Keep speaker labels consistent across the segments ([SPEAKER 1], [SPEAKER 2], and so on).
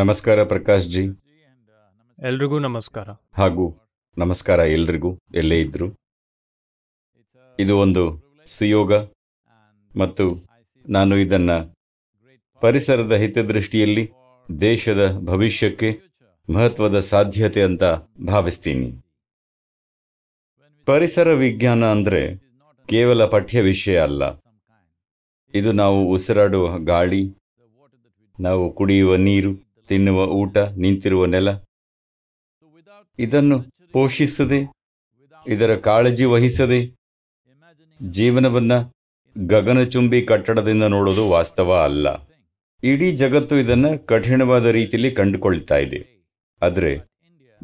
[SPEAKER 1] ನಮಸ್ಕಾರ ಪ್ರಕಾಶ್ ಜಿ
[SPEAKER 2] ಎಲ್ರಿಗೂ ನಮಸ್ಕಾರ
[SPEAKER 1] ಹಾಗೂ ನಮಸ್ಕಾರ ಎಲ್ರಿಗೂ ಎಲ್ಲೇ ಇದ್ರು ಇದು ಒಂದು ಸುಯೋಗ ಮತ್ತು ನಾನು ಇದನ್ನ ಪರಿಸರದ ಹಿತದೃಷ್ಟಿಯಲ್ಲಿ ದೇಶದ ಭವಿಷ್ಯಕ್ಕೆ ಮಹತ್ವದ ಸಾಧ್ಯತೆ ಅಂತ ಭಾವಿಸ್ತೀನಿ ಪರಿಸರ ವಿಜ್ಞಾನ ಅಂದ್ರೆ ಕೇವಲ ಪಠ್ಯ ವಿಷಯ ಅಲ್ಲ ಇದು ನಾವು ಉಸಿರಾಡುವ ಗಾಳಿ ನಾವು ಕುಡಿಯುವ ನೀರು ತಿನ್ನುವ ಊಟ ನಿಂತಿರುವ ನೆಲ ಇದನ್ನು ಪೋಷಿಸದೆ ಇದರ ಕಾಳಜಿ ವಹಿಸದೆ ಜೀವನವನ್ನ ಗಗನಚುಂಬಿ ಕಟ್ಟಡದಿಂದ ನೋಡೋದು ವಾಸ್ತವ ಅಲ್ಲ ಇಡೀ ಜಗತ್ತು ಇದನ್ನ ಕಠಿಣವಾದ ರೀತಿಯಲ್ಲಿ ಕಂಡುಕೊಳ್ತಾ ಇದೆ ಆದರೆ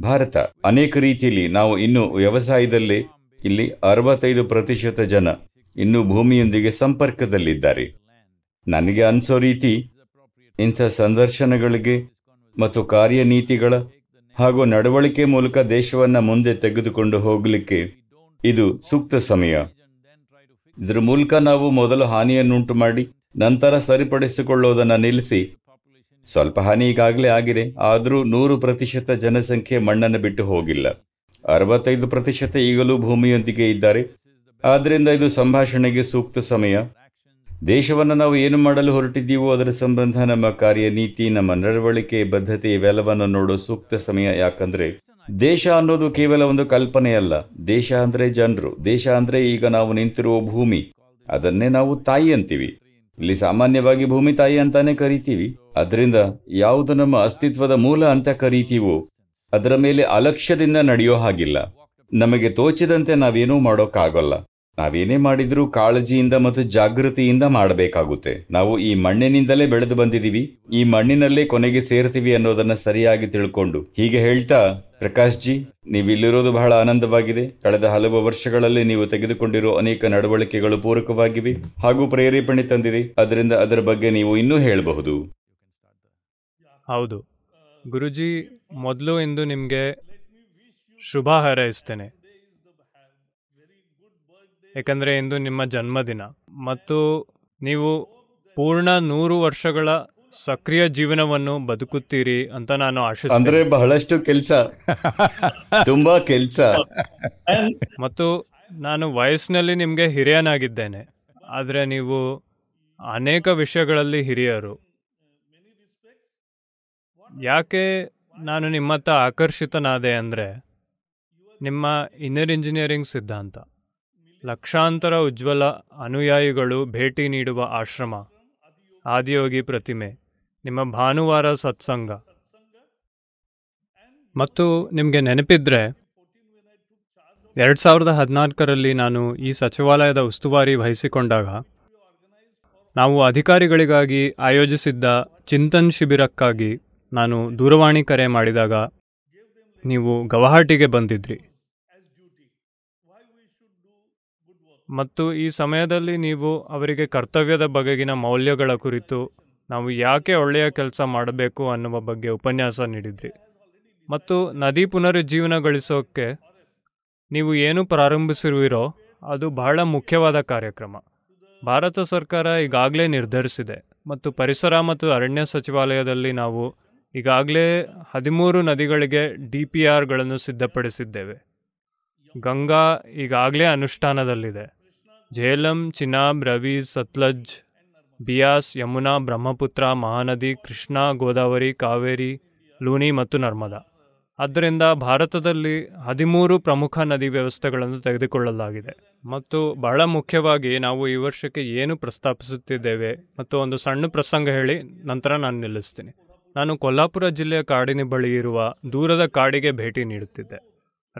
[SPEAKER 1] ಭಾರತ ಅನೇಕ ರೀತಿಯಲ್ಲಿ ನಾವು ಇನ್ನು ವ್ಯವಸಾಯದಲ್ಲಿ ಇಲ್ಲಿ ಅರವತ್ತೈದು ಪ್ರತಿಶತ ಜನ ಇನ್ನು ಭೂಮಿಯೊಂದಿಗೆ ಸಂಪರ್ಕದಲ್ಲಿದ್ದಾರೆ ನನಗೆ ಅನಿಸೋ ರೀತಿ ಇಂಥ ಸಂದರ್ಶನಗಳಿಗೆ ಮತ್ತು ಕಾರ್ಯನೀತಿಗಳ ಹಾಗೂ ನಡವಳಿಕೆ ಮೂಲಕ ದೇಶವನ್ನು ಮುಂದೆ ತೆಗೆದುಕೊಂಡು ಹೋಗಲಿಕ್ಕೆ ಇದು ಸೂಕ್ತ ಸಮಯ ಇದರ ಮೂಲಕ ನಾವು ಮೊದಲು ಹಾನಿಯನ್ನುಂಟು ಮಾಡಿ ನಂತರ ಸರಿಪಡಿಸಿಕೊಳ್ಳುವುದನ್ನು ನಿಲ್ಲಿಸಿ ಸ್ವಲ್ಪ ಹಾನಿ ಈಗಾಗಲೇ ಆಗಿದೆ ಆದರೂ ನೂರು ಪ್ರತಿಶತ ಜನಸಂಖ್ಯೆ ಮಣ್ಣನ್ನು ಬಿಟ್ಟು ಹೋಗಿಲ್ಲ ಅರವತ್ತೈದು ಪ್ರತಿಶತ ಈಗಲೂ ಭೂಮಿಯೊಂದಿಗೆ ಇದ್ದಾರೆ ಆದ್ದರಿಂದ ಇದು ಸಂಭಾಷಣೆಗೆ ಸೂಕ್ತ ಸಮಯ ದೇಶವನ್ನು ನಾವು ಏನು ಮಾಡಲು ಹೊರಟಿದ್ದೀವೋ ಅದರ ಸಂಬಂಧ ನಮ್ಮ ಕಾರ್ಯ ನೀತಿ ನಮ್ಮ ನಡವಳಿಕೆ ಬದ್ಧತೆ ಇವೆಲ್ಲವನ್ನು ನೋಡೋ ಸೂಕ್ತ ಸಮಯ ಯಾಕಂದ್ರೆ ದೇಶ ಅನ್ನೋದು ಕೇವಲ ಒಂದು ಕಲ್ಪನೆಯಲ್ಲ ದೇಶ ಅಂದ್ರೆ ಜನರು ದೇಶ ಅಂದ್ರೆ ಈಗ ನಾವು ನಿಂತಿರುವ ಭೂಮಿ ಅದನ್ನೇ ನಾವು ತಾಯಿ ಅಂತೀವಿ ಇಲ್ಲಿ ಸಾಮಾನ್ಯವಾಗಿ ಭೂಮಿ ತಾಯಿ ಅಂತಾನೆ ಕರಿತೀವಿ ಅದರಿಂದ ಯಾವುದು ನಮ್ಮ ಅಸ್ತಿತ್ವದ ಮೂಲ ಅಂತ ಕರಿತೀವೋ ಅದರ ಮೇಲೆ ಅಲಕ್ಷ್ಯದಿಂದ ನಡೆಯೋ ಹಾಗಿಲ್ಲ ನಮಗೆ ತೋಚಿದಂತೆ ನಾವೇನೂ ಮಾಡೋಕ್ಕಾಗಲ್ಲ ನಾವೇನೇ ಮಾಡಿದ್ರೂ ಕಾಳಜಿಯಿಂದ ಮತ್ತು ಜಾಗೃತಿಯಿಂದ ಮಾಡಬೇಕಾಗುತ್ತೆ ನಾವು ಈ ಮಣ್ಣಿನಿಂದಲೇ ಬೆಳೆದು ಬಂದಿದ್ದೀವಿ ಈ ಮಣ್ಣಿನಲ್ಲೇ ಕೊನೆಗೆ ಸೇರ್ತೀವಿ ಅನ್ನೋದನ್ನ ಸರಿಯಾಗಿ ತಿಳ್ಕೊಂಡು ಹೀಗೆ ಹೇಳ್ತಾ ಪ್ರಕಾಶ್ ಜಿ ನೀವಿಲ್ಲಿರೋದು ಬಹಳ ಆನಂದವಾಗಿದೆ ಕಳೆದ ಹಲವು ವರ್ಷಗಳಲ್ಲಿ ನೀವು ತೆಗೆದುಕೊಂಡಿರೋ ಅನೇಕ ನಡವಳಿಕೆಗಳು ಪೂರಕವಾಗಿವೆ ಹಾಗೂ ಪ್ರೇರೇಪಣೆ ತಂದಿದೆ ಅದರಿಂದ ಅದರ ಬಗ್ಗೆ ನೀವು ಇನ್ನೂ ಹೇಳಬಹುದು
[SPEAKER 2] ಹೌದು ಗುರುಜಿ ಮೊದಲು ಇಂದು ನಿಮಗೆ ಶುಭ ಹಾರೈಸ್ತೇನೆ ಏಕೆಂದರೆ ಇಂದು ನಿಮ್ಮ ಜನ್ಮದಿನ ಮತ್ತು ನೀವು ಪೂರ್ಣ ನೂರು ವರ್ಷಗಳ ಸಕ್ರಿಯ ಜೀವನವನ್ನು ಬದುಕುತ್ತೀರಿ ಅಂತ ನಾನು ಆಶಿಸ ಅಂದ್ರೆ ಬಹಳಷ್ಟು
[SPEAKER 1] ಕೆಲಸ ತುಂಬಾ ಕೆಲಸ
[SPEAKER 2] ಮತ್ತು ನಾನು ವಯಸ್ಸಿನಲ್ಲಿ ನಿಮಗೆ ಹಿರಿಯನಾಗಿದ್ದೇನೆ ಆದರೆ ನೀವು ಅನೇಕ ವಿಷಯಗಳಲ್ಲಿ ಹಿರಿಯರು ಯಾಕೆ ನಾನು ನಿಮ್ಮತ್ತ ಆಕರ್ಷಿತನಾದೆ ಅಂದರೆ ನಿಮ್ಮ ಇನ್ನರ್ ಇಂಜಿನಿಯರಿಂಗ್ ಸಿದ್ಧಾಂತ ಲಕ್ಷಾಂತರ ಉಜ್ವಲ ಅನುಯಾಯಿಗಳು ಭೇಟಿ ನೀಡುವ ಆಶ್ರಮ ಆದಿಯೋಗಿ ಪ್ರತಿಮೆ ನಿಮ್ಮ ಭಾನುವಾರ ಸತ್ಸಂಗ ಮತ್ತು ನಿಮಗೆ ನೆನಪಿದ್ರೆ ಎರಡು ಸಾವಿರದ ಹದಿನಾಲ್ಕರಲ್ಲಿ ನಾನು ಈ ಸಚಿವಾಲಯದ ಉಸ್ತುವಾರಿ ವಹಿಸಿಕೊಂಡಾಗ ನಾವು ಅಧಿಕಾರಿಗಳಿಗಾಗಿ ಆಯೋಜಿಸಿದ್ದ ಚಿಂತನ್ ಶಿಬಿರಕ್ಕಾಗಿ ನಾನು ದೂರವಾಣಿ ಕರೆ ಮಾಡಿದಾಗ ನೀವು ಗವಾಹಟಿಗೆ ಬಂದಿದ್ರಿ ಮತ್ತು ಈ ಸಮಯದಲ್ಲಿ ನೀವು ಅವರಿಗೆ ಕರ್ತವ್ಯದ ಬಗೆಗಿನ ಮೌಲ್ಯಗಳ ಕುರಿತು ನಾವು ಯಾಕೆ ಒಳ್ಳೆಯ ಕೆಲಸ ಮಾಡಬೇಕು ಅನ್ನುವ ಬಗ್ಗೆ ಉಪನ್ಯಾಸ ನೀಡಿದ್ರಿ ಮತ್ತು ನದಿ ಪುನರುಜ್ಜೀವನಗೊಳಿಸೋಕ್ಕೆ ನೀವು ಏನು ಪ್ರಾರಂಭಿಸಿರುವಿರೋ ಅದು ಬಹಳ ಮುಖ್ಯವಾದ ಕಾರ್ಯಕ್ರಮ ಭಾರತ ಸರ್ಕಾರ ಈಗಾಗಲೇ ನಿರ್ಧರಿಸಿದೆ ಮತ್ತು ಪರಿಸರ ಮತ್ತು ಅರಣ್ಯ ಸಚಿವಾಲಯದಲ್ಲಿ ನಾವು ಈಗಾಗಲೇ ಹದಿಮೂರು ನದಿಗಳಿಗೆ ಡಿ ಪಿ ಆರ್ಗಳನ್ನು ಸಿದ್ಧಪಡಿಸಿದ್ದೇವೆ ಗಂಗಾ ಈಗಾಗಲೇ ಅನುಷ್ಠಾನದಲ್ಲಿದೆ ಜೇಲಂ ಚಿನಾಬ್ ರವಿ ಸತ್ಲಜ್ ಬಿಯಾಸ್ ಯಮುನಾ ಬ್ರಹ್ಮಪುತ್ರ ಮಹಾನದಿ ಕೃಷ್ಣಾ ಗೋದಾವರಿ ಕಾವೇರಿ ಲೂನಿ ಮತ್ತು ನರ್ಮದಾ ಆದ್ದರಿಂದ ಭಾರತದಲ್ಲಿ ಹದಿಮೂರು ಪ್ರಮುಖ ನದಿ ವ್ಯವಸ್ಥೆಗಳನ್ನು ತೆಗೆದುಕೊಳ್ಳಲಾಗಿದೆ ಮತ್ತು ಬಹಳ ಮುಖ್ಯವಾಗಿ ನಾವು ಈ ವರ್ಷಕ್ಕೆ ಏನು ಪ್ರಸ್ತಾಪಿಸುತ್ತಿದ್ದೇವೆ ಮತ್ತು ಒಂದು ಸಣ್ಣ ಪ್ರಸಂಗ ಹೇಳಿ ನಂತರ ನಾನು ನಿಲ್ಲಿಸ್ತೀನಿ ನಾನು ಕೊಲ್ಲಾಪುರ ಜಿಲ್ಲೆಯ ಕಾಡಿನ ಬಳಿ ಇರುವ ದೂರದ ಕಾಡಿಗೆ ಭೇಟಿ ನೀಡುತ್ತಿದ್ದೆ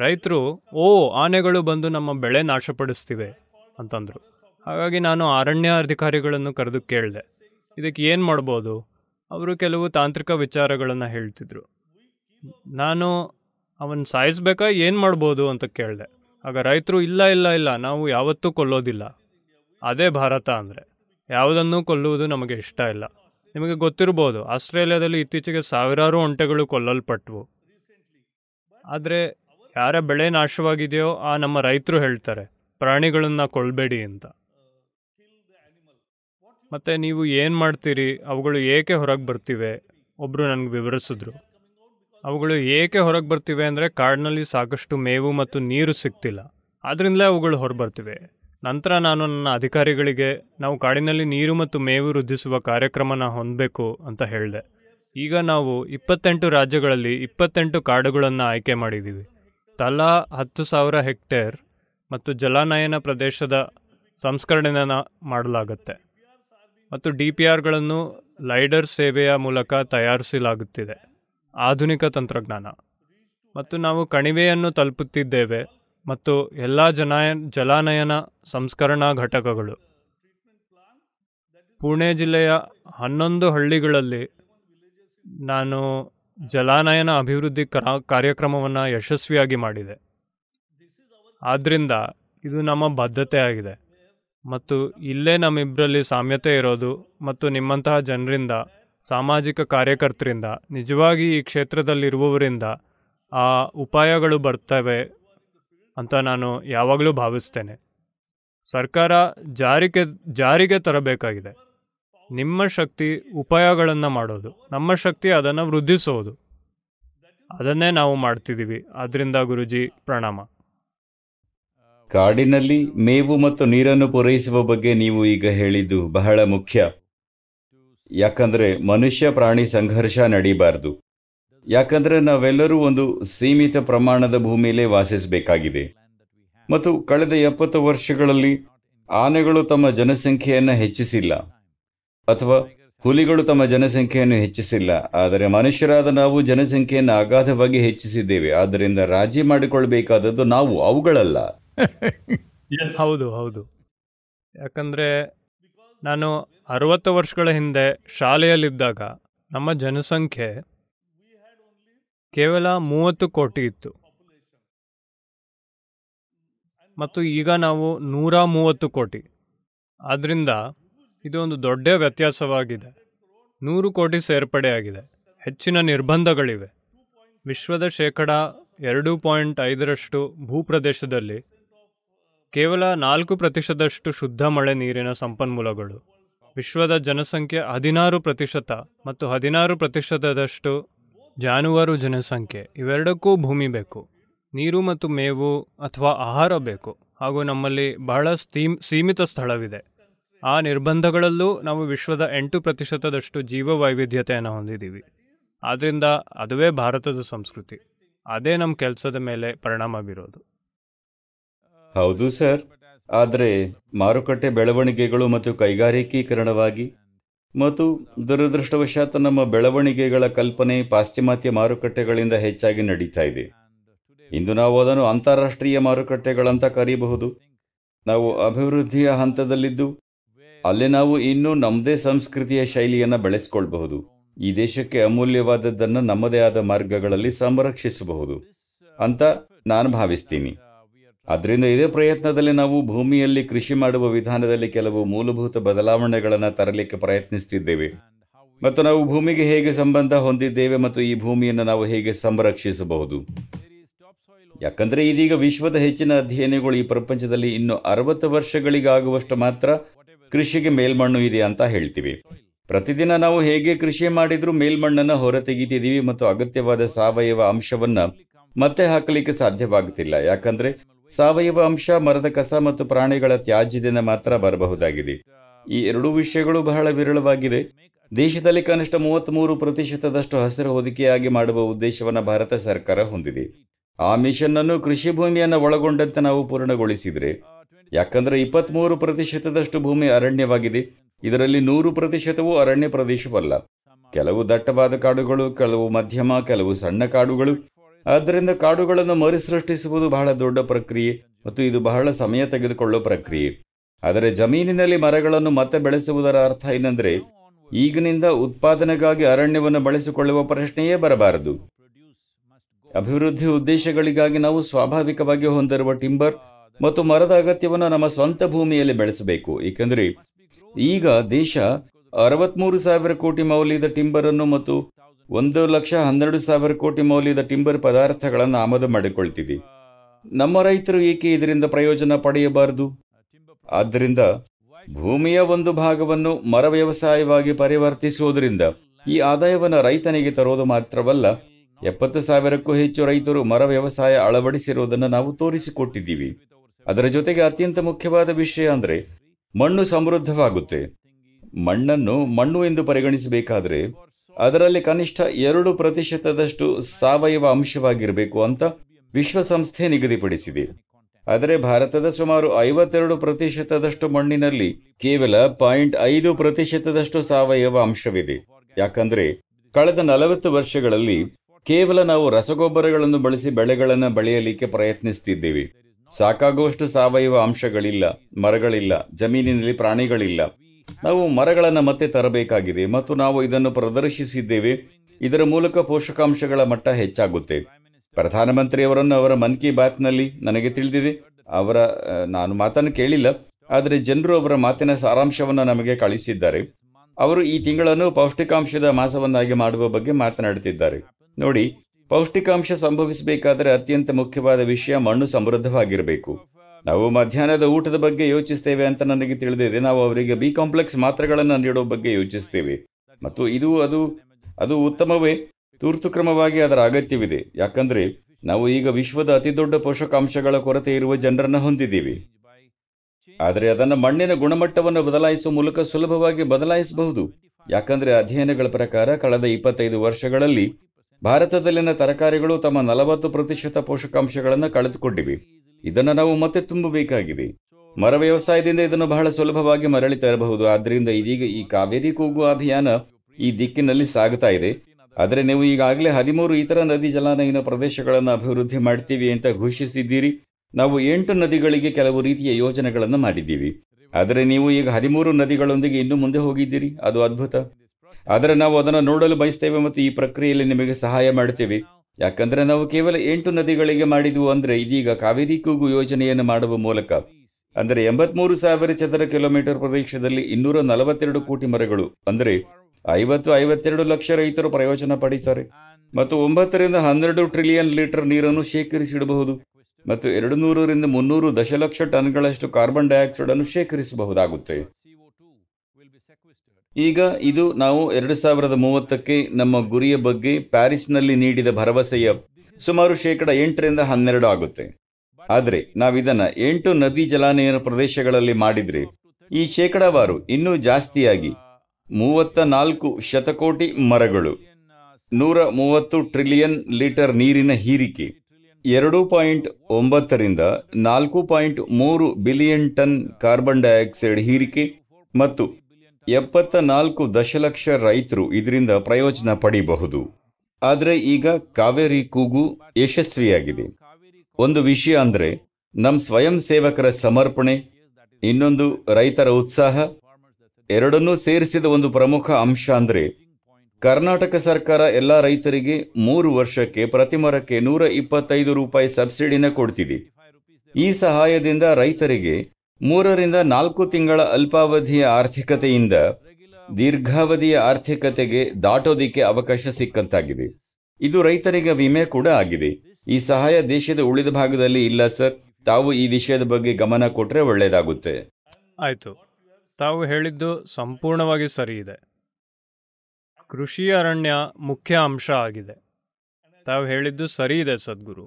[SPEAKER 2] ರೈತರು ಓ ಆನೆಗಳು ಬಂದು ನಮ್ಮ ಬೆಳೆ ನಾಶಪಡಿಸ್ತಿವೆ ಅಂತಂದರು ಹಾಗಾಗಿ ನಾನು ಅರಣ್ಯ ಅಧಿಕಾರಿಗಳನ್ನು ಕರೆದು ಕೇಳಿದೆ ಇದಕ್ಕೆ ಏನು ಮಾಡ್ಬೋದು ಅವರು ಕೆಲವು ತಾಂತ್ರಿಕ ವಿಚಾರಗಳನ್ನು ಹೇಳ್ತಿದ್ರು ನಾನು ಅವನು ಸಾಯಿಸ್ಬೇಕಾ ಏನು ಮಾಡ್ಬೋದು ಅಂತ ಕೇಳಿದೆ ಆಗ ರೈತರು ಇಲ್ಲ ಇಲ್ಲ ಇಲ್ಲ ನಾವು ಯಾವತ್ತೂ ಕೊಲ್ಲೋದಿಲ್ಲ ಅದೇ ಭಾರತ ಅಂದರೆ ಯಾವುದನ್ನೂ ಕೊಲ್ಲುವುದು ನಮಗೆ ಇಷ್ಟ ಇಲ್ಲ ನಿಮಗೆ ಗೊತ್ತಿರ್ಬೋದು ಆಸ್ಟ್ರೇಲಿಯಾದಲ್ಲಿ ಇತ್ತೀಚೆಗೆ ಸಾವಿರಾರು ಒಂಟೆಗಳು ಕೊಲ್ಲಲ್ಪಟ್ಟವು ಆದರೆ ಯಾರ ಬೆಳೆ ನಾಶವಾಗಿದೆಯೋ ಆ ನಮ್ಮ ರೈತರು ಹೇಳ್ತಾರೆ ಪ್ರಾಣಿಗಳನ್ನ ಕೊಳ್ಬೇಡಿ ಅಂತ ಮತ್ತೆ ನೀವು ಏನು ಮಾಡ್ತೀರಿ ಅವುಗಳು ಏಕೆ ಹೊರಗೆ ಬರ್ತಿವೆ ಒಬ್ಬರು ನನಗೆ ವಿವರಿಸಿದ್ರು ಅವುಗಳು ಏಕೆ ಹೊರಗೆ ಬರ್ತಿವೆ ಅಂದರೆ ಕಾಡಿನಲ್ಲಿ ಸಾಕಷ್ಟು ಮೇವು ಮತ್ತು ನೀರು ಸಿಗ್ತಿಲ್ಲ ಆದ್ರಿಂದಲೇ ಅವುಗಳು ಹೊರಬರ್ತಿವೆ ನಂತರ ನಾನು ನನ್ನ ಅಧಿಕಾರಿಗಳಿಗೆ ನಾವು ಕಾಡಿನಲ್ಲಿ ನೀರು ಮತ್ತು ಮೇವು ವೃದ್ಧಿಸುವ ಕಾರ್ಯಕ್ರಮನ ಹೊಂದಬೇಕು ಅಂತ ಹೇಳಿದೆ ಈಗ ನಾವು ಇಪ್ಪತ್ತೆಂಟು ರಾಜ್ಯಗಳಲ್ಲಿ ಇಪ್ಪತ್ತೆಂಟು ಕಾಡುಗಳನ್ನು ಆಯ್ಕೆ ಮಾಡಿದ್ದೀವಿ ತಲಾ ಹತ್ತು ಸಾವಿರ ಹೆಕ್ಟೇರ್ ಮತ್ತು ಜಲಾನಯನ ಪ್ರದೇಶದ ಸಂಸ್ಕರಣೆಯನ್ನು ಮಾಡಲಾಗುತ್ತೆ ಮತ್ತು ಡಿ ಪಿ ಆರ್ಗಳನ್ನು ಲೈಡರ್ ಸೇವೆಯ ಮೂಲಕ ತಯಾರಿಸಲಾಗುತ್ತಿದೆ ಆಧುನಿಕ ತಂತ್ರಜ್ಞಾನ ಮತ್ತು ನಾವು ಕಣಿವೆಯನ್ನು ತಲುಪುತ್ತಿದ್ದೇವೆ ಮತ್ತು ಎಲ್ಲ ಜನಾಯ ಜಲಾನಯನ ಸಂಸ್ಕರಣಾ ಘಟಕಗಳು ಪುಣೆ ಜಿಲ್ಲೆಯ ಹನ್ನೊಂದು ಹಳ್ಳಿಗಳಲ್ಲಿ ನಾನು ಜಲಾನಯನ ಅಭಿವೃದ್ಧಿ ಕಾರ್ಯಕ್ರಮವನ್ನು ಯಶಸ್ವಿಯಾಗಿ ಮಾಡಿದೆ ಆದ್ದರಿಂದ ಇದು ನಮ್ಮ ಬದ್ಧತೆ ಆಗಿದೆ ಮತ್ತು ಇಲ್ಲೇ ನಮ್ಮಿಬ್ಬರಲ್ಲಿ ಸಾಮ್ಯತೆ ಇರೋದು ಮತ್ತು ನಿಮ್ಮಂತಹ ಜನರಿಂದ ಸಾಮಾಜಿಕ ಕಾರ್ಯಕರ್ತರಿಂದ ನಿಜವಾಗಿ ಈ ಕ್ಷೇತ್ರದಲ್ಲಿರುವವರಿಂದ ಆ ಉಪಾಯಗಳು ಬರ್ತವೆ ಅಂತ ನಾನು ಯಾವಾಗಲೂ ಭಾವಿಸ್ತೇನೆ ಸರ್ಕಾರ ಜಾರಿಗೆ ಜಾರಿಗೆ ತರಬೇಕಾಗಿದೆ ನಿಮ್ಮ ಶಕ್ತಿ ಉಪಾಯಗಳನ್ನು ಮಾಡೋದು ನಮ್ಮ ಶಕ್ತಿ ಅದನ್ನು ವೃದ್ಧಿಸೋದು ಅದನ್ನೇ ನಾವು ಮಾಡ್ತಿದ್ದೀವಿ ಅದರಿಂದ ಗುರುಜಿ ಪ್ರಣಾಮ
[SPEAKER 1] ಕಾಡಿನಲ್ಲಿ ಮೇವು ಮತ್ತು ನೀರನ್ನು ಪೂರೈಸುವ ಬಗ್ಗೆ ನೀವು ಈಗ ಹೇಳಿದ್ದು ಬಹಳ ಮುಖ್ಯ ಯಾಕಂದರೆ ಮನುಷ್ಯ ಪ್ರಾಣಿ ಸಂಘರ್ಷ ನಡೀಬಾರ್ದು ಯಾಕಂದರೆ ನಾವೆಲ್ಲರೂ ಒಂದು ಸೀಮಿತ ಪ್ರಮಾಣದ ಭೂಮಿಯಲ್ಲೇ ವಾಸಿಸಬೇಕಾಗಿದೆ ಮತ್ತು ಕಳೆದ ಎಪ್ಪತ್ತು ವರ್ಷಗಳಲ್ಲಿ ಆನೆಗಳು ತಮ್ಮ ಜನಸಂಖ್ಯೆಯನ್ನು ಹೆಚ್ಚಿಸಿಲ್ಲ ಅಥವಾ ಹುಲಿಗಳು ತಮ್ಮ ಜನಸಂಖ್ಯೆಯನ್ನು ಹೆಚ್ಚಿಸಿಲ್ಲ ಆದರೆ ಮನುಷ್ಯರಾದ ನಾವು ಜನಸಂಖ್ಯೆಯನ್ನು ಅಗಾಧವಾಗಿ ಹೆಚ್ಚಿಸಿದ್ದೇವೆ ಆದ್ದರಿಂದ ರಾಜಿ ಮಾಡಿಕೊಳ್ಬೇಕಾದದ್ದು ನಾವು ಅವುಗಳಲ್ಲ
[SPEAKER 2] ಹೌದು ಹೌದು ಯಾಕಂದ್ರೆ ನಾನು ಅರವತ್ತು ವರ್ಷಗಳ ಹಿಂದೆ ಶಾಲೆಯಲ್ಲಿದ್ದಾಗ ನಮ್ಮ ಜನಸಂಖ್ಯೆ ಕೇವಲ ಮೂವತ್ತು ಕೋಟಿ ಇತ್ತು ಮತ್ತು ಈಗ ನಾವು ನೂರ ಮೂವತ್ತು ಕೋಟಿ ಆದ್ದರಿಂದ ಇದು ಒಂದು ದೊಡ್ಡ ವ್ಯತ್ಯಾಸವಾಗಿದೆ ನೂರು ಕೋಟಿ ಸೇರ್ಪಡೆಯಾಗಿದೆ ಹೆಚ್ಚಿನ ನಿರ್ಬಂಧಗಳಿವೆ ವಿಶ್ವದ ಶೇಕಡ ಎರಡು ಪಾಯಿಂಟ್ ಐದರಷ್ಟು ಭೂಪ್ರದೇಶದಲ್ಲಿ ಕೇವಲ ನಾಲ್ಕು ಪ್ರತಿಶತದಷ್ಟು ಶುದ್ಧ ಮಳೆ ನೀರಿನ ಸಂಪನ್ಮೂಲಗಳು ವಿಶ್ವದ ಜನಸಂಖ್ಯೆ ಹದಿನಾರು ಪ್ರತಿಶತ ಮತ್ತು ಹದಿನಾರು ಪ್ರತಿಶತದಷ್ಟು ಜಾನುವಾರು ಜನಸಂಖ್ಯೆ ಇವೆರಡಕ್ಕೂ ಭೂಮಿ ಬೇಕು ನೀರು ಮತ್ತು ಮೇವು ಅಥವಾ ಆಹಾರ ಬೇಕು ಹಾಗೂ ನಮ್ಮಲ್ಲಿ ಬಹಳ ಸ್ಥೀಮ್ ಸೀಮಿತ ಸ್ಥಳವಿದೆ ಆ ನಿರ್ಬಂಧಗಳಲ್ಲೂ ನಾವು ವಿಶ್ವದ ಎಂಟು ಪ್ರತಿಶತದಷ್ಟು ಜೀವ ವೈವಿಧ್ಯತೆಯನ್ನು ಹೊಂದಿದ್ದೀವಿ ಆದ್ದರಿಂದ ಅದುವೇ ಭಾರತದ ಸಂಸ್ಕೃತಿ ಅದೇ ನಮ್ಮ ಕೆಲಸದ ಮೇಲೆ ಪರಿಣಾಮ ಬೀರೋದು
[SPEAKER 1] ಹೌದು ಸರ್ ಆದರೆ ಮಾರುಕಟ್ಟೆ ಬೆಳವಣಿಗೆಗಳು ಮತ್ತು ಕೈಗಾರಿಕೀಕರಣವಾಗಿ ಮತ್ತು ದುರದೃಷ್ಟವಶಾತ್ ನಮ್ಮ ಬೆಳವಣಿಗೆಗಳ ಕಲ್ಪನೆ ಪಾಶ್ಚಿಮಾತ್ಯ ಮಾರುಕಟ್ಟೆಗಳಿಂದ ಹೆಚ್ಚಾಗಿ ನಡೀತಾ ಇದೆ ಇಂದು ನಾವು ಅದನ್ನು ಅಂತಾರಾಷ್ಟ್ರೀಯ ಮಾರುಕಟ್ಟೆಗಳಂತ ಕರೀಬಹುದು ನಾವು ಅಭಿವೃದ್ಧಿಯ ಹಂತದಲ್ಲಿದ್ದು ಅಲ್ಲಿ ನಾವು ಇನ್ನೂ ನಮ್ಮದೇ ಸಂಸ್ಕೃತಿಯ ಶೈಲಿಯನ್ನು ಬೆಳೆಸ್ಕೊಳ್ಬಹುದು ಈ ದೇಶಕ್ಕೆ ಅಮೂಲ್ಯವಾದದ್ದನ್ನು ನಮ್ಮದೇ ಆದ ಮಾರ್ಗಗಳಲ್ಲಿ ಸಂರಕ್ಷಿಸಬಹುದು ಅಂತ ನಾನು ಭಾವಿಸ್ತೀನಿ ಅದರಿಂದ ಇದೇ ಪ್ರಯತ್ನದಲ್ಲಿ ನಾವು ಭೂಮಿಯಲ್ಲಿ ಕೃಷಿ ಮಾಡುವ ವಿಧಾನದಲ್ಲಿ ಕೆಲವು ಮೂಲಭೂತ ಬದಲಾವಣೆಗಳನ್ನು ತರಲಿಕ್ಕೆ ಪ್ರಯತ್ನಿಸ್ತಿದ್ದೇವೆ ಮತ್ತು ನಾವು ಭೂಮಿಗೆ ಹೇಗೆ ಸಂಬಂಧ ಹೊಂದಿದ್ದೇವೆ ಮತ್ತು ಈ ಭೂಮಿಯನ್ನು ನಾವು ಹೇಗೆ ಸಂರಕ್ಷಿಸಬಹುದು ಯಾಕಂದ್ರೆ ಇದೀಗ ವಿಶ್ವದ ಹೆಚ್ಚಿನ ಅಧ್ಯಯನಗಳು ಈ ಪ್ರಪಂಚದಲ್ಲಿ ಇನ್ನು ಅರವತ್ತು ವರ್ಷಗಳಿಗಾಗುವಷ್ಟು ಮಾತ್ರ ಕೃಷಿಗೆ ಮೇಲ್ಮಣ್ಣು ಇದೆ ಅಂತ ಹೇಳ್ತೀವಿ ಪ್ರತಿದಿನ ನಾವು ಹೇಗೆ ಕೃಷಿ ಮಾಡಿದ್ರೂ ಮೇಲ್ಮಣ್ಣನ್ನು ಹೊರತೆಗಿತಿದ್ದೀವಿ ಮತ್ತು ಅಗತ್ಯವಾದ ಸಾವಯವ ಅಂಶವನ್ನು ಮತ್ತೆ ಹಾಕಲಿಕ್ಕೆ ಸಾಧ್ಯವಾಗುತ್ತಿಲ್ಲ ಯಾಕಂದ್ರೆ ಸಾವಯವ ಅಂಶ ಮರದ ಕಸ ಮತ್ತು ಪ್ರಾಣಿಗಳ ತ್ಯಾಜ್ಯದಿಂದ ಮಾತ್ರ ಬರಬಹುದಾಗಿದೆ ಈ ಎರಡೂ ವಿಷಯಗಳು ಬಹಳ ವಿರಳವಾಗಿದೆ ದೇಶದಲ್ಲಿ ಕನಿಷ್ಠ ಮೂವತ್ತ್ ಮೂರು ಪ್ರತಿಶತದಷ್ಟು ಹಸಿರು ಹೊದಿಕೆಯಾಗಿ ಮಾಡುವ ಉದ್ದೇಶವನ್ನು ಭಾರತ ಸರ್ಕಾರ ಹೊಂದಿದೆ ಆ ಮಿಷನ್ ಅನ್ನು ಕೃಷಿ ಭೂಮಿಯನ್ನು ಒಳಗೊಂಡಂತೆ ನಾವು ಪೂರ್ಣಗೊಳಿಸಿದ್ರೆ ಯಾಕಂದರೆ ಇಪ್ಪತ್ತ್ಮೂರು ಪ್ರತಿಶತದಷ್ಟು ಭೂಮಿ ಅರಣ್ಯವಾಗಿದೆ ಇದರಲ್ಲಿ ನೂರು ಪ್ರತಿಶತವೂ ಅರಣ್ಯ ಪ್ರದೇಶವಲ್ಲ ಕೆಲವು ದಟ್ಟವಾದ ಕಾಡುಗಳು ಕೆಲವು ಮಧ್ಯಮ ಕೆಲವು ಸಣ್ಣ ಕಾಡುಗಳು ಆದ್ದರಿಂದ ಕಾಡುಗಳನ್ನು ಮರುಸೃಷ್ಟಿಸುವುದು ಬಹಳ ದೊಡ್ಡ ಪ್ರಕ್ರಿಯೆ ಮತ್ತು ಇದು ಬಹಳ ಸಮಯ ತೆಗೆದುಕೊಳ್ಳುವ ಪ್ರಕ್ರಿಯೆ ಆದರೆ ಜಮೀನಿನಲ್ಲಿ ಮರಗಳನ್ನು ಮತ್ತೆ ಬೆಳೆಸುವುದರ ಅರ್ಥ ಏನೆಂದರೆ ಈಗಿನಿಂದ ಉತ್ಪಾದನೆಗಾಗಿ ಅರಣ್ಯವನ್ನು ಬಳಸಿಕೊಳ್ಳುವ ಪ್ರಶ್ನೆಯೇ ಬರಬಾರದು ಅಭಿವೃದ್ಧಿ ಉದ್ದೇಶಗಳಿಗಾಗಿ ನಾವು ಸ್ವಾಭಾವಿಕವಾಗಿ ಹೊಂದಿರುವ ಟಿಂಬರ್ ಮತ್ತು ಮರದ ಅಗತ್ಯವನ್ನು ನಮ್ಮ ಸ್ವಂತ ಭೂಮಿಯಲ್ಲಿ ಬೆಳೆಸಬೇಕು ಏಕೆಂದರೆ ಈಗ ದೇಶ ಅರವತ್ಮೂರು ಸಾವಿರ ಕೋಟಿ ಮೌಲ್ಯದ ಟಿಂಬರ್ ಅನ್ನು ಮತ್ತು ಒಂದು ಲಕ್ಷ ಹನ್ನೆರಡು ಸಾವಿರ ಕೋಟಿ ಮೌಲ್ಯದ ಟಿಂಬರ್ ಪದಾರ್ಥಗಳನ್ನು ಆಮದು ಮಾಡಿಕೊಳ್ತಿದೆ ನಮ್ಮ ರೈತರು ಏಕೆ ಇದರಿಂದ ಪ್ರಯೋಜನ ಪಡೆಯಬಾರದು ಆದ್ದರಿಂದ ಭೂಮಿಯ ಒಂದು ಭಾಗವನ್ನು ಮರ ವ್ಯವಸಾಯವಾಗಿ ಪರಿವರ್ತಿಸುವುದರಿಂದ ಈ ಆದಾಯವನ್ನು ರೈತನಿಗೆ ತರೋದು ಮಾತ್ರವಲ್ಲ ಎಪ್ಪತ್ತು ಸಾವಿರಕ್ಕೂ ಹೆಚ್ಚು ರೈತರು ಮರ ವ್ಯವಸಾಯ ಅಳವಡಿಸಿರುವುದನ್ನು ನಾವು ತೋರಿಸಿಕೊಟ್ಟಿದ್ದೀವಿ ಅದರ ಜೊತೆಗೆ ಅತ್ಯಂತ ಮುಖ್ಯವಾದ ವಿಷಯ ಅಂದರೆ ಮಣ್ಣು ಸಮೃದ್ಧವಾಗುತ್ತೆ ಮಣ್ಣನ್ನು ಮಣ್ಣು ಎಂದು ಪರಿಗಣಿಸಬೇಕಾದರೆ ಅದರಲ್ಲಿ ಕನಿಷ್ಠ ಎರಡು ಪ್ರತಿಶತದಷ್ಟು ಸಾವಯವ ಅಂಶವಾಗಿರಬೇಕು ಅಂತ ವಿಶ್ವಸಂಸ್ಥೆ ನಿಗದಿಪಡಿಸಿದೆ ಆದರೆ ಭಾರತದ ಸುಮಾರು ಐವತ್ತೆರಡು ಪ್ರತಿಶತದಷ್ಟು ಮಣ್ಣಿನಲ್ಲಿ ಕೇವಲ ಪಾಯಿಂಟ್ ಐದು ಪ್ರತಿಶತದಷ್ಟು ಸಾವಯವ ಅಂಶವಿದೆ ಯಾಕಂದ್ರೆ ಕಳೆದ ನಲವತ್ತು ವರ್ಷಗಳಲ್ಲಿ ಕೇವಲ ನಾವು ರಸಗೊಬ್ಬರಗಳನ್ನು ಬಳಸಿ ಬೆಳೆಗಳನ್ನು ಬೆಳೆಯಲಿಕ್ಕೆ ಪ್ರಯತ್ನಿಸುತ್ತಿದ್ದೇವೆ ಸಾಕಾಗುವಷ್ಟು ಸಾವಯವ ಅಂಶಗಳಿಲ್ಲ ಮರಗಳಿಲ್ಲ ಜಮೀನಿನಲ್ಲಿ ಪ್ರಾಣಿಗಳಿಲ್ಲ ನಾವು ಮರಗಳನ್ನು ಮತ್ತೆ ತರಬೇಕಾಗಿದೆ ಮತ್ತು ನಾವು ಇದನ್ನು ಪ್ರದರ್ಶಿಸಿದ್ದೇವೆ ಇದರ ಮೂಲಕ ಪೋಷಕಾಂಶಗಳ ಮಟ್ಟ ಹೆಚ್ಚಾಗುತ್ತೆ ಪ್ರಧಾನಮಂತ್ರಿಯವರನ್ನು ಅವರ ಮನ್ ಕಿ ಬಾತ್ನಲ್ಲಿ ನನಗೆ ತಿಳಿದಿದೆ ಅವರ ನಾನು ಮಾತನ್ನು ಕೇಳಿಲ್ಲ ಆದರೆ ಜನರು ಅವರ ಮಾತಿನ ಸಾರಾಂಶವನ್ನು ನಮಗೆ ಕಳಿಸಿದ್ದಾರೆ ಅವರು ಈ ತಿಂಗಳನ್ನು ಪೌಷ್ಟಿಕಾಂಶದ ಮಾಸವನ್ನಾಗಿ ಮಾಡುವ ಬಗ್ಗೆ ಮಾತನಾಡುತ್ತಿದ್ದಾರೆ ನೋಡಿ ಪೌಷ್ಟಿಕಾಂಶ ಸಂಭವಿಸಬೇಕಾದರೆ ಅತ್ಯಂತ ಮುಖ್ಯವಾದ ವಿಷಯ ಮಣ್ಣು ಸಮೃದ್ಧವಾಗಿರಬೇಕು ನಾವು ಮಧ್ಯಾಹ್ನದ ಊಟದ ಬಗ್ಗೆ ಯೋಚಿಸ್ತೇವೆ ಅಂತ ನನಗೆ ತಿಳಿದಿದೆ ನಾವು ಅವರಿಗೆ ಬಿ ಕಾಂಪ್ಲೆಕ್ಸ್ ಮಾತ್ರೆಗಳನ್ನು ನೀಡೋ ಬಗ್ಗೆ ಯೋಚಿಸ್ತೇವೆ ಮತ್ತು ಇದು ಅದು ಅದು ಉತ್ತಮವೇ ತುರ್ತು ಕ್ರಮವಾಗಿ ಅದರ ಅಗತ್ಯವಿದೆ ಯಾಕಂದ್ರೆ ನಾವು ಈಗ ವಿಶ್ವದ ಅತಿದೊಡ್ಡ ಪೋಷಕಾಂಶಗಳ ಕೊರತೆ ಇರುವ ಜನರನ್ನು ಹೊಂದಿದ್ದೀವಿ ಆದರೆ ಅದನ್ನು ಮಣ್ಣಿನ ಗುಣಮಟ್ಟವನ್ನು ಬದಲಾಯಿಸುವ ಮೂಲಕ ಸುಲಭವಾಗಿ ಬದಲಾಯಿಸಬಹುದು ಯಾಕಂದ್ರೆ ಅಧ್ಯಯನಗಳ ಪ್ರಕಾರ ಕಳೆದ ಇಪ್ಪತ್ತೈದು ವರ್ಷಗಳಲ್ಲಿ ಭಾರತದಲ್ಲಿನ ತರಕಾರಿಗಳು ತಮ್ಮ ನಲವತ್ತು ಪ್ರತಿಶತ ಪೋಷಕಾಂಶಗಳನ್ನು ಕಳೆದುಕೊಂಡಿವೆ ಇದನ್ನು ನಾವು ಮತ್ತೆ ತುಂಬಬೇಕಾಗಿದೆ ಮರ ವ್ಯವಸಾಯದಿಂದ ಇದನ್ನು ಬಹಳ ಸುಲಭವಾಗಿ ಮರಳಿ ತರಬಹುದು ಆದ್ದರಿಂದ ಇದೀಗ ಈ ಕಾವೇರಿ ಕೂಗು ಅಭಿಯಾನ ಈ ದಿಕ್ಕಿನಲ್ಲಿ ಸಾಗುತ್ತಾ ಇದೆ ಆದರೆ ನೀವು ಈಗಾಗಲೇ ಹದಿಮೂರು ಇತರ ನದಿ ಜಲಾನಯನ ಪ್ರದೇಶಗಳನ್ನು ಅಭಿವೃದ್ಧಿ ಮಾಡ್ತೀವಿ ಅಂತ ಘೋಷಿಸಿದ್ದೀರಿ ನಾವು ಎಂಟು ನದಿಗಳಿಗೆ ಕೆಲವು ರೀತಿಯ ಯೋಜನೆಗಳನ್ನು ಮಾಡಿದ್ದೀವಿ ಆದರೆ ನೀವು ಈಗ ಹದಿಮೂರು ನದಿಗಳೊಂದಿಗೆ ಇನ್ನು ಮುಂದೆ ಹೋಗಿದ್ದೀರಿ ಅದು ಅದ್ಭುತ ಆದರೆ ನಾವು ಅದನ್ನು ನೋಡಲು ಬಯಸ್ತೇವೆ ಮತ್ತು ಈ ಪ್ರಕ್ರಿಯೆಯಲ್ಲಿ ನಿಮಗೆ ಸಹಾಯ ಮಾಡ್ತೇವೆ ಯಾಕಂದ್ರೆ ನಾವು ಕೇವಲ ಎಂಟು ನದಿಗಳಿಗೆ ಮಾಡಿದ್ವು ಅಂದ್ರೆ ಇದೀಗ ಕಾವೇರಿ ಕೂಗು ಯೋಜನೆಯನ್ನು ಮಾಡುವ ಮೂಲಕ ಅಂದರೆ ಎಂಬತ್ಮೂರು ಸಾವಿರ ಚದರ ಕಿಲೋಮೀಟರ್ ಪ್ರದೇಶದಲ್ಲಿ ಇನ್ನೂರ ನಲವತ್ತೆರಡು ಕೋಟಿ ಮರಗಳು ಅಂದರೆ ಐವತ್ತು ಐವತ್ತೆರಡು ಲಕ್ಷ ರೈತರು ಪ್ರಯೋಜನ ಪಡೀತಾರೆ ಮತ್ತು ಒಂಬತ್ತರಿಂದ ಹನ್ನೆರಡು ಟ್ರಿಲಿಯನ್ ಲೀಟರ್ ನೀರನ್ನು ಶೇಖರಿಸಿಡಬಹುದು ಮತ್ತು ಎರಡು ನೂರರಿಂದ ಮುನ್ನೂರು ದಶಲಕ್ಷ ಟನ್ಗಳಷ್ಟು ಕಾರ್ಬನ್ ಡೈಆಕ್ಸೈಡ್ ಅನ್ನು ಶೇಖರಿಸಬಹುದಾಗುತ್ತೆ ಈಗ ಇದು ನಾವು ಎರಡು ಸಾವಿರದ ಮೂವತ್ತಕ್ಕೆ ನಮ್ಮ ಗುರಿಯ ಬಗ್ಗೆ ಪ್ಯಾರಿಸ್ನಲ್ಲಿ ನೀಡಿದ ಭರವಸೆಯ ಸುಮಾರು ಶೇಕಡ ಎಂಟರಿಂದ ಹನ್ನೆರಡು ಆಗುತ್ತೆ ಆದರೆ ನಾವಿದನ್ನು ಎಂಟು ನದಿ ಜಲಾನಯನ ಪ್ರದೇಶಗಳಲ್ಲಿ ಮಾಡಿದರೆ ಈ ಶೇಕಡಾವಾರು ಇನ್ನೂ ಜಾಸ್ತಿಯಾಗಿ ಮೂವತ್ತ ನಾಲ್ಕು ಶತಕೋಟಿ ಮರಗಳು ನೂರ ಮೂವತ್ತು ಟ್ರಿಲಿಯನ್ ಲೀಟರ್ ನೀರಿನ ಹೀರಿಕೆ ಎರಡು ಪಾಯಿಂಟ್ ಒಂಬತ್ತರಿಂದ ನಾಲ್ಕು ಪಾಯಿಂಟ್ ಮೂರು ಬಿಲಿಯನ್ ಟನ್ ಕಾರ್ಬನ್ ಡೈಆಕ್ಸೈಡ್ ಹೀರಿಕೆ ಮತ್ತು ಎಪ್ಪತ್ತ ನಾಲ್ಕು ದಶಲಕ್ಷ ರೈತರು ಇದರಿಂದ ಪ್ರಯೋಜನ ಪಡೆಯಬಹುದು ಆದರೆ ಈಗ ಕಾವೇರಿ ಕೂಗು ಯಶಸ್ವಿಯಾಗಿದೆ ಒಂದು ವಿಷಯ ಅಂದರೆ ನಮ್ಮ ಸ್ವಯಂ ಸೇವಕರ ಸಮರ್ಪಣೆ ಇನ್ನೊಂದು ರೈತರ ಉತ್ಸಾಹ ಎರಡನ್ನೂ ಸೇರಿಸಿದ ಒಂದು ಪ್ರಮುಖ ಅಂಶ ಅಂದರೆ ಕರ್ನಾಟಕ ಸರ್ಕಾರ ಎಲ್ಲ ರೈತರಿಗೆ ಮೂರು ವರ್ಷಕ್ಕೆ ಪ್ರತಿ ಮರಕ್ಕೆ ನೂರ ಇಪ್ಪತ್ತೈದು ರೂಪಾಯಿ ಸಬ್ಸಿಡಿನ ಕೊಡ್ತಿದೆ ಈ ಸಹಾಯದಿಂದ ರೈತರಿಗೆ ಮೂರರಿಂದ ನಾಲ್ಕು ತಿಂಗಳ ಅಲ್ಪಾವಧಿಯ ಆರ್ಥಿಕತೆಯಿಂದ ದೀರ್ಘಾವಧಿಯ ಆರ್ಥಿಕತೆಗೆ ದಾಟೋದಿಕ್ಕೆ ಅವಕಾಶ ಸಿಕ್ಕಂತಾಗಿದೆ ಇದು ರೈತರಿಗೆ ವಿಮೆ ಕೂಡ ಆಗಿದೆ ಈ ಸಹಾಯ ದೇಶದ ಉಳಿದ ಭಾಗದಲ್ಲಿ ಇಲ್ಲ ಸರ್ ತಾವು ಈ ವಿಷಯದ ಬಗ್ಗೆ ಗಮನ ಕೊಟ್ಟರೆ ಒಳ್ಳೆಯದಾಗುತ್ತೆ
[SPEAKER 2] ಆಯಿತು ತಾವು ಹೇಳಿದ್ದು ಸಂಪೂರ್ಣವಾಗಿ ಸರಿ ಇದೆ ಕೃಷಿ ಅರಣ್ಯ ಮುಖ್ಯ ಅಂಶ ಆಗಿದೆ ತಾವು ಹೇಳಿದ್ದು ಸರಿ ಇದೆ ಸದ್ಗುರು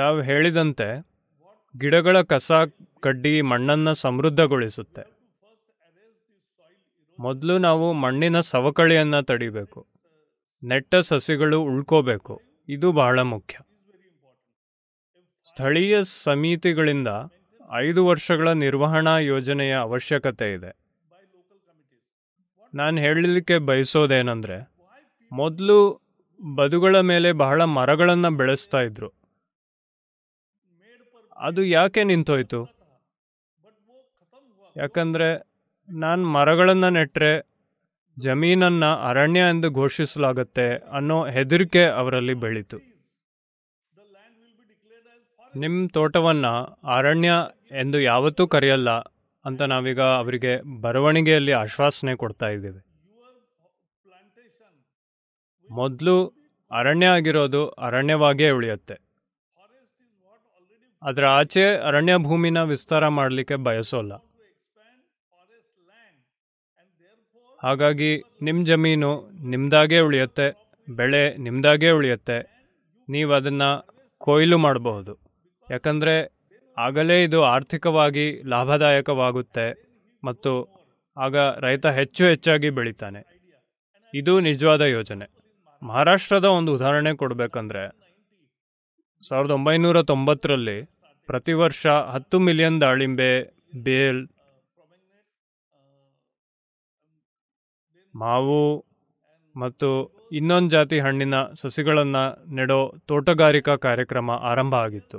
[SPEAKER 2] ತಾವು ಹೇಳಿದಂತೆ ಗಿಡಗಳ ಕಸ ಕಡ್ಡಿ ಮಣ್ಣನ್ನು ಸಮೃದ್ಧಗೊಳಿಸುತ್ತೆ ಮೊದಲು ನಾವು ಮಣ್ಣಿನ ಸವಕಳಿಯನ್ನು ತಡಿಬೇಕು ನೆಟ್ಟ ಸಸಿಗಳು ಉಳ್ಕೋಬೇಕು ಇದು ಬಹಳ ಮುಖ್ಯ ಸ್ಥಳೀಯ ಸಮಿತಿಗಳಿಂದ ಐದು ವರ್ಷಗಳ ನಿರ್ವಹಣಾ ಯೋಜನೆಯ ಅವಶ್ಯಕತೆ ಇದೆ ನಾನು ಹೇಳಲಿಕ್ಕೆ ಬಯಸೋದೇನೆಂದರೆ ಮೊದಲು ಬದುಗಳ ಮೇಲೆ ಬಹಳ ಮರಗಳನ್ನು ಬೆಳೆಸ್ತಾ ಇದ್ರು ಅದು ಯಾಕೆ ನಿಂತೋಯ್ತು ಯಾಕಂದರೆ ನಾನು ಮರಗಳನ್ನು ನೆಟ್ಟರೆ ಜಮೀನನ್ನು ಅರಣ್ಯ ಎಂದು ಘೋಷಿಸಲಾಗುತ್ತೆ ಅನ್ನೋ ಹೆದರಿಕೆ ಅವರಲ್ಲಿ ಬೆಳೀತು ನಿಮ್ಮ ತೋಟವನ್ನು ಅರಣ್ಯ ಎಂದು ಯಾವತ್ತೂ ಕರೆಯಲ್ಲ ಅಂತ ನಾವೀಗ ಅವರಿಗೆ ಬರವಣಿಗೆಯಲ್ಲಿ ಆಶ್ವಾಸನೆ ಕೊಡ್ತಾ ಇದ್ದೀವಿ ಮೊದಲು ಅರಣ್ಯ ಆಗಿರೋದು ಅರಣ್ಯವಾಗೇ ಉಳಿಯುತ್ತೆ ಅದರ ಆಚೆ ಅರಣ್ಯ ಭೂಮಿನ ವಿಸ್ತಾರ ಮಾಡಲಿಕ್ಕೆ ಬಯಸೋಲ್ಲ ಹಾಗಾಗಿ ನಿಮ್ಮ ಜಮೀನು ನಿಮ್ಮದಾಗೇ ಉಳಿಯುತ್ತೆ ಬೆಳೆ ನಿಮ್ಮದಾಗೇ ಉಳಿಯುತ್ತೆ ನೀವು ಅದನ್ನು ಕೊಯ್ಲು ಮಾಡಬಹುದು ಯಾಕಂದರೆ ಆಗಲೇ ಇದು ಆರ್ಥಿಕವಾಗಿ ಲಾಭದಾಯಕವಾಗುತ್ತೆ ಮತ್ತು ಆಗ ರೈತ ಹೆಚ್ಚು ಹೆಚ್ಚಾಗಿ ಬೆಳಿತಾನೆ ಇದು ನಿಜವಾದ ಯೋಜನೆ ಮಹಾರಾಷ್ಟ್ರದ ಒಂದು ಉದಾಹರಣೆ ಕೊಡಬೇಕಂದ್ರೆ ಸಾವಿರದ ಒಂಬೈನೂರ ತೊಂಬತ್ತರಲ್ಲಿ ಪ್ರತಿ ವರ್ಷ ಹತ್ತು ಮಿಲಿಯನ್ ದಾಳಿಂಬೆ ಬೇಲ್ ಮಾವು ಮತ್ತು ಇನ್ನೊಂದು ಜಾತಿ ಹಣ್ಣಿನ ಸಸಿಗಳನ್ನು ನೆಡೋ ತೋಟಗಾರಿಕಾ ಕಾರ್ಯಕ್ರಮ ಆರಂಭ ಆಗಿತ್ತು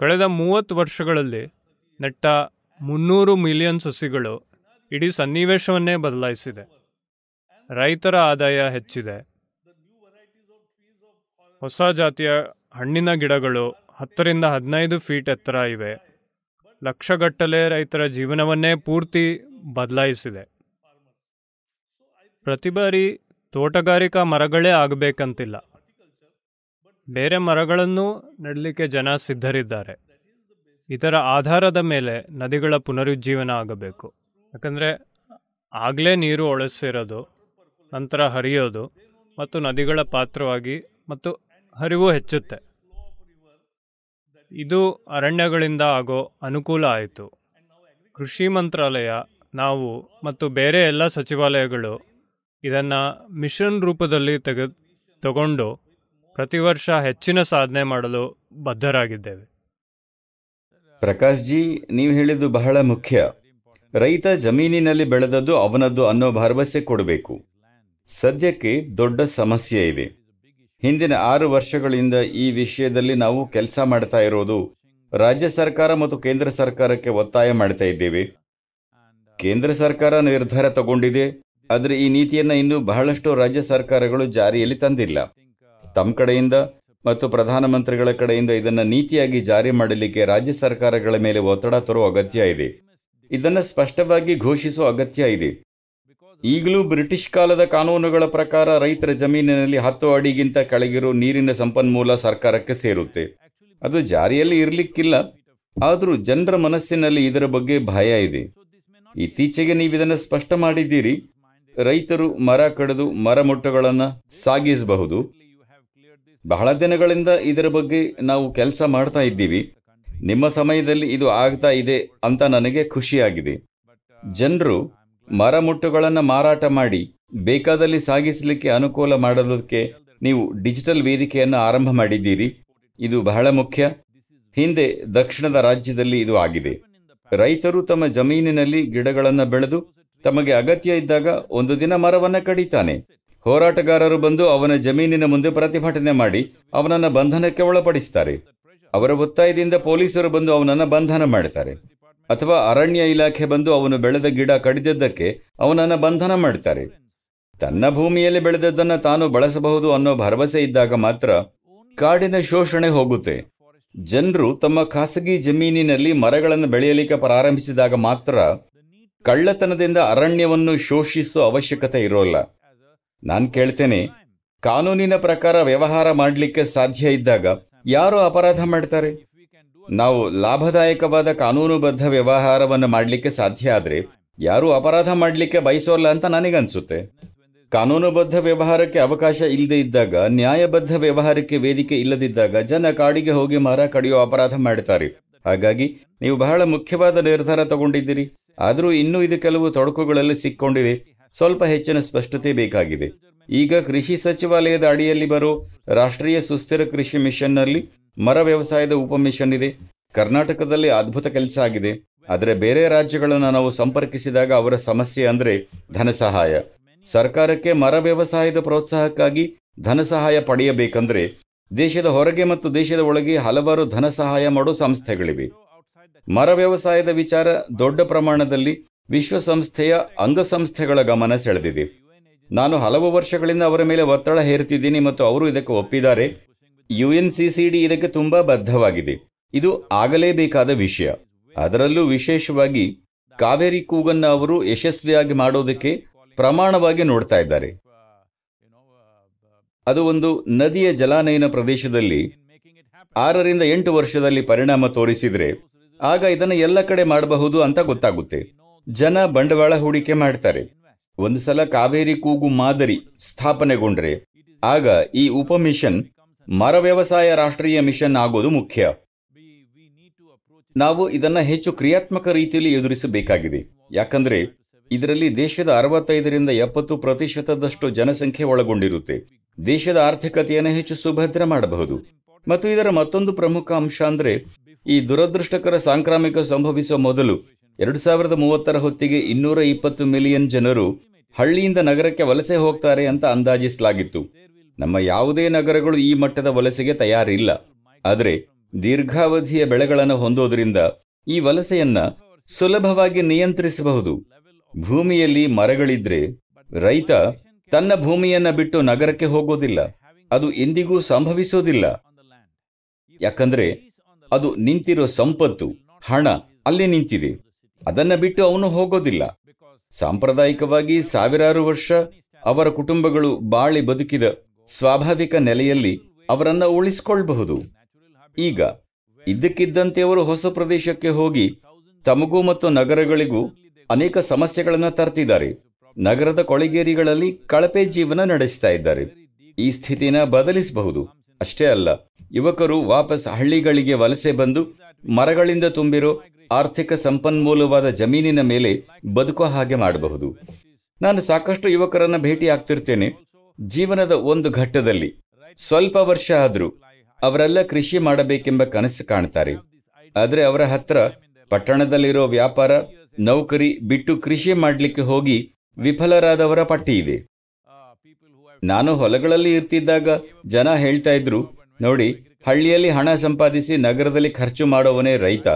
[SPEAKER 2] ಕಳೆದ ಮೂವತ್ತು ವರ್ಷಗಳಲ್ಲಿ ನೆಟ್ಟ ಮುನ್ನೂರು ಮಿಲಿಯನ್ ಸಸಿಗಳು ಇಡೀ ಸನ್ನಿವೇಶವನ್ನೇ ಬದಲಾಯಿಸಿದೆ ರೈತರ ಆದಾಯ ಹೆಚ್ಚಿದೆ ಹೊಸ ಜಾತಿಯ ಹಣ್ಣಿನ ಗಿಡಗಳು ಹತ್ತರಿಂದ ಹದಿನೈದು ಫೀಟ್ ಎತ್ತರ ಇವೆ ಲಕ್ಷಗಟ್ಟಲೆ ರೈತರ ಜೀವನವನ್ನೇ ಪೂರ್ತಿ ಬದಲಾಯಿಸಿದೆ ಪ್ರತಿ ಬಾರಿ ತೋಟಗಾರಿಕಾ ಮರಗಳೇ ಆಗಬೇಕಂತಿಲ್ಲ ಬೇರೆ ಮರಗಳನ್ನು ನೆಡಲಿಕ್ಕೆ ಜನ ಸಿದ್ಧರಿದ್ದಾರೆ ಇದರ ಆಧಾರದ ಮೇಲೆ ನದಿಗಳ ಪುನರುಜ್ಜೀವನ ಆಗಬೇಕು ಯಾಕಂದರೆ ಆಗಲೇ ನೀರು ಒಳಸಿರೋದು ನಂತರ ಹರಿಯೋದು ಮತ್ತು ನದಿಗಳ ಪಾತ್ರವಾಗಿ ಮತ್ತು ಹರಿವು ಹೆಚ್ಚುತ್ತೆ ಇದು ಅರಣ್ಯಗಳಿಂದ ಆಗೋ ಅನುಕೂಲ ಆಯಿತು ಕೃಷಿ ಮಂತ್ರಾಲಯ ನಾವು ಮತ್ತು ಬೇರೆ ಎಲ್ಲ ಸಚಿವಾಲಯಗಳು ಇದನ್ನು ಮಿಷನ್ ರೂಪದಲ್ಲಿ ತೆಗೆ ತಗೊಂಡು ಪ್ರತಿ ವರ್ಷ ಹೆಚ್ಚಿನ ಸಾಧನೆ ಮಾಡಲು ಬದ್ಧರಾಗಿದ್ದೇವೆ
[SPEAKER 1] ಪ್ರಕಾಶ್ ಜಿ ನೀವು ಹೇಳಿದ್ದು ಬಹಳ ಮುಖ್ಯ ರೈತ ಜಮೀನಿನಲ್ಲಿ ಬೆಳೆದದ್ದು ಅವನದ್ದು ಅನ್ನೋ ಭರವಸೆ ಕೊಡಬೇಕು ಸದ್ಯಕ್ಕೆ ದೊಡ್ಡ ಸಮಸ್ಯೆ ಇದೆ ಹಿಂದಿನ ಆರು ವರ್ಷಗಳಿಂದ ಈ ವಿಷಯದಲ್ಲಿ ನಾವು ಕೆಲಸ ಮಾಡ್ತಾ ಇರೋದು ರಾಜ್ಯ ಸರ್ಕಾರ ಮತ್ತು ಕೇಂದ್ರ ಸರ್ಕಾರಕ್ಕೆ ಒತ್ತಾಯ ಮಾಡ್ತಾ ಇದ್ದೇವೆ ಕೇಂದ್ರ ಸರ್ಕಾರ ನಿರ್ಧಾರ ತಗೊಂಡಿದೆ ಆದರೆ ಈ ನೀತಿಯನ್ನು ಇನ್ನೂ ಬಹಳಷ್ಟು ರಾಜ್ಯ ಸರ್ಕಾರಗಳು ಜಾರಿಯಲ್ಲಿ ತಂದಿಲ್ಲ ತಮ್ಮ ಕಡೆಯಿಂದ ಮತ್ತು ಪ್ರಧಾನಮಂತ್ರಿಗಳ ಕಡೆಯಿಂದ ಇದನ್ನು ನೀತಿಯಾಗಿ ಜಾರಿ ಮಾಡಲಿಕ್ಕೆ ರಾಜ್ಯ ಸರ್ಕಾರಗಳ ಮೇಲೆ ಒತ್ತಡ ತರುವ ಅಗತ್ಯ ಇದೆ ಇದನ್ನು ಸ್ಪಷ್ಟವಾಗಿ ಘೋಷಿಸುವ ಅಗತ್ಯ ಇದೆ ಈಗಲೂ ಬ್ರಿಟಿಷ್ ಕಾಲದ ಕಾನೂನುಗಳ ಪ್ರಕಾರ ರೈತರ ಜಮೀನಿನಲ್ಲಿ ಹತ್ತು ಅಡಿಗಿಂತ ಕೆಳಗಿರೋ ನೀರಿನ ಸಂಪನ್ಮೂಲ ಸರ್ಕಾರಕ್ಕೆ ಸೇರುತ್ತೆ ಅದು ಜಾರಿಯಲ್ಲಿ ಇರಲಿಕ್ಕಿಲ್ಲ ಆದರೂ ಜನರ ಮನಸ್ಸಿನಲ್ಲಿ ಇದರ ಬಗ್ಗೆ ಭಯ ಇದೆ ಇತ್ತೀಚೆಗೆ ನೀವು ಇದನ್ನು ಸ್ಪಷ್ಟ ಮಾಡಿದ್ದೀರಿ ರೈತರು ಮರ ಕಡಿದು ಮೊಟ್ಟಗಳನ್ನು ಸಾಗಿಸಬಹುದು ಬಹಳ ದಿನಗಳಿಂದ ಇದರ ಬಗ್ಗೆ ನಾವು ಕೆಲಸ ಮಾಡ್ತಾ ಇದ್ದೀವಿ ನಿಮ್ಮ ಸಮಯದಲ್ಲಿ ಇದು ಆಗ್ತಾ ಇದೆ ಅಂತ ನನಗೆ ಖುಷಿಯಾಗಿದೆ ಜನರು ಮರಮೊಟ್ಟುಗಳನ್ನು ಮಾರಾಟ ಮಾಡಿ ಬೇಕಾದಲ್ಲಿ ಸಾಗಿಸಲಿಕ್ಕೆ ಅನುಕೂಲ ಮಾಡಲಿಕ್ಕೆ ನೀವು ಡಿಜಿಟಲ್ ವೇದಿಕೆಯನ್ನು ಆರಂಭ ಮಾಡಿದ್ದೀರಿ ಇದು ಬಹಳ ಮುಖ್ಯ ಹಿಂದೆ ದಕ್ಷಿಣದ ರಾಜ್ಯದಲ್ಲಿ ಇದು ಆಗಿದೆ ರೈತರು ತಮ್ಮ ಜಮೀನಿನಲ್ಲಿ ಗಿಡಗಳನ್ನು ಬೆಳೆದು ತಮಗೆ ಅಗತ್ಯ ಇದ್ದಾಗ ಒಂದು ದಿನ ಮರವನ್ನು ಕಡಿತಾನೆ ಹೋರಾಟಗಾರರು ಬಂದು ಅವನ ಜಮೀನಿನ ಮುಂದೆ ಪ್ರತಿಭಟನೆ ಮಾಡಿ ಅವನನ್ನ ಬಂಧನಕ್ಕೆ ಒಳಪಡಿಸ್ತಾರೆ ಅವರ ಒತ್ತಾಯದಿಂದ ಪೊಲೀಸರು ಬಂದು ಅವನನ್ನ ಬಂಧನ ಮಾಡ್ತಾರೆ ಅಥವಾ ಅರಣ್ಯ ಇಲಾಖೆ ಬಂದು ಅವನು ಬೆಳೆದ ಗಿಡ ಕಡಿದದ್ದಕ್ಕೆ ಅವನನ್ನ ಬಂಧನ ಮಾಡ್ತಾರೆ ತನ್ನ ಭೂಮಿಯಲ್ಲಿ ಬೆಳೆದದ್ದನ್ನು ತಾನು ಬಳಸಬಹುದು ಅನ್ನೋ ಭರವಸೆ ಇದ್ದಾಗ ಮಾತ್ರ ಕಾಡಿನ ಶೋಷಣೆ ಹೋಗುತ್ತೆ ಜನರು ತಮ್ಮ ಖಾಸಗಿ ಜಮೀನಿನಲ್ಲಿ ಮರಗಳನ್ನು ಬೆಳೆಯಲಿಕ್ಕೆ ಪ್ರಾರಂಭಿಸಿದಾಗ ಮಾತ್ರ ಕಳ್ಳತನದಿಂದ ಅರಣ್ಯವನ್ನು ಶೋಷಿಸೋ ಅವಶ್ಯಕತೆ ಇರೋಲ್ಲ ನಾನು ಕೇಳ್ತೇನೆ ಕಾನೂನಿನ ಪ್ರಕಾರ ವ್ಯವಹಾರ ಮಾಡಲಿಕ್ಕೆ ಸಾಧ್ಯ ಇದ್ದಾಗ ಯಾರು ಅಪರಾಧ ಮಾಡ್ತಾರೆ ನಾವು ಲಾಭದಾಯಕವಾದ ಕಾನೂನುಬದ್ಧ ವ್ಯವಹಾರವನ್ನು ಮಾಡಲಿಕ್ಕೆ ಸಾಧ್ಯ ಆದರೆ ಯಾರೂ ಅಪರಾಧ ಮಾಡಲಿಕ್ಕೆ ಬಯಸೋಲ್ಲ ಅಂತ ನನಗನ್ಸುತ್ತೆ ಕಾನೂನುಬದ್ಧ ವ್ಯವಹಾರಕ್ಕೆ ಅವಕಾಶ ಇಲ್ಲದೆ ಇದ್ದಾಗ ನ್ಯಾಯಬದ್ಧ ವ್ಯವಹಾರಕ್ಕೆ ವೇದಿಕೆ ಇಲ್ಲದಿದ್ದಾಗ ಜನ ಕಾಡಿಗೆ ಹೋಗಿ ಮರ ಕಡಿಯೋ ಅಪರಾಧ ಮಾಡ್ತಾರೆ ಹಾಗಾಗಿ ನೀವು ಬಹಳ ಮುಖ್ಯವಾದ ನಿರ್ಧಾರ ತಗೊಂಡಿದ್ದೀರಿ ಆದರೂ ಇನ್ನೂ ಇದು ಕೆಲವು ತೊಡಕುಗಳಲ್ಲಿ ಸಿಕ್ಕೊಂಡಿದೆ ಸ್ವಲ್ಪ ಹೆಚ್ಚಿನ ಸ್ಪಷ್ಟತೆ ಬೇಕಾಗಿದೆ ಈಗ ಕೃಷಿ ಸಚಿವಾಲಯದ ಅಡಿಯಲ್ಲಿ ಬರೋ ರಾಷ್ಟ್ರೀಯ ಸುಸ್ಥಿರ ಕೃಷಿ ಮಿಷನ್ನಲ್ಲಿ ಮರ ವ್ಯವಸಾಯದ ಉಪಮಿಷನ್ ಇದೆ ಕರ್ನಾಟಕದಲ್ಲಿ ಅದ್ಭುತ ಕೆಲಸ ಆಗಿದೆ ಆದರೆ ಬೇರೆ ರಾಜ್ಯಗಳನ್ನು ನಾವು ಸಂಪರ್ಕಿಸಿದಾಗ ಅವರ ಸಮಸ್ಯೆ ಅಂದರೆ ಧನ ಸಹಾಯ ಸರ್ಕಾರಕ್ಕೆ ಮರ ವ್ಯವಸಾಯದ ಪ್ರೋತ್ಸಾಹಕ್ಕಾಗಿ ಧನ ಸಹಾಯ ಪಡೆಯಬೇಕಂದ್ರೆ ದೇಶದ ಹೊರಗೆ ಮತ್ತು ದೇಶದ ಒಳಗೆ ಹಲವಾರು ಧನ ಸಹಾಯ ಮಾಡೋ ಸಂಸ್ಥೆಗಳಿವೆ ಮರ ವ್ಯವಸಾಯದ ವಿಚಾರ ದೊಡ್ಡ ಪ್ರಮಾಣದಲ್ಲಿ ವಿಶ್ವಸಂಸ್ಥೆಯ ಅಂಗಸಂಸ್ಥೆಗಳ ಗಮನ ಸೆಳೆದಿದೆ ನಾನು ಹಲವು ವರ್ಷಗಳಿಂದ ಅವರ ಮೇಲೆ ಒತ್ತಡ ಹೇರುತ್ತಿದ್ದೀನಿ ಮತ್ತು ಅವರು ಇದಕ್ಕೆ ಒಪ್ಪಿದ್ದಾರೆ ಯುಎನ್ ಎನ್ ಸಿ ಇದಕ್ಕೆ ತುಂಬಾ ಬದ್ಧವಾಗಿದೆ ಇದು ಆಗಲೇಬೇಕಾದ ವಿಷಯ ಅದರಲ್ಲೂ ವಿಶೇಷವಾಗಿ ಕಾವೇರಿ ಕೂಗನ್ನ ಅವರು ಯಶಸ್ವಿಯಾಗಿ ಮಾಡೋದಕ್ಕೆ ಪ್ರಮಾಣವಾಗಿ ನೋಡ್ತಾ ಇದ್ದಾರೆ ಅದು ಒಂದು ನದಿಯ ಜಲಾನಯನ ಪ್ರದೇಶದಲ್ಲಿ ಆರರಿಂದ ಎಂಟು ವರ್ಷದಲ್ಲಿ ಪರಿಣಾಮ ತೋರಿಸಿದರೆ ಆಗ ಇದನ್ನು ಎಲ್ಲ ಕಡೆ ಮಾಡಬಹುದು ಅಂತ ಗೊತ್ತಾಗುತ್ತೆ ಜನ ಬಂಡವಾಳ ಹೂಡಿಕೆ ಮಾಡ್ತಾರೆ ಒಂದು ಸಲ ಕಾವೇರಿ ಕೂಗು ಮಾದರಿ ಸ್ಥಾಪನೆಗೊಂಡ್ರೆ ಆಗ ಈ ಉಪ ಮಿಷನ್ ಮರ ವ್ಯವಸಾಯ ರಾಷ್ಟ್ರೀಯ ಮಿಷನ್ ಆಗೋದು ಮುಖ್ಯ ನಾವು ಇದನ್ನ ಹೆಚ್ಚು ಕ್ರಿಯಾತ್ಮಕ ರೀತಿಯಲ್ಲಿ ಎದುರಿಸಬೇಕಾಗಿದೆ ಯಾಕಂದ್ರೆ ಇದರಲ್ಲಿ ದೇಶದ ಅರವತ್ತೈದರಿಂದ ಎಪ್ಪತ್ತು ಪ್ರತಿಶತದಷ್ಟು ಜನಸಂಖ್ಯೆ ಒಳಗೊಂಡಿರುತ್ತೆ ದೇಶದ ಆರ್ಥಿಕತೆಯನ್ನು ಹೆಚ್ಚು ಸುಭದ್ರ ಮಾಡಬಹುದು ಮತ್ತು ಇದರ ಮತ್ತೊಂದು ಪ್ರಮುಖ ಅಂಶ ಅಂದ್ರೆ ಈ ದುರದೃಷ್ಟಕರ ಸಾಂಕ್ರಾಮಿಕ ಸಂಭವಿಸುವ ಮೊದಲು ಎರಡು ಸಾವಿರದ ಮೂವತ್ತರ ಹೊತ್ತಿಗೆ ಇನ್ನೂರ ಇಪ್ಪತ್ತು ಮಿಲಿಯನ್ ಜನರು ಹಳ್ಳಿಯಿಂದ ನಗರಕ್ಕೆ ವಲಸೆ ಹೋಗ್ತಾರೆ ಅಂತ ಅಂದಾಜಿಸಲಾಗಿತ್ತು ನಮ್ಮ ಯಾವುದೇ ನಗರಗಳು ಈ ಮಟ್ಟದ ವಲಸೆಗೆ ತಯಾರಿಲ್ಲ ಆದರೆ ದೀರ್ಘಾವಧಿಯ ಬೆಳೆಗಳನ್ನು ಹೊಂದೋದ್ರಿಂದ ಈ ವಲಸೆಯನ್ನ ಸುಲಭವಾಗಿ ನಿಯಂತ್ರಿಸಬಹುದು ಭೂಮಿಯಲ್ಲಿ ಮರಗಳಿದ್ರೆ ರೈತ ತನ್ನ ಭೂಮಿಯನ್ನ ಬಿಟ್ಟು ನಗರಕ್ಕೆ ಹೋಗೋದಿಲ್ಲ ಅದು ಎಂದಿಗೂ ಸಂಭವಿಸೋದಿಲ್ಲ ಯಾಕಂದ್ರೆ ಅದು ನಿಂತಿರೋ ಸಂಪತ್ತು ಹಣ ಅಲ್ಲಿ ನಿಂತಿದೆ ಅದನ್ನ ಬಿಟ್ಟು ಅವನು ಹೋಗೋದಿಲ್ಲ ಸಾಂಪ್ರದಾಯಿಕವಾಗಿ ಸಾವಿರಾರು ವರ್ಷ ಅವರ ಕುಟುಂಬಗಳು ಬಾಳಿ ಬದುಕಿದ ಸ್ವಾಭಾವಿಕ ನೆಲೆಯಲ್ಲಿ ಅವರನ್ನ ಉಳಿಸಿಕೊಳ್ಳಬಹುದು ಈಗ ಇದ್ದಕ್ಕಿದ್ದಂತೆ ಅವರು ಹೊಸ ಪ್ರದೇಶಕ್ಕೆ ಹೋಗಿ ತಮಗೂ ಮತ್ತು ನಗರಗಳಿಗೂ ಅನೇಕ ಸಮಸ್ಯೆಗಳನ್ನು ತರ್ತಿದ್ದಾರೆ ನಗರದ ಕೊಳಗೇರಿಗಳಲ್ಲಿ ಕಳಪೆ ಜೀವನ ನಡೆಸ್ತಾ ಇದ್ದಾರೆ ಈ ಸ್ಥಿತಿನ ಬದಲಿಸಬಹುದು ಅಷ್ಟೇ ಅಲ್ಲ ಯುವಕರು ವಾಪಸ್ ಹಳ್ಳಿಗಳಿಗೆ ವಲಸೆ ಬಂದು ಮರಗಳಿಂದ ತುಂಬಿರೋ ಆರ್ಥಿಕ ಸಂಪನ್ಮೂಲವಾದ ಜಮೀನಿನ ಮೇಲೆ ಬದುಕುವ ಹಾಗೆ ಮಾಡಬಹುದು ನಾನು ಸಾಕಷ್ಟು ಯುವಕರನ್ನ ಭೇಟಿ ಆಗ್ತಿರ್ತೇನೆ ಜೀವನದ ಒಂದು ಘಟ್ಟದಲ್ಲಿ ಸ್ವಲ್ಪ ವರ್ಷ ಆದರೂ ಅವರೆಲ್ಲ ಕೃಷಿ ಮಾಡಬೇಕೆಂಬ ಕನಸು ಕಾಣ್ತಾರೆ ಆದರೆ ಅವರ ಹತ್ರ ಪಟ್ಟಣದಲ್ಲಿರೋ ವ್ಯಾಪಾರ ನೌಕರಿ ಬಿಟ್ಟು ಕೃಷಿ ಮಾಡಲಿಕ್ಕೆ ಹೋಗಿ ವಿಫಲರಾದವರ ಪಟ್ಟಿ ಇದೆ ನಾನು ಹೊಲಗಳಲ್ಲಿ ಇರ್ತಿದ್ದಾಗ ಜನ ಹೇಳ್ತಾ ಇದ್ರು ನೋಡಿ ಹಳ್ಳಿಯಲ್ಲಿ ಹಣ ಸಂಪಾದಿಸಿ ನಗರದಲ್ಲಿ ಖರ್ಚು ಮಾಡೋವನೇ ರೈತ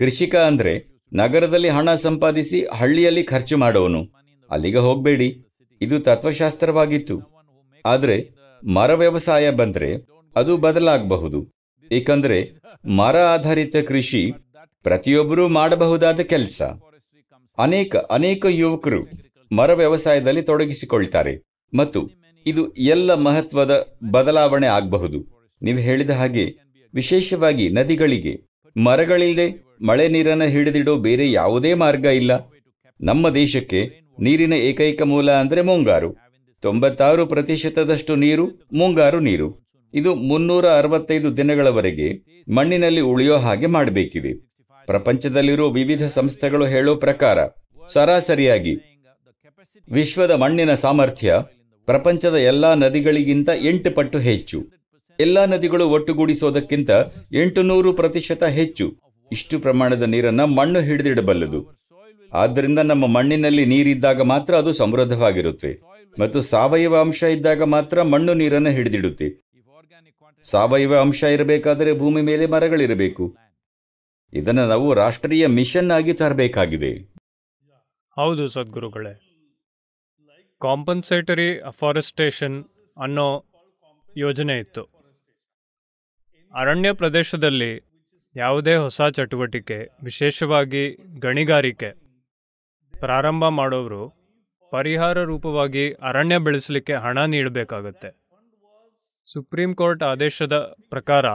[SPEAKER 1] ಕೃಷಿಕ ಅಂದ್ರೆ ನಗರದಲ್ಲಿ ಹಣ ಸಂಪಾದಿಸಿ ಹಳ್ಳಿಯಲ್ಲಿ ಖರ್ಚು ಮಾಡೋನು ಅಲ್ಲಿಗೆ ಹೋಗಬೇಡಿ ಇದು ತತ್ವಶಾಸ್ತ್ರವಾಗಿತ್ತು ಆದ್ರೆ ಮರ ವ್ಯವಸಾಯ ಬಂದ್ರೆ ಅದು ಬದಲಾಗಬಹುದು ಏಕಂದ್ರೆ ಮರ ಆಧಾರಿತ ಕೃಷಿ ಪ್ರತಿಯೊಬ್ಬರೂ ಮಾಡಬಹುದಾದ ಕೆಲಸ ಅನೇಕ ಅನೇಕ ಯುವಕರು ಮರ ವ್ಯವಸಾಯದಲ್ಲಿ ತೊಡಗಿಸಿಕೊಳ್ತಾರೆ ಮತ್ತು ಇದು ಎಲ್ಲ ಮಹತ್ವದ ಬದಲಾವಣೆ ಆಗಬಹುದು ನೀವು ಹೇಳಿದ ಹಾಗೆ ವಿಶೇಷವಾಗಿ ನದಿಗಳಿಗೆ ಮರಗಳಿಲ್ಲದೆ ಮಳೆ ನೀರನ್ನು ಹಿಡಿದಿಡೋ ಬೇರೆ ಯಾವುದೇ ಮಾರ್ಗ ಇಲ್ಲ ನಮ್ಮ ದೇಶಕ್ಕೆ ನೀರಿನ ಏಕೈಕ ಮೂಲ ಅಂದರೆ ಮುಂಗಾರು ತೊಂಬತ್ತಾರು ಪ್ರತಿಶತದಷ್ಟು ನೀರು ಮುಂಗಾರು ನೀರು ಇದು ಮುನ್ನೂರ ಅರವತ್ತೈದು ದಿನಗಳವರೆಗೆ ಮಣ್ಣಿನಲ್ಲಿ ಉಳಿಯೋ ಹಾಗೆ ಮಾಡಬೇಕಿದೆ ಪ್ರಪಂಚದಲ್ಲಿರುವ ವಿವಿಧ ಸಂಸ್ಥೆಗಳು ಹೇಳೋ ಪ್ರಕಾರ ಸರಾಸರಿಯಾಗಿ ವಿಶ್ವದ ಮಣ್ಣಿನ ಸಾಮರ್ಥ್ಯ ಪ್ರಪಂಚದ ಎಲ್ಲಾ ನದಿಗಳಿಗಿಂತ ಎಂಟು ಪಟ್ಟು ಹೆಚ್ಚು ಎಲ್ಲಾ ನದಿಗಳು ಒಟ್ಟುಗೂಡಿಸೋದಕ್ಕಿಂತ ಎಂಟುನೂರು ಪ್ರತಿಶತ ಹೆಚ್ಚು ಇಷ್ಟು ಪ್ರಮಾಣದ ನೀರನ್ನು ಮಣ್ಣು ಹಿಡಿದಿಡಬಲ್ಲದು ಆದ್ದರಿಂದ ನಮ್ಮ ಮಣ್ಣಿನಲ್ಲಿ ನೀರಿದ್ದಾಗ ಮಾತ್ರ ಅದು ಸಮೃದ್ಧವಾಗಿರುತ್ತೆ ಮತ್ತು ಸಾವಯವ ಅಂಶ ಇದ್ದಾಗ ಮಾತ್ರ ಮಣ್ಣು ನೀರನ್ನು ಹಿಡಿದಿಡುತ್ತೆ ಸಾವಯವ ಅಂಶ ಇರಬೇಕಾದರೆ ಭೂಮಿ ಮೇಲೆ ಮರಗಳಿರಬೇಕು ಇದನ್ನು ನಾವು ರಾಷ್ಟ್ರೀಯ ಮಿಷನ್ ಆಗಿ ತರಬೇಕಾಗಿದೆ
[SPEAKER 2] ಹೌದು ಸದ್ಗುರುಗಳೇ ಕಾಂಪನ್ಸೇಟರಿ ಅಫಾರೆಸ್ಟೇಷನ್ ಅನ್ನೋ ಯೋಜನೆ ಇತ್ತು ಅರಣ್ಯ ಪ್ರದೇಶದಲ್ಲಿ ಯಾವುದೇ ಹೊಸ ಚಟುವಟಿಕೆ ವಿಶೇಷವಾಗಿ ಗಣಿಗಾರಿಕೆ ಪ್ರಾರಂಭ ಮಾಡೋರು ಪರಿಹಾರ ರೂಪವಾಗಿ ಅರಣ್ಯ ಬೆಳೆಸಲಿಕ್ಕೆ ಹಣ ನೀಡಬೇಕಾಗತ್ತೆ ಸುಪ್ರೀಂ ಕೋರ್ಟ್ ಆದೇಶದ ಪ್ರಕಾರ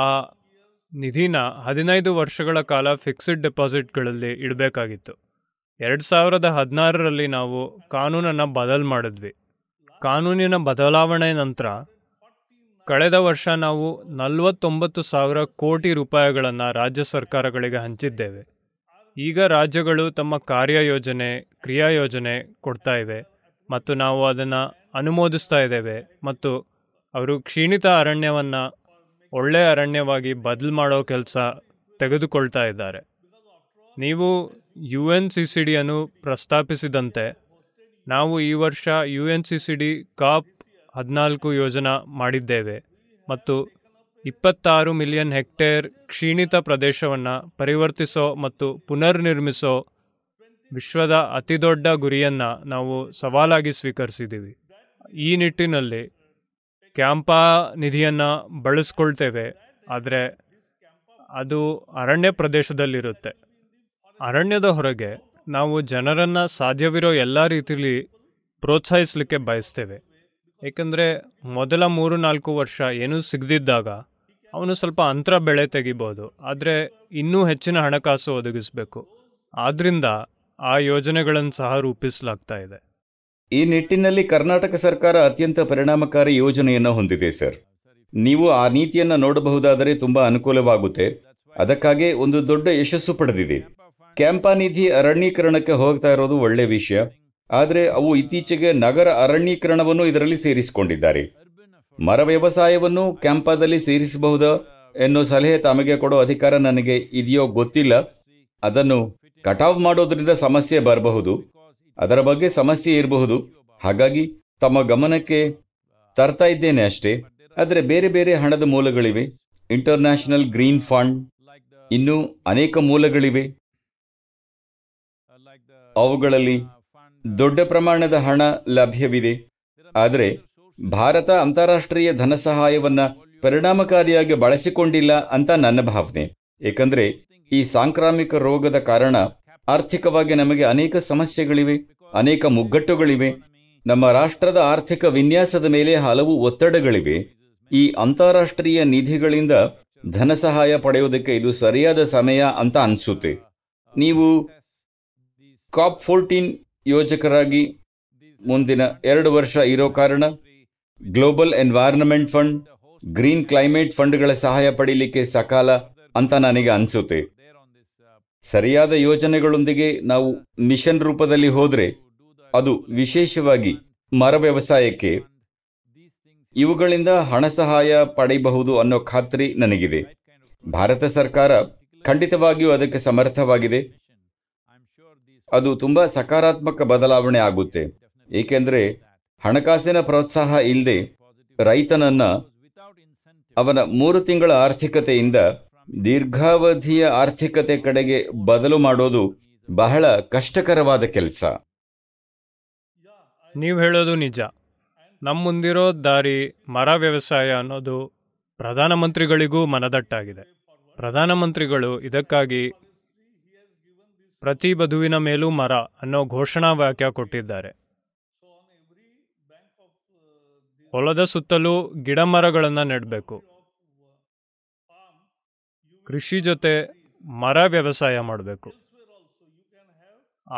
[SPEAKER 2] ಆ ನಿಧಿನ ಹದಿನೈದು ವರ್ಷಗಳ ಕಾಲ ಫಿಕ್ಸ್ಡ್ ಡೆಪಾಸಿಟ್ಗಳಲ್ಲಿ ಇಡಬೇಕಾಗಿತ್ತು ಎರಡು ಸಾವಿರದ ಹದಿನಾರರಲ್ಲಿ ನಾವು ಕಾನೂನನ್ನು ಬದಲು ಮಾಡಿದ್ವಿ ಕಾನೂನಿನ ಬದಲಾವಣೆ ನಂತರ ಕಳೆದ ವರ್ಷ ನಾವು ನಲವತ್ತೊಂಬತ್ತು ಸಾವಿರ ಕೋಟಿ ರೂಪಾಯಿಗಳನ್ನು ರಾಜ್ಯ ಸರ್ಕಾರಗಳಿಗೆ ಹಂಚಿದ್ದೇವೆ ಈಗ ರಾಜ್ಯಗಳು ತಮ್ಮ ಕಾರ್ಯಯೋಜನೆ ಕ್ರಿಯಾಯೋಜನೆ ಕೊಡ್ತಾ ಇವೆ ಮತ್ತು ನಾವು ಅದನ್ನು ಅನುಮೋದಿಸ್ತಾ ಇದ್ದೇವೆ ಮತ್ತು ಅವರು ಕ್ಷೀಣಿತ ಅರಣ್ಯವನ್ನು ಒಳ್ಳೆಯ ಅರಣ್ಯವಾಗಿ ಬದಲು ಮಾಡೋ ಕೆಲಸ ತೆಗೆದುಕೊಳ್ತಾ ಇದ್ದಾರೆ ನೀವು ಯು ಎನ್ ಸಿ ಸಿ ಡಿಯನ್ನು ಪ್ರಸ್ತಾಪಿಸಿದಂತೆ ನಾವು ಈ ವರ್ಷ U N C C D COP ಹದಿನಾಲ್ಕು ಯೋಜನಾ ಮಾಡಿದ್ದೇವೆ ಮತ್ತು ಇಪ್ಪತ್ತಾರು ಮಿಲಿಯನ್ ಹೆಕ್ಟೇರ್ ಕ್ಷೀಣಿತ ಪ್ರದೇಶವನ್ನು ಪರಿವರ್ತಿಸೋ ಮತ್ತು ಪುನರ್ನಿರ್ಮಿಸೋ ವಿಶ್ವದ ಅತಿದೊಡ್ಡ ಗುರಿಯನ್ನು ನಾವು ಸವಾಲಾಗಿ ಸ್ವೀಕರಿಸಿದ್ದೀವಿ ಈ ನಿಟ್ಟಿನಲ್ಲಿ ಕ್ಯಾಂಪಾ ನಿಧಿಯನ್ನು ಬಳಸ್ಕೊಳ್ತೇವೆ ಆದರೆ ಅದು ಅರಣ್ಯ ಪ್ರದೇಶದಲ್ಲಿರುತ್ತೆ ಅರಣ್ಯದ ಹೊರಗೆ ನಾವು ಜನರನ್ನು ಸಾಧ್ಯವಿರೋ ಎಲ್ಲ ರೀತಿಯಲ್ಲಿ ಪ್ರೋತ್ಸಾಹಿಸಲಿಕ್ಕೆ ಬಯಸ್ತೇವೆ ಏಕೆಂದರೆ ಮೊದಲ ಮೂರು ನಾಲ್ಕು ವರ್ಷ ಏನೂ ಸಿಗದಿದ್ದಾಗ ಅವನು ಸ್ವಲ್ಪ ಅಂತರ ಬೆಳೆ ತೆಗಿಬೋದು ಆದರೆ ಇನ್ನೂ ಹೆಚ್ಚಿನ ಹಣಕಾಸು ಒದಗಿಸಬೇಕು ಆದ್ದರಿಂದ ಆ ಯೋಜನೆಗಳನ್ನು ಸಹ ರೂಪಿಸಲಾಗ್ತಾ ಇದೆ ಈ
[SPEAKER 1] ನಿಟ್ಟಿನಲ್ಲಿ ಕರ್ನಾಟಕ ಸರ್ಕಾರ ಅತ್ಯಂತ ಪರಿಣಾಮಕಾರಿ ಯೋಜನೆಯನ್ನು ಹೊಂದಿದೆ ಸರ್ ನೀವು ಆ ನೀತಿಯನ್ನು ನೋಡಬಹುದಾದರೆ ತುಂಬಾ ಅನುಕೂಲವಾಗುತ್ತೆ ಅದಕ್ಕಾಗಿ ಒಂದು ದೊಡ್ಡ ಯಶಸ್ಸು ಪಡೆದಿದೆ ಕ್ಯಾಂಪಾನಿಧಿ ಅರಣ್ಯೀಕರಣಕ್ಕೆ ಹೋಗ್ತಾ ಇರೋದು ಒಳ್ಳೆ ವಿಷಯ ಆದರೆ ಅವು ಇತ್ತೀಚೆಗೆ ನಗರ ಅರಣ್ಯೀಕರಣವನ್ನು ಇದರಲ್ಲಿ ಸೇರಿಸಿಕೊಂಡಿದ್ದಾರೆ ಮರ ವ್ಯವಸಾಯವನ್ನು ಕ್ಯಾಂಪಾದಲ್ಲಿ ಸೇರಿಸಬಹುದು ಎನ್ನುವ ಸಲಹೆ ತಮಗೆ ಕೊಡೋ ಅಧಿಕಾರ ನನಗೆ ಇದೆಯೋ ಗೊತ್ತಿಲ್ಲ ಅದನ್ನು ಕಟಾವ್ ಮಾಡೋದ್ರಿಂದ ಸಮಸ್ಯೆ ಬರಬಹುದು ಅದರ ಬಗ್ಗೆ ಸಮಸ್ಯೆ ಇರಬಹುದು ಹಾಗಾಗಿ ತಮ್ಮ ಗಮನಕ್ಕೆ ತರ್ತಾ ಇದ್ದೇನೆ ಅಷ್ಟೇ ಆದರೆ ಬೇರೆ ಬೇರೆ ಹಣದ ಮೂಲಗಳಿವೆ ಇಂಟರ್ನ್ಯಾಷನಲ್ ಗ್ರೀನ್ ಫಂಡ್ ಇನ್ನೂ ಅನೇಕ ಮೂಲಗಳಿವೆ ಅವುಗಳಲ್ಲಿ ದೊಡ್ಡ ಪ್ರಮಾಣದ ಹಣ ಲಭ್ಯವಿದೆ ಆದರೆ ಭಾರತ ಅಂತಾರಾಷ್ಟ್ರೀಯ ಧನ ಸಹಾಯವನ್ನು ಪರಿಣಾಮಕಾರಿಯಾಗಿ ಬಳಸಿಕೊಂಡಿಲ್ಲ ಅಂತ ನನ್ನ ಭಾವನೆ ಏಕೆಂದರೆ ಈ ಸಾಂಕ್ರಾಮಿಕ ರೋಗದ ಕಾರಣ ಆರ್ಥಿಕವಾಗಿ ನಮಗೆ ಅನೇಕ ಸಮಸ್ಯೆಗಳಿವೆ ಅನೇಕ ಮುಗ್ಗಟ್ಟುಗಳಿವೆ ನಮ್ಮ ರಾಷ್ಟ್ರದ ಆರ್ಥಿಕ ವಿನ್ಯಾಸದ ಮೇಲೆ ಹಲವು ಒತ್ತಡಗಳಿವೆ ಈ ಅಂತಾರಾಷ್ಟ್ರೀಯ ನಿಧಿಗಳಿಂದ ಧನ ಸಹಾಯ ಪಡೆಯುವುದಕ್ಕೆ ಇದು ಸರಿಯಾದ ಸಮಯ ಅಂತ ಅನಿಸುತ್ತೆ ನೀವು ಕಾಪ್ ಫೋರ್ಟೀನ್ ಯೋಜಕರಾಗಿ ಮುಂದಿನ ಎರಡು ವರ್ಷ ಇರೋ ಕಾರಣ global environment fund green climate ಫಂಡ್ಗಳ ಸಹಾಯ ಪಡೀಲಿಕ್ಕೆ ಸಕಾಲ ಅಂತ ನನಗೆ ಅನಿಸುತ್ತೆ ಸರಿಯಾದ ಯೋಜನೆಗಳೊಂದಿಗೆ ನಾವು ಮಿಷನ್ ರೂಪದಲ್ಲಿ ಹೋದರೆ ಅದು ವಿಶೇಷವಾಗಿ ಮರ ವ್ಯವಸಾಯಕ್ಕೆ ಇವುಗಳಿಂದ ಹಣ ಸಹಾಯ ಪಡೆಯಬಹುದು ಅನ್ನೋ ಖಾತ್ರಿ ನನಗಿದೆ ಭಾರತ ಸರ್ಕಾರ ಖಂಡಿತವಾಗಿಯೂ ಅದಕ್ಕೆ ಸಮರ್ಥವಾಗಿದೆ ಅದು ತುಂಬ ಸಕಾರಾತ್ಮಕ ಬದಲಾವಣೆ ಆಗುತ್ತೆ ಏಕೆಂದರೆ ಹಣಕಾಸಿನ ಪ್ರೋತ್ಸಾಹ ಇಲ್ಲದೆ ರೈತನನ್ನ ಅವನ ಮೂರು ತಿಂಗಳ ಆರ್ಥಿಕತೆಯಿಂದ ದೀರ್ಘಾವಧಿಯ ಆರ್ಥಿಕತೆ ಕಡೆಗೆ ಬದಲು ಮಾಡೋದು ಬಹಳ ಕಷ್ಟಕರವಾದ ಕೆಲಸ
[SPEAKER 2] ನೀವು ಹೇಳೋದು ನಿಜ ನಮ್ಮ ಮುಂದಿರೋ ದಾರಿ ಮರ ವ್ಯವಸಾಯ ಅನ್ನೋದು ಪ್ರಧಾನಮಂತ್ರಿಗಳಿಗೂ ಮನದಟ್ಟಾಗಿದೆ ಪ್ರಧಾನಮಂತ್ರಿಗಳು ಇದಕ್ಕಾಗಿ ಪ್ರತಿ ಬದುವಿನ ಮೇಲೂ ಮರ ಅನ್ನೋ ಘೋಷಣಾ ವಾಕ್ಯ ಕೊಟ್ಟಿದ್ದಾರೆ ಹೊಲದ ಸುತ್ತಲೂ ಗಿಡ ಮರಗಳನ್ನು ನೆಡಬೇಕು ಕೃಷಿ ಜೊತೆ ಮರ ವ್ಯವಸಾಯ ಮಾಡಬೇಕು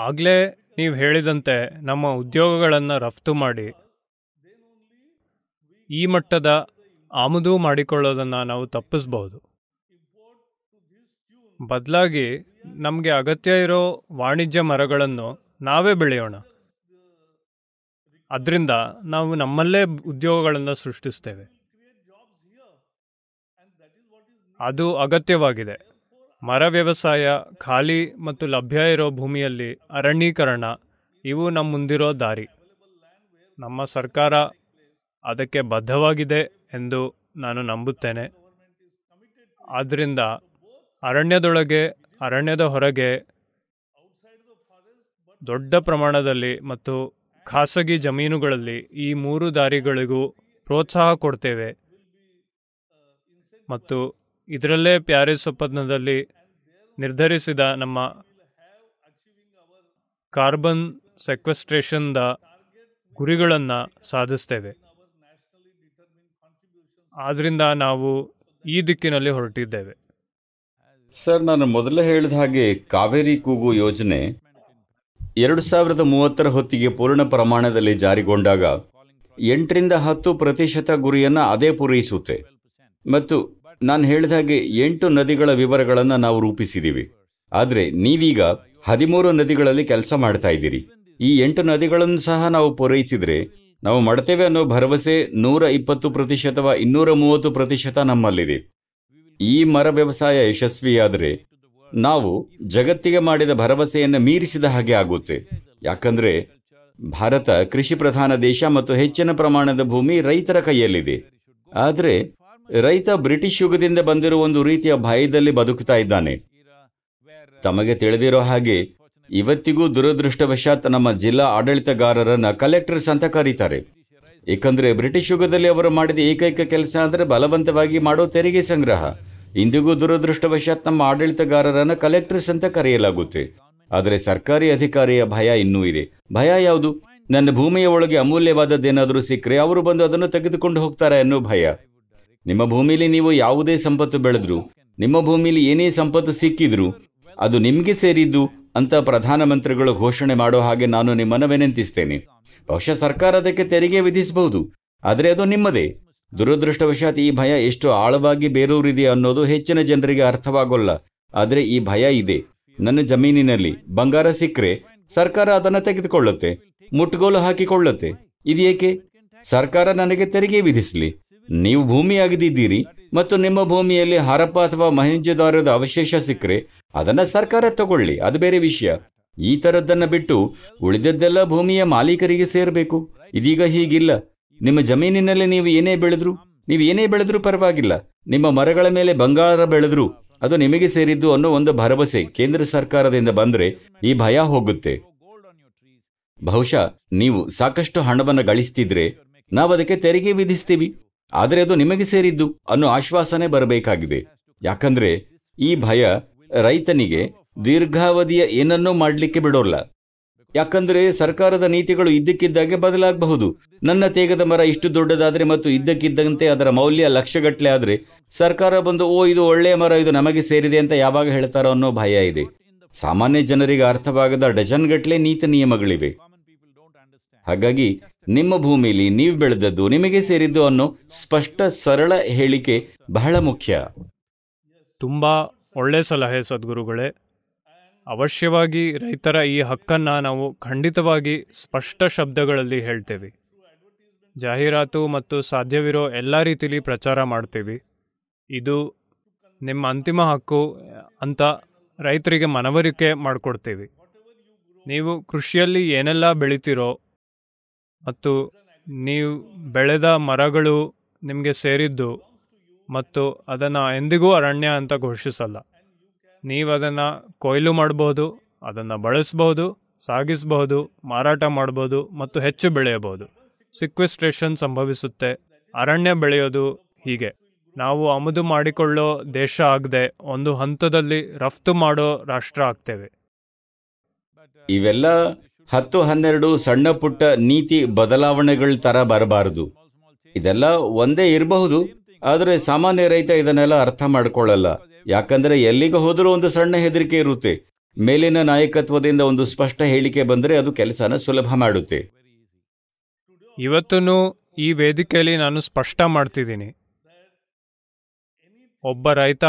[SPEAKER 2] ಆಗಲೇ ನೀವು ಹೇಳಿದಂತೆ ನಮ್ಮ ಉದ್ಯೋಗಗಳನ್ನು ರಫ್ತು ಮಾಡಿ ಈ ಮಟ್ಟದ ಆಮದು ಮಾಡಿಕೊಳ್ಳೋದನ್ನು ನಾವು ತಪ್ಪಿಸಬಹುದು ಬದಲಾಗಿ ನಮಗೆ ಅಗತ್ಯ ಇರೋ ವಾಣಿಜ್ಯ ಮರಗಳನ್ನು ನಾವೇ ಬೆಳೆಯೋಣ ಅದರಿಂದ ನಾವು ನಮ್ಮಲ್ಲೇ ಉದ್ಯೋಗಗಳನ್ನು ಸೃಷ್ಟಿಸ್ತೇವೆ ಅದು ಅಗತ್ಯವಾಗಿದೆ ಮರ ವ್ಯವಸಾಯ ಖಾಲಿ ಮತ್ತು ಲಭ್ಯ ಇರೋ ಭೂಮಿಯಲ್ಲಿ ಅರಣ್ಯೀಕರಣ ಇವು ನಮ್ಮ ಮುಂದಿರೋ ದಾರಿ ನಮ್ಮ ಸರ್ಕಾರ ಅದಕ್ಕೆ ಬದ್ಧವಾಗಿದೆ ಎಂದು ನಾನು ನಂಬುತ್ತೇನೆ ಆದ್ದರಿಂದ ಅರಣ್ಯದೊಳಗೆ ಅರಣ್ಯದ ಹೊರಗೆ ದೊಡ್ಡ ಪ್ರಮಾಣದಲ್ಲಿ ಮತ್ತು ಖಾಸಗಿ ಜಮೀನುಗಳಲ್ಲಿ ಈ ಮೂರು ದಾರಿಗಳಿಗೂ ಪ್ರೋತ್ಸಾಹ ಕೊಡ್ತೇವೆ ಮತ್ತು ಇದರಲ್ಲೇ ಪ್ಯಾರಿಸ್ ಒಪ್ಪಂದದಲ್ಲಿ ನಿರ್ಧರಿಸಿದ ನಮ್ಮ ಕಾರ್ಬನ್ ಸೆಕ್ವೆಸ್ಟ್ರೇಷನ್ದ ಗುರಿಗಳನ್ನು ಸಾಧಿಸ್ತೇವೆ ಆದ್ದರಿಂದ ನಾವು ಈ ದಿಕ್ಕಿನಲ್ಲಿ ಹೊರಟಿದ್ದೇವೆ
[SPEAKER 1] ಸರ್ ನಾನು ಮೊದಲೇ ಹೇಳಿದ ಹಾಗೆ ಕಾವೇರಿ ಕೂಗು ಯೋಜನೆ ಎರಡು ಸಾವಿರದ ಮೂವತ್ತರ ಹೊತ್ತಿಗೆ ಪೂರ್ಣ ಪ್ರಮಾಣದಲ್ಲಿ ಜಾರಿಗೊಂಡಾಗ ಎಂಟರಿಂದ ಹತ್ತು ಪ್ರತಿಶತ ಗುರಿಯನ್ನು ಅದೇ ಪೂರೈಸುತ್ತೆ ಮತ್ತು ನಾನು ಹೇಳಿದ ಹಾಗೆ ಎಂಟು ನದಿಗಳ ವಿವರಗಳನ್ನು ನಾವು ರೂಪಿಸಿದ್ದೀವಿ ಆದರೆ ನೀವೀಗ ಹದಿಮೂರು ನದಿಗಳಲ್ಲಿ ಕೆಲಸ ಮಾಡ್ತಾ ಇದ್ದೀರಿ ಈ ಎಂಟು ನದಿಗಳನ್ನು ಸಹ ನಾವು ಪೂರೈಸಿದರೆ ನಾವು ಮಾಡ್ತೇವೆ ಅನ್ನೋ ಭರವಸೆ ನೂರ ಇಪ್ಪತ್ತು ಪ್ರತಿಶತವ ಇನ್ನೂರ ಮೂವತ್ತು ಪ್ರತಿಶತ ನಮ್ಮಲ್ಲಿದೆ ಈ ಮರ ವ್ಯವಸಾಯ ಯಶಸ್ವಿಯಾದರೆ ನಾವು ಜಗತ್ತಿಗೆ ಮಾಡಿದ ಭರವಸೆಯನ್ನು ಮೀರಿಸಿದ ಹಾಗೆ ಆಗುತ್ತೆ ಯಾಕಂದ್ರೆ ಭಾರತ ಕೃಷಿ ಪ್ರಧಾನ ದೇಶ ಮತ್ತು ಹೆಚ್ಚಿನ ಪ್ರಮಾಣದ ಭೂಮಿ ರೈತರ ಕೈಯಲ್ಲಿದೆ ಆದರೆ ರೈತ ಬ್ರಿಟಿಷ್ ಯುಗದಿಂದ ಬಂದಿರುವ ಒಂದು ರೀತಿಯ ಭಯದಲ್ಲಿ ಬದುಕ್ತಾ ಇದ್ದಾನೆ ತಮಗೆ ತಿಳಿದಿರೋ ಹಾಗೆ ಇವತ್ತಿಗೂ ದುರದೃಷ್ಟವಶಾತ್ ನಮ್ಮ ಜಿಲ್ಲಾ ಆಡಳಿತಗಾರರನ್ನ ಕಲೆಕ್ಟರ್ಸ್ ಅಂತ ಕರೀತಾರೆ ಏಕೆಂದರೆ ಬ್ರಿಟಿಷ್ ಯುಗದಲ್ಲಿ ಅವರು ಮಾಡಿದ ಏಕೈಕ ಕೆಲಸ ಅಂದರೆ ಬಲವಂತವಾಗಿ ಮಾಡೋ ತೆರಿಗೆ ಸಂಗ್ರಹ ಇಂದಿಗೂ ದುರದೃಷ್ಟವಶಾತ್ ನಮ್ಮ ಆಡಳಿತಗಾರರನ್ನು ಕಲೆಕ್ಟರ್ಸ್ ಅಂತ ಕರೆಯಲಾಗುತ್ತೆ ಆದರೆ ಸರ್ಕಾರಿ ಅಧಿಕಾರಿಯ ಭಯ ಇನ್ನೂ ಇದೆ ಭಯ ಯಾವುದು ನನ್ನ ಭೂಮಿಯ ಒಳಗೆ ಅಮೂಲ್ಯವಾದದ್ದೇನಾದರೂ ಸಿಕ್ಕರೆ ಅವರು ಬಂದು ಅದನ್ನು ತೆಗೆದುಕೊಂಡು ಹೋಗ್ತಾರೆ ಅನ್ನೋ ಭಯ ನಿಮ್ಮ ಭೂಮಿಲಿ ನೀವು ಯಾವುದೇ ಸಂಪತ್ತು ಬೆಳೆದ್ರು ನಿಮ್ಮ ಭೂಮಿಲಿ ಏನೇ ಸಂಪತ್ತು ಸಿಕ್ಕಿದ್ರು ಅದು ನಿಮಗೆ ಸೇರಿದ್ದು ಅಂತ ಪ್ರಧಾನಮಂತ್ರಿಗಳು ಘೋಷಣೆ ಮಾಡೋ ಹಾಗೆ ನಾನು ನಿಮ್ಮನ್ನು ವಿನಂತಿಸ್ತೇನೆ ಬಹುಶಃ ಸರ್ಕಾರ ಅದಕ್ಕೆ ತೆರಿಗೆ ವಿಧಿಸಬಹುದು ಆದರೆ ಅದು ನಿಮ್ಮದೇ ದುರದೃಷ್ಟವಶಾತ್ ಈ ಭಯ ಎಷ್ಟು ಆಳವಾಗಿ ಬೇರೂರಿದೆ ಅನ್ನೋದು ಹೆಚ್ಚಿನ ಜನರಿಗೆ ಅರ್ಥವಾಗೋಲ್ಲ ಆದರೆ ಈ ಭಯ ಇದೆ ನನ್ನ ಜಮೀನಿನಲ್ಲಿ ಬಂಗಾರ ಸಿಕ್ಕರೆ ಸರ್ಕಾರ ಅದನ್ನು ತೆಗೆದುಕೊಳ್ಳುತ್ತೆ ಮುಟ್ಟುಗೋಲು ಹಾಕಿಕೊಳ್ಳುತ್ತೆ ಇದೇಕೆ ಸರ್ಕಾರ ನನಗೆ ತೆರಿಗೆ ವಿಧಿಸಲಿ ನೀವು ಭೂಮಿ ಅಗದಿದ್ದೀರಿ ಮತ್ತು ನಿಮ್ಮ ಭೂಮಿಯಲ್ಲಿ ಹರಪ್ಪ ಅಥವಾ ಮಹಿಂಜದಾರದ ಅವಶೇಷ ಸಿಕ್ಕರೆ ಅದನ್ನ ಸರ್ಕಾರ ತಗೊಳ್ಳಿ ಅದು ಬೇರೆ ವಿಷಯ ಈ ತರದ್ದನ್ನ ಬಿಟ್ಟು ಉಳಿದದ್ದೆಲ್ಲ ಭೂಮಿಯ ಮಾಲೀಕರಿಗೆ ಸೇರಬೇಕು ಇದೀಗ ಹೀಗಿಲ್ಲ ನಿಮ್ಮ ಜಮೀನಿನಲ್ಲಿ ನೀವು ಏನೇ ಬೆಳೆದ್ರು ನೀವು ಏನೇ ಬೆಳೆದ್ರೂ ಪರವಾಗಿಲ್ಲ ನಿಮ್ಮ ಮರಗಳ ಮೇಲೆ ಬಂಗಾರ ಬೆಳೆದ್ರು ಅದು ನಿಮಗೆ ಸೇರಿದ್ದು ಅನ್ನೋ ಒಂದು ಭರವಸೆ ಕೇಂದ್ರ ಸರ್ಕಾರದಿಂದ ಬಂದ್ರೆ ಈ ಭಯ ಹೋಗುತ್ತೆ ಬಹುಶಃ ನೀವು ಸಾಕಷ್ಟು ಹಣವನ್ನು ಗಳಿಸ್ತಿದ್ರೆ ನಾವು ಅದಕ್ಕೆ ತೆರಿಗೆ ವಿಧಿಸ್ತೀವಿ ಆದರೆ ಅದು ನಿಮಗೆ ಸೇರಿದ್ದು ಅನ್ನೋ ಆಶ್ವಾಸನೆ ಬರಬೇಕಾಗಿದೆ ಯಾಕಂದ್ರೆ ಈ ಭಯ ರೈತನಿಗೆ ದೀರ್ಘಾವಧಿಯ ಏನನ್ನೂ ಮಾಡಲಿಕ್ಕೆ ಬಿಡೋಲ್ಲ ಯಾಕಂದ್ರೆ ಸರ್ಕಾರದ ನೀತಿಗಳು ಇದ್ದಕ್ಕಿದ್ದಾಗೆ ಬದಲಾಗಬಹುದು ನನ್ನ ತೇಗದ ಮರ ಇಷ್ಟು ದೊಡ್ಡದಾದ್ರೆ ಮತ್ತು ಇದ್ದಕ್ಕಿದ್ದಂತೆ ಅದರ ಮೌಲ್ಯ ಲಕ್ಷಗಟ್ಟಲೆ ಆದ್ರೆ ಸರ್ಕಾರ ಬಂದು ಓ ಇದು ಒಳ್ಳೆಯ ಮರ ಇದು ನಮಗೆ ಸೇರಿದೆ ಅಂತ ಯಾವಾಗ ಹೇಳ್ತಾರೋ ಅನ್ನೋ ಭಯ ಇದೆ ಸಾಮಾನ್ಯ ಜನರಿಗೆ ಅರ್ಥವಾಗದ ಡಜನ್ ಗಟ್ಲೆ ನೀತಿ ನಿಯಮಗಳಿವೆ ಹಾಗಾಗಿ ನಿಮ್ಮ ಭೂಮಿಲಿ ನೀವು ಬೆಳೆದದ್ದು ನಿಮಗೆ ಸೇರಿದ್ದು ಅನ್ನೋ ಸ್ಪಷ್ಟ ಸರಳ ಹೇಳಿಕೆ ಬಹಳ ಮುಖ್ಯ
[SPEAKER 2] ತುಂಬ ಒಳ್ಳೆ ಸಲಹೆ ಸದ್ಗುರುಗಳೇ ಅವಶ್ಯವಾಗಿ ರೈತರ ಈ ಹಕ್ಕನ್ನು ನಾವು ಖಂಡಿತವಾಗಿ ಸ್ಪಷ್ಟ ಶಬ್ದಗಳಲ್ಲಿ ಹೇಳ್ತೇವೆ ಜಾಹೀರಾತು ಮತ್ತು ಸಾಧ್ಯವಿರೋ ಎಲ್ಲ ರೀತಿಲಿ ಪ್ರಚಾರ ಮಾಡ್ತೀವಿ ಇದು ನಿಮ್ಮ ಅಂತಿಮ ಹಕ್ಕು ಅಂತ ರೈತರಿಗೆ ಮನವರಿಕೆ ಮಾಡಿಕೊಡ್ತೀವಿ ನೀವು ಕೃಷಿಯಲ್ಲಿ ಏನೆಲ್ಲ ಬೆಳಿತೀರೋ ಮತ್ತು ನೀವು ಬೆಳೆದ ಮರಗಳು ನಿಮಗೆ ಸೇರಿದ್ದು ಮತ್ತು ಅದನ್ನು ಎಂದಿಗೂ ಅರಣ್ಯ ಅಂತ ಘೋಷಿಸಲ್ಲ ನೀವು ಅದನ್ನು ಕೊಯ್ಲು ಮಾಡಬಹುದು ಅದನ್ನು ಬಳಸಬಹುದು ಸಾಗಿಸಬಹುದು ಮಾರಾಟ ಮಾಡ್ಬೋದು ಮತ್ತು ಹೆಚ್ಚು ಬೆಳೆಯಬಹುದು ಸಿಕ್ವೆಸ್ಟ್ರೇಷನ್ ಸಂಭವಿಸುತ್ತೆ ಅರಣ್ಯ ಬೆಳೆಯೋದು ಹೀಗೆ ನಾವು ಆಮದು ಮಾಡಿಕೊಳ್ಳೋ ದೇಶ ಆಗದೆ ಒಂದು ಹಂತದಲ್ಲಿ ರಫ್ತು ಮಾಡೋ ರಾಷ್ಟ್ರ ಆಗ್ತೇವೆ
[SPEAKER 1] ಇವೆಲ್ಲ ಹತ್ತು ಹನ್ನೆರಡು ಸಣ್ಣ ಪುಟ್ಟ ನೀತಿ ಬದಲಾವಣೆಗಳ ತರ ಬರಬಾರದು ಇದೆಲ್ಲ ಒಂದೇ ಇರಬಹುದು ಆದರೆ ಸಾಮಾನ್ಯ ರೈತ ಇದನ್ನೆಲ್ಲ ಅರ್ಥ ಮಾಡಿಕೊಳ್ಳಲ್ಲ ಯಾಕಂದ್ರೆ ಎಲ್ಲಿಗೆ ಹೋದರೂ ಒಂದು ಸಣ್ಣ ಹೆದರಿಕೆ ಇರುತ್ತೆ ಮೇಲಿನ ನಾಯಕತ್ವದಿಂದ ಒಂದು ಸ್ಪಷ್ಟ ಹೇಳಿಕೆ ಬಂದರೆ ಅದು ಕೆಲಸನ ಸುಲಭ ಮಾಡುತ್ತೆ
[SPEAKER 2] ಇವತ್ತು ಈ ವೇದಿಕೆಯಲ್ಲಿ ನಾನು ಸ್ಪಷ್ಟ ಮಾಡ್ತಿದ್ದೀನಿ ಒಬ್ಬ ರೈತ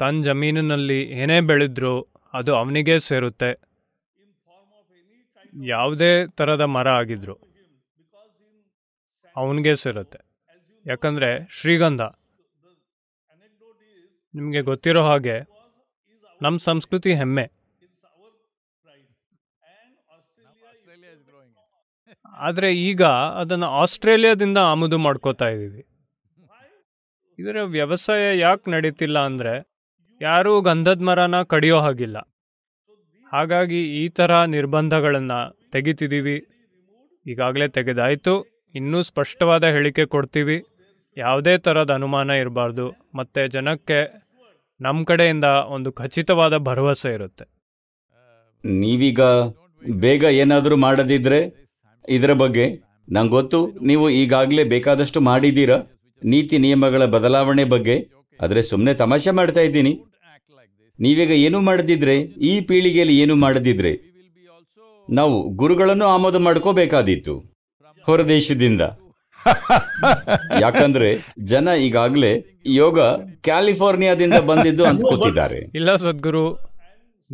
[SPEAKER 2] ತನ್ನ ಜಮೀನಿನಲ್ಲಿ ಏನೇ ಬೆಳೆದ್ರೂ ಅದು ಅವನಿಗೆ ಸೇರುತ್ತೆ ಯಾವುದೇ ಥರದ ಮರ ಆಗಿದ್ರು ಅವನಿಗೆ ಸೇರುತ್ತೆ ಯಾಕಂದರೆ ಶ್ರೀಗಂಧ ನಿಮಗೆ ಗೊತ್ತಿರೋ ಹಾಗೆ ನಮ್ಮ ಸಂಸ್ಕೃತಿ ಹೆಮ್ಮೆ ಆದರೆ ಈಗ ಅದನ್ನು ಆಸ್ಟ್ರೇಲಿಯಾದಿಂದ ಆಮದು ಮಾಡ್ಕೋತಾ ಇದ್ದೀವಿ ಇದರ ವ್ಯವಸಾಯ ಯಾಕೆ ನಡೀತಿಲ್ಲ ಅಂದರೆ ಯಾರೂ ಗಂಧದ ಮರನ ಕಡಿಯೋ ಹಾಗಿಲ್ಲ ಹಾಗಾಗಿ ಈ ಥರ ನಿರ್ಬಂಧಗಳನ್ನು ತೆಗಿತಿದ್ದೀವಿ ಈಗಾಗಲೇ ತೆಗೆದಾಯಿತು ಇನ್ನೂ ಸ್ಪಷ್ಟವಾದ ಹೇಳಿಕೆ ಕೊಡ್ತೀವಿ ಯಾವುದೇ ಥರದ ಅನುಮಾನ ಇರಬಾರ್ದು ಮತ್ತು ಜನಕ್ಕೆ ನಮ್ಮ ಕಡೆಯಿಂದ ಒಂದು ಖಚಿತವಾದ ಭರವಸೆ ಇರುತ್ತೆ
[SPEAKER 1] ನೀವೀಗ ಬೇಗ ಏನಾದರೂ ಮಾಡದಿದ್ರೆ ಇದರ ಬಗ್ಗೆ ನಂಗೆ ಗೊತ್ತು ನೀವು ಈಗಾಗಲೇ ಬೇಕಾದಷ್ಟು ಮಾಡಿದ್ದೀರಾ ನೀತಿ ನಿಯಮಗಳ ಬದಲಾವಣೆ ಬಗ್ಗೆ ಆದರೆ ಸುಮ್ಮನೆ ತಮಾಷೆ ಮಾಡ್ತಾ ಇದ್ದೀನಿ ನೀವೀಗ ಏನು ಮಾಡದಿದ್ರೆ ಈ ಪೀಳಿಗೆಯಲ್ಲಿ ಏನು ಮಾಡದಿದ್ರೆ ನಾವು ಗುರುಗಳನ್ನು ಆಮದು ಮಾಡ್ಕೋಬೇಕಾದೀತು ಹೊರದೇಶದಿಂದ ಯಾಕಂದ್ರೆ ಜನ ಈಗಾಗಲೇ ಯೋಗ ಕ್ಯಾಲಿಫೋರ್ನಿಯಾದಿಂದ ಬಂದಿದ್ದು ಅಂತ
[SPEAKER 2] ಇಲ್ಲ ಸದ್ಗುರು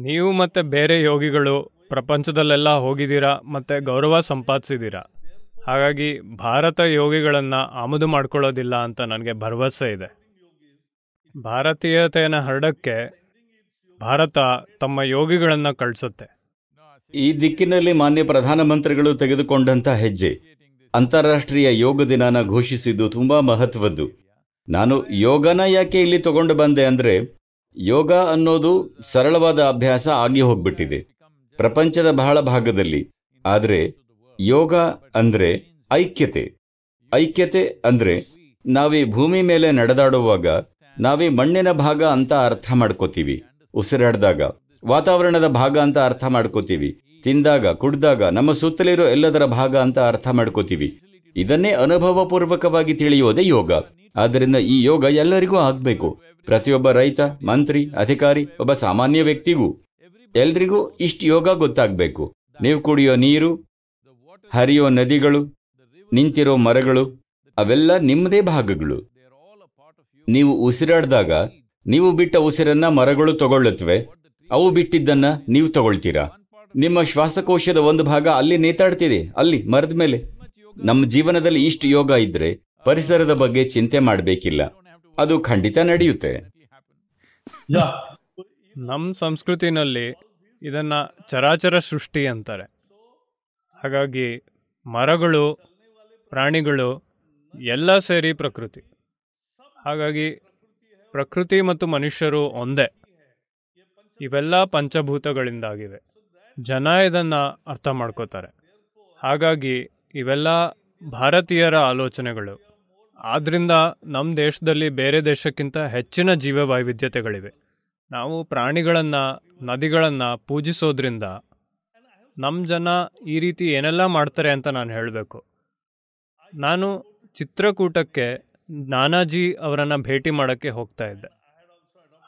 [SPEAKER 2] ನೀವು ಮತ್ತೆ ಬೇರೆ ಯೋಗಿಗಳು ಪ್ರಪಂಚದಲ್ಲೆಲ್ಲ ಹೋಗಿದ್ದೀರಾ ಮತ್ತೆ ಗೌರವ ಸಂಪಾದಿಸಿದ್ದೀರಾ ಹಾಗಾಗಿ ಭಾರತ ಯೋಗಿಗಳನ್ನು ಆಮದು ಮಾಡ್ಕೊಳ್ಳೋದಿಲ್ಲ ಅಂತ ನನಗೆ ಭರವಸೆ ಇದೆ ಭಾರತೀಯತೆಯನ್ನು ಹರಡಕ್ಕೆ ಭಾರತ ತಮ್ಮ ಯೋಗಿಗಳನ್ನು ಕಳಿಸುತ್ತೆ
[SPEAKER 1] ಈ ದಿಕ್ಕಿನಲ್ಲಿ ಮಾನ್ಯ ಪ್ರಧಾನಮಂತ್ರಿಗಳು ತೆಗೆದುಕೊಂಡಂತ ಹೆಜ್ಜೆ ಅಂತಾರಾಷ್ಟ್ರೀಯ ಯೋಗ ದಿನಾನ ಘೋಷಿಸಿದ್ದು ತುಂಬಾ ಮಹತ್ವದ್ದು ನಾನು ಯೋಗನ ಯಾಕೆ ಇಲ್ಲಿ ತಗೊಂಡು ಬಂದೆ ಅಂದ್ರೆ ಯೋಗ ಅನ್ನೋದು ಸರಳವಾದ ಅಭ್ಯಾಸ ಆಗಿ ಹೋಗ್ಬಿಟ್ಟಿದೆ ಪ್ರಪಂಚದ ಬಹಳ ಭಾಗದಲ್ಲಿ ಆದರೆ ಯೋಗ ಅಂದ್ರೆ ಐಕ್ಯತೆ ಐಕ್ಯತೆ ಅಂದ್ರೆ ನಾವೀ ಭೂಮಿ ಮೇಲೆ ನಡೆದಾಡುವಾಗ ನಾವೀ ಮಣ್ಣಿನ ಭಾಗ ಅಂತ ಅರ್ಥ ಮಾಡ್ಕೋತೀವಿ ಉಸಿರಾಡಿದಾಗ ವಾತಾವರಣದ ಭಾಗ ಅಂತ ಅರ್ಥ ಮಾಡ್ಕೋತೀವಿ ತಿಂದಾಗ ಕುಡ್ದಾಗ ನಮ್ಮ ಸುತ್ತಲಿರೋ ಎಲ್ಲದರ ಭಾಗ ಅಂತ ಅರ್ಥ ಮಾಡ್ಕೋತೀವಿ ಇದನ್ನೇ ಅನುಭವಪೂರ್ವಕವಾಗಿ ತಿಳಿಯೋದೇ ಯೋಗ ಆದ್ದರಿಂದ ಈ ಯೋಗ ಎಲ್ಲರಿಗೂ ಆಗಬೇಕು ಪ್ರತಿಯೊಬ್ಬ ರೈತ ಮಂತ್ರಿ ಅಧಿಕಾರಿ ಒಬ್ಬ ಸಾಮಾನ್ಯ ವ್ಯಕ್ತಿಗೂ ಎಲ್ರಿಗೂ ಇಷ್ಟು ಯೋಗ ಗೊತ್ತಾಗಬೇಕು ನೀವು ಕುಡಿಯೋ ನೀರು ಹರಿಯೋ ನದಿಗಳು ನಿಂತಿರೋ ಮರಗಳು ಅವೆಲ್ಲ ನಿಮ್ಮದೇ ಭಾಗಗಳು ನೀವು ಉಸಿರಾಡಿದಾಗ ನೀವು ಬಿಟ್ಟ ಉಸಿರನ್ನ ಮರಗಳು ತಗೊಳ್ಳುತ್ತವೆ ಅವು ಬಿಟ್ಟಿದ್ದನ್ನ ನೀವು ತಗೊಳ್ತೀರಾ ನಿಮ್ಮ ಶ್ವಾಸಕೋಶದ ಒಂದು ಭಾಗ ಅಲ್ಲಿ ನೇತಾಡ್ತಿದೆ ಅಲ್ಲಿ ಮರದ ಮೇಲೆ ನಮ್ಮ ಜೀವನದಲ್ಲಿ ಇಷ್ಟು ಯೋಗ ಇದ್ರೆ ಪರಿಸರದ ಬಗ್ಗೆ ಚಿಂತೆ ಮಾಡಬೇಕಿಲ್ಲ ಅದು ಖಂಡಿತ ನಡೆಯುತ್ತೆ
[SPEAKER 2] ನಮ್ಮ ಸಂಸ್ಕೃತಿನಲ್ಲಿ ಇದನ್ನ ಚರಾಚರ ಸೃಷ್ಟಿ ಅಂತಾರೆ ಹಾಗಾಗಿ ಮರಗಳು ಪ್ರಾಣಿಗಳು ಎಲ್ಲ ಸೇರಿ ಪ್ರಕೃತಿ ಹಾಗಾಗಿ ಪ್ರಕೃತಿ ಮತ್ತು ಮನುಷ್ಯರು ಒಂದೇ ಇವೆಲ್ಲ ಪಂಚಭೂತಗಳಿಂದಾಗಿವೆ ಜನ ಇದನ್ನು ಅರ್ಥ ಮಾಡ್ಕೋತಾರೆ ಹಾಗಾಗಿ ಇವೆಲ್ಲ ಭಾರತೀಯರ ಆಲೋಚನೆಗಳು ಆದ್ದರಿಂದ ನಮ್ಮ ದೇಶದಲ್ಲಿ ಬೇರೆ ದೇಶಕ್ಕಿಂತ ಹೆಚ್ಚಿನ ಜೀವ ವೈವಿಧ್ಯತೆಗಳಿವೆ ನಾವು ಪ್ರಾಣಿಗಳನ್ನು ನದಿಗಳನ್ನು ಪೂಜಿಸೋದ್ರಿಂದ ನಮ್ಮ ಜನ ಈ ರೀತಿ ಏನೆಲ್ಲ ಮಾಡ್ತಾರೆ ಅಂತ ನಾನು ಹೇಳಬೇಕು ನಾನು ಚಿತ್ರಕೂಟಕ್ಕೆ ನಾನಾಜಿ ಅವರನ್ನು ಭೇಟಿ ಮಾಡೋಕ್ಕೆ ಹೋಗ್ತಾ ಇದ್ದೆ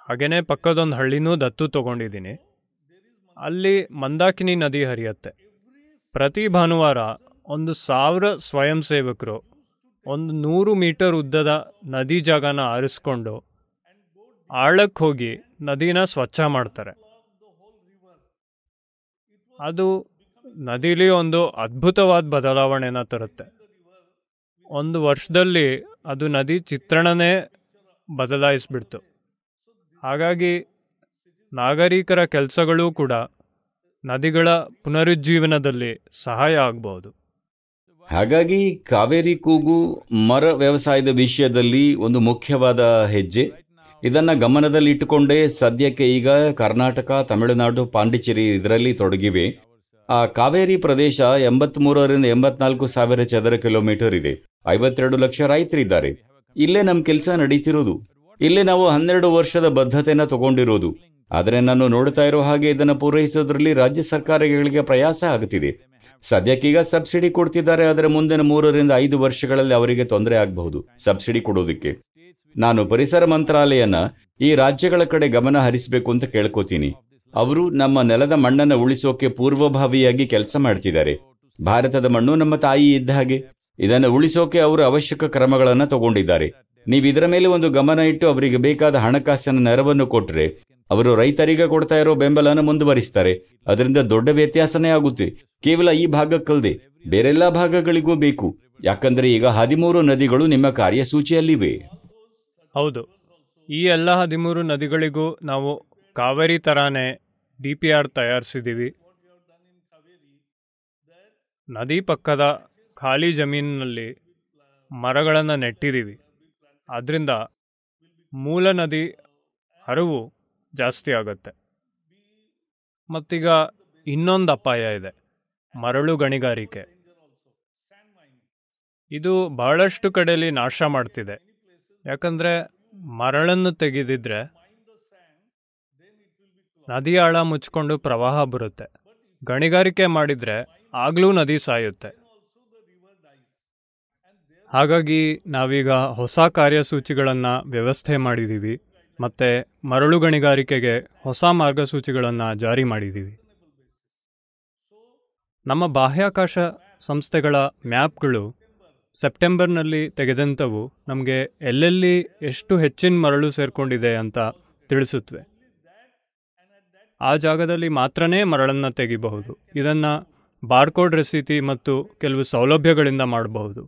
[SPEAKER 2] ಹಾಗೆಯೇ ಪಕ್ಕದೊಂದು ಹಳ್ಳಿನೂ ದತ್ತು ತಗೊಂಡಿದ್ದೀನಿ ಅಲ್ಲಿ ಮಂದಾಕಿನಿ ನದಿ ಹರಿಯುತ್ತೆ ಪ್ರತಿ ಭಾನುವಾರ ಒಂದು ಸಾವಿರ ಸ್ವಯಂ ಸೇವಕರು ಒಂದು ನೂರು ಮೀಟರ್ ಉದ್ದದ ನದಿ ಜಾಗನ ಆರಿಸ್ಕೊಂಡು ಆಳಕ್ಕೆ ಹೋಗಿ ನದಿನ ಸ್ವಚ್ಛ ಮಾಡ್ತಾರೆ ಅದು ನದಿಲಿ ಒಂದು ಅದ್ಭುತವಾದ ಬದಲಾವಣೆನ ತರುತ್ತೆ ಒಂದು ವರ್ಷದಲ್ಲಿ ಅದು ನದಿ ಚಿತ್ರಣನೇ ಬದಲಾಯಿಸ್ಬಿಡ್ತು ಹಾಗಾಗಿ ನಾಗರಿಕರ ಕೆಲಸಗಳು ಕೂಡ ನದಿಗಳ ಪುನರುಜ್ಜೀವನದಲ್ಲಿ ಸಹಾಯ ಆಗಬಹುದು
[SPEAKER 1] ಹಾಗಾಗಿ ಕಾವೇರಿ ಕೂಗು ಮರ ವ್ಯವಸಾಯದ ವಿಷಯದಲ್ಲಿ ಒಂದು ಮುಖ್ಯವಾದ ಹೆಜ್ಜೆ ಇದನ್ನು ಗಮನದಲ್ಲಿಟ್ಟುಕೊಂಡೇ ಸದ್ಯಕ್ಕೆ ಈಗ ಕರ್ನಾಟಕ ತಮಿಳುನಾಡು ಪಾಂಡಿಚೇರಿ ಇದರಲ್ಲಿ ತೊಡಗಿವೆ ಆ ಕಾವೇರಿ ಪ್ರದೇಶ ಎಂಬತ್ತ್ಮೂರರಿಂದ ಎಂಬತ್ನಾಲ್ಕು ಸಾವಿರ ಚದರ ಕಿಲೋಮೀಟರ್ ಇದೆ ಐವತ್ತೆರಡು ಲಕ್ಷ ರೈತರಿದ್ದಾರೆ ಇಲ್ಲೇ ನಮ್ಮ ಕೆಲಸ ನಡೀತಿರೋದು ಇಲ್ಲೇ ನಾವು ಹನ್ನೆರಡು ವರ್ಷದ ಬದ್ಧತೆಯನ್ನು ತಗೊಂಡಿರೋದು ಆದರೆ ನಾನು ನೋಡ್ತಾ ಇರೋ ಹಾಗೆ ಇದನ್ನು ಪೂರೈಸೋದ್ರಲ್ಲಿ ರಾಜ್ಯ ಸರ್ಕಾರಗಳಿಗೆ ಪ್ರಯಾಸ ಆಗುತ್ತಿದೆ ಸದ್ಯಕ್ಕೀಗ ಸಬ್ಸಿಡಿ ಕೊಡ್ತಿದ್ದಾರೆ ಆದರೆ ಮುಂದಿನ ಮೂರರಿಂದ ಐದು ವರ್ಷಗಳಲ್ಲಿ ಅವರಿಗೆ ತೊಂದರೆ ಆಗಬಹುದು ಸಬ್ಸಿಡಿ ಕೊಡೋದಕ್ಕೆ ನಾನು ಪರಿಸರ ಮಂತ್ರಾಲಯನ ಈ ರಾಜ್ಯಗಳ ಕಡೆ ಗಮನ ಹರಿಸಬೇಕು ಅಂತ ಕೇಳ್ಕೋತೀನಿ ಅವರು ನಮ್ಮ ನೆಲದ ಮಣ್ಣನ್ನು ಉಳಿಸೋಕೆ ಪೂರ್ವಭಾವಿಯಾಗಿ ಕೆಲಸ ಮಾಡ್ತಿದ್ದಾರೆ ಭಾರತದ ಮಣ್ಣು ನಮ್ಮ ತಾಯಿ ಇದ್ದ ಹಾಗೆ ಇದನ್ನು ಉಳಿಸೋಕೆ ಅವರು ಅವಶ್ಯಕ ಕ್ರಮಗಳನ್ನು ತಗೊಂಡಿದ್ದಾರೆ ನೀವು ಇದರ ಮೇಲೆ ಒಂದು ಗಮನ ಇಟ್ಟು ಅವರಿಗೆ ಬೇಕಾದ ಹಣಕಾಸಿನ ನೆರವನ್ನು ಕೊಟ್ಟರೆ ಅವರು ರೈತರಿಗೆ ಕೊಡ್ತಾ ಇರೋ ಬೆಂಬಲವನ್ನು ಮುಂದುವರಿಸ್ತಾರೆ ಅದರಿಂದ ದೊಡ್ಡ ವ್ಯತ್ಯಾಸನೇ ಆಗುತ್ತೆ ಕೇವಲ ಈ ಭಾಗಕ್ಕಲ್ಲದೆ ಬೇರೆಲ್ಲ ಭಾಗಗಳಿಗೂ ಬೇಕು ಯಾಕಂದ್ರೆ ಈಗ ಹದಿಮೂರು ನದಿಗಳು ನಿಮ್ಮ ಕಾರ್ಯಸೂಚಿಯಲ್ಲಿವೆ
[SPEAKER 2] ಹೌದು ಈ ಎಲ್ಲ ಹದಿಮೂರು ನದಿಗಳಿಗೂ ನಾವು ಕಾವೇರಿ ತರಾನೇ ಡಿ ಪಿ ಆರ್ ತಯಾರಿಸಿದ್ದೀವಿ ನದಿ ಪಕ್ಕದ ಖಾಲಿ ಜಮೀನಿನಲ್ಲಿ ಮರಗಳನ್ನು ನೆಟ್ಟಿದ್ದೀವಿ ಅದರಿಂದ ಮೂಲ ನದಿ ಹರಿವು ಜಾಸ್ತಿ ಆಗುತ್ತೆ ಮತ್ತೀಗ ಇನ್ನೊಂದು ಅಪಾಯ ಇದೆ ಮರಳು ಗಣಿಗಾರಿಕೆ ಇದು ಬಹಳಷ್ಟು ಕಡೆಯಲ್ಲಿ ನಾಶ ಮಾಡ್ತಿದೆ ಯಾಕಂದರೆ ಮರಳನ್ನು ತೆಗೆದಿದ್ರೆ ನದಿ ಆಳ ಮುಚ್ಕೊಂಡು ಪ್ರವಾಹ ಬರುತ್ತೆ ಗಣಿಗಾರಿಕೆ ಮಾಡಿದರೆ ಆಗಲೂ ನದಿ ಸಾಯುತ್ತೆ ಹಾಗಾಗಿ ನಾವೀಗ ಹೊಸ ಕಾರ್ಯಸೂಚಿಗಳನ್ನು ವ್ಯವಸ್ಥೆ ಮಾಡಿದ್ದೀವಿ ಮತ್ತು ಮರಳು ಗಣಿಗಾರಿಕೆಗೆ ಹೊಸ ಮಾರ್ಗಸೂಚಿಗಳನ್ನು ಜಾರಿ ಮಾಡಿದ್ದೀವಿ ನಮ್ಮ ಬಾಹ್ಯಾಕಾಶ ಸಂಸ್ಥೆಗಳ ಮ್ಯಾಪ್ಗಳು ಸೆಪ್ಟೆಂಬರ್ನಲ್ಲಿ ತೆಗೆದಂಥವು ನಮಗೆ ಎಲ್ಲೆಲ್ಲಿ ಎಷ್ಟು ಹೆಚ್ಚಿನ ಮರಳು ಸೇರಿಕೊಂಡಿದೆ ಅಂತ ತಿಳಿಸುತ್ತವೆ ಆ ಜಾಗದಲ್ಲಿ ಮಾತ್ರನೇ ಮರಳನ್ನು ತೆಗಿಬಹುದು ಇದನ್ನು ಬಾರ್ಕೋಡ್ ರಸೀತಿ ಮತ್ತು ಕೆಲವು ಸೌಲಭ್ಯಗಳಿಂದ ಮಾಡಬಹುದು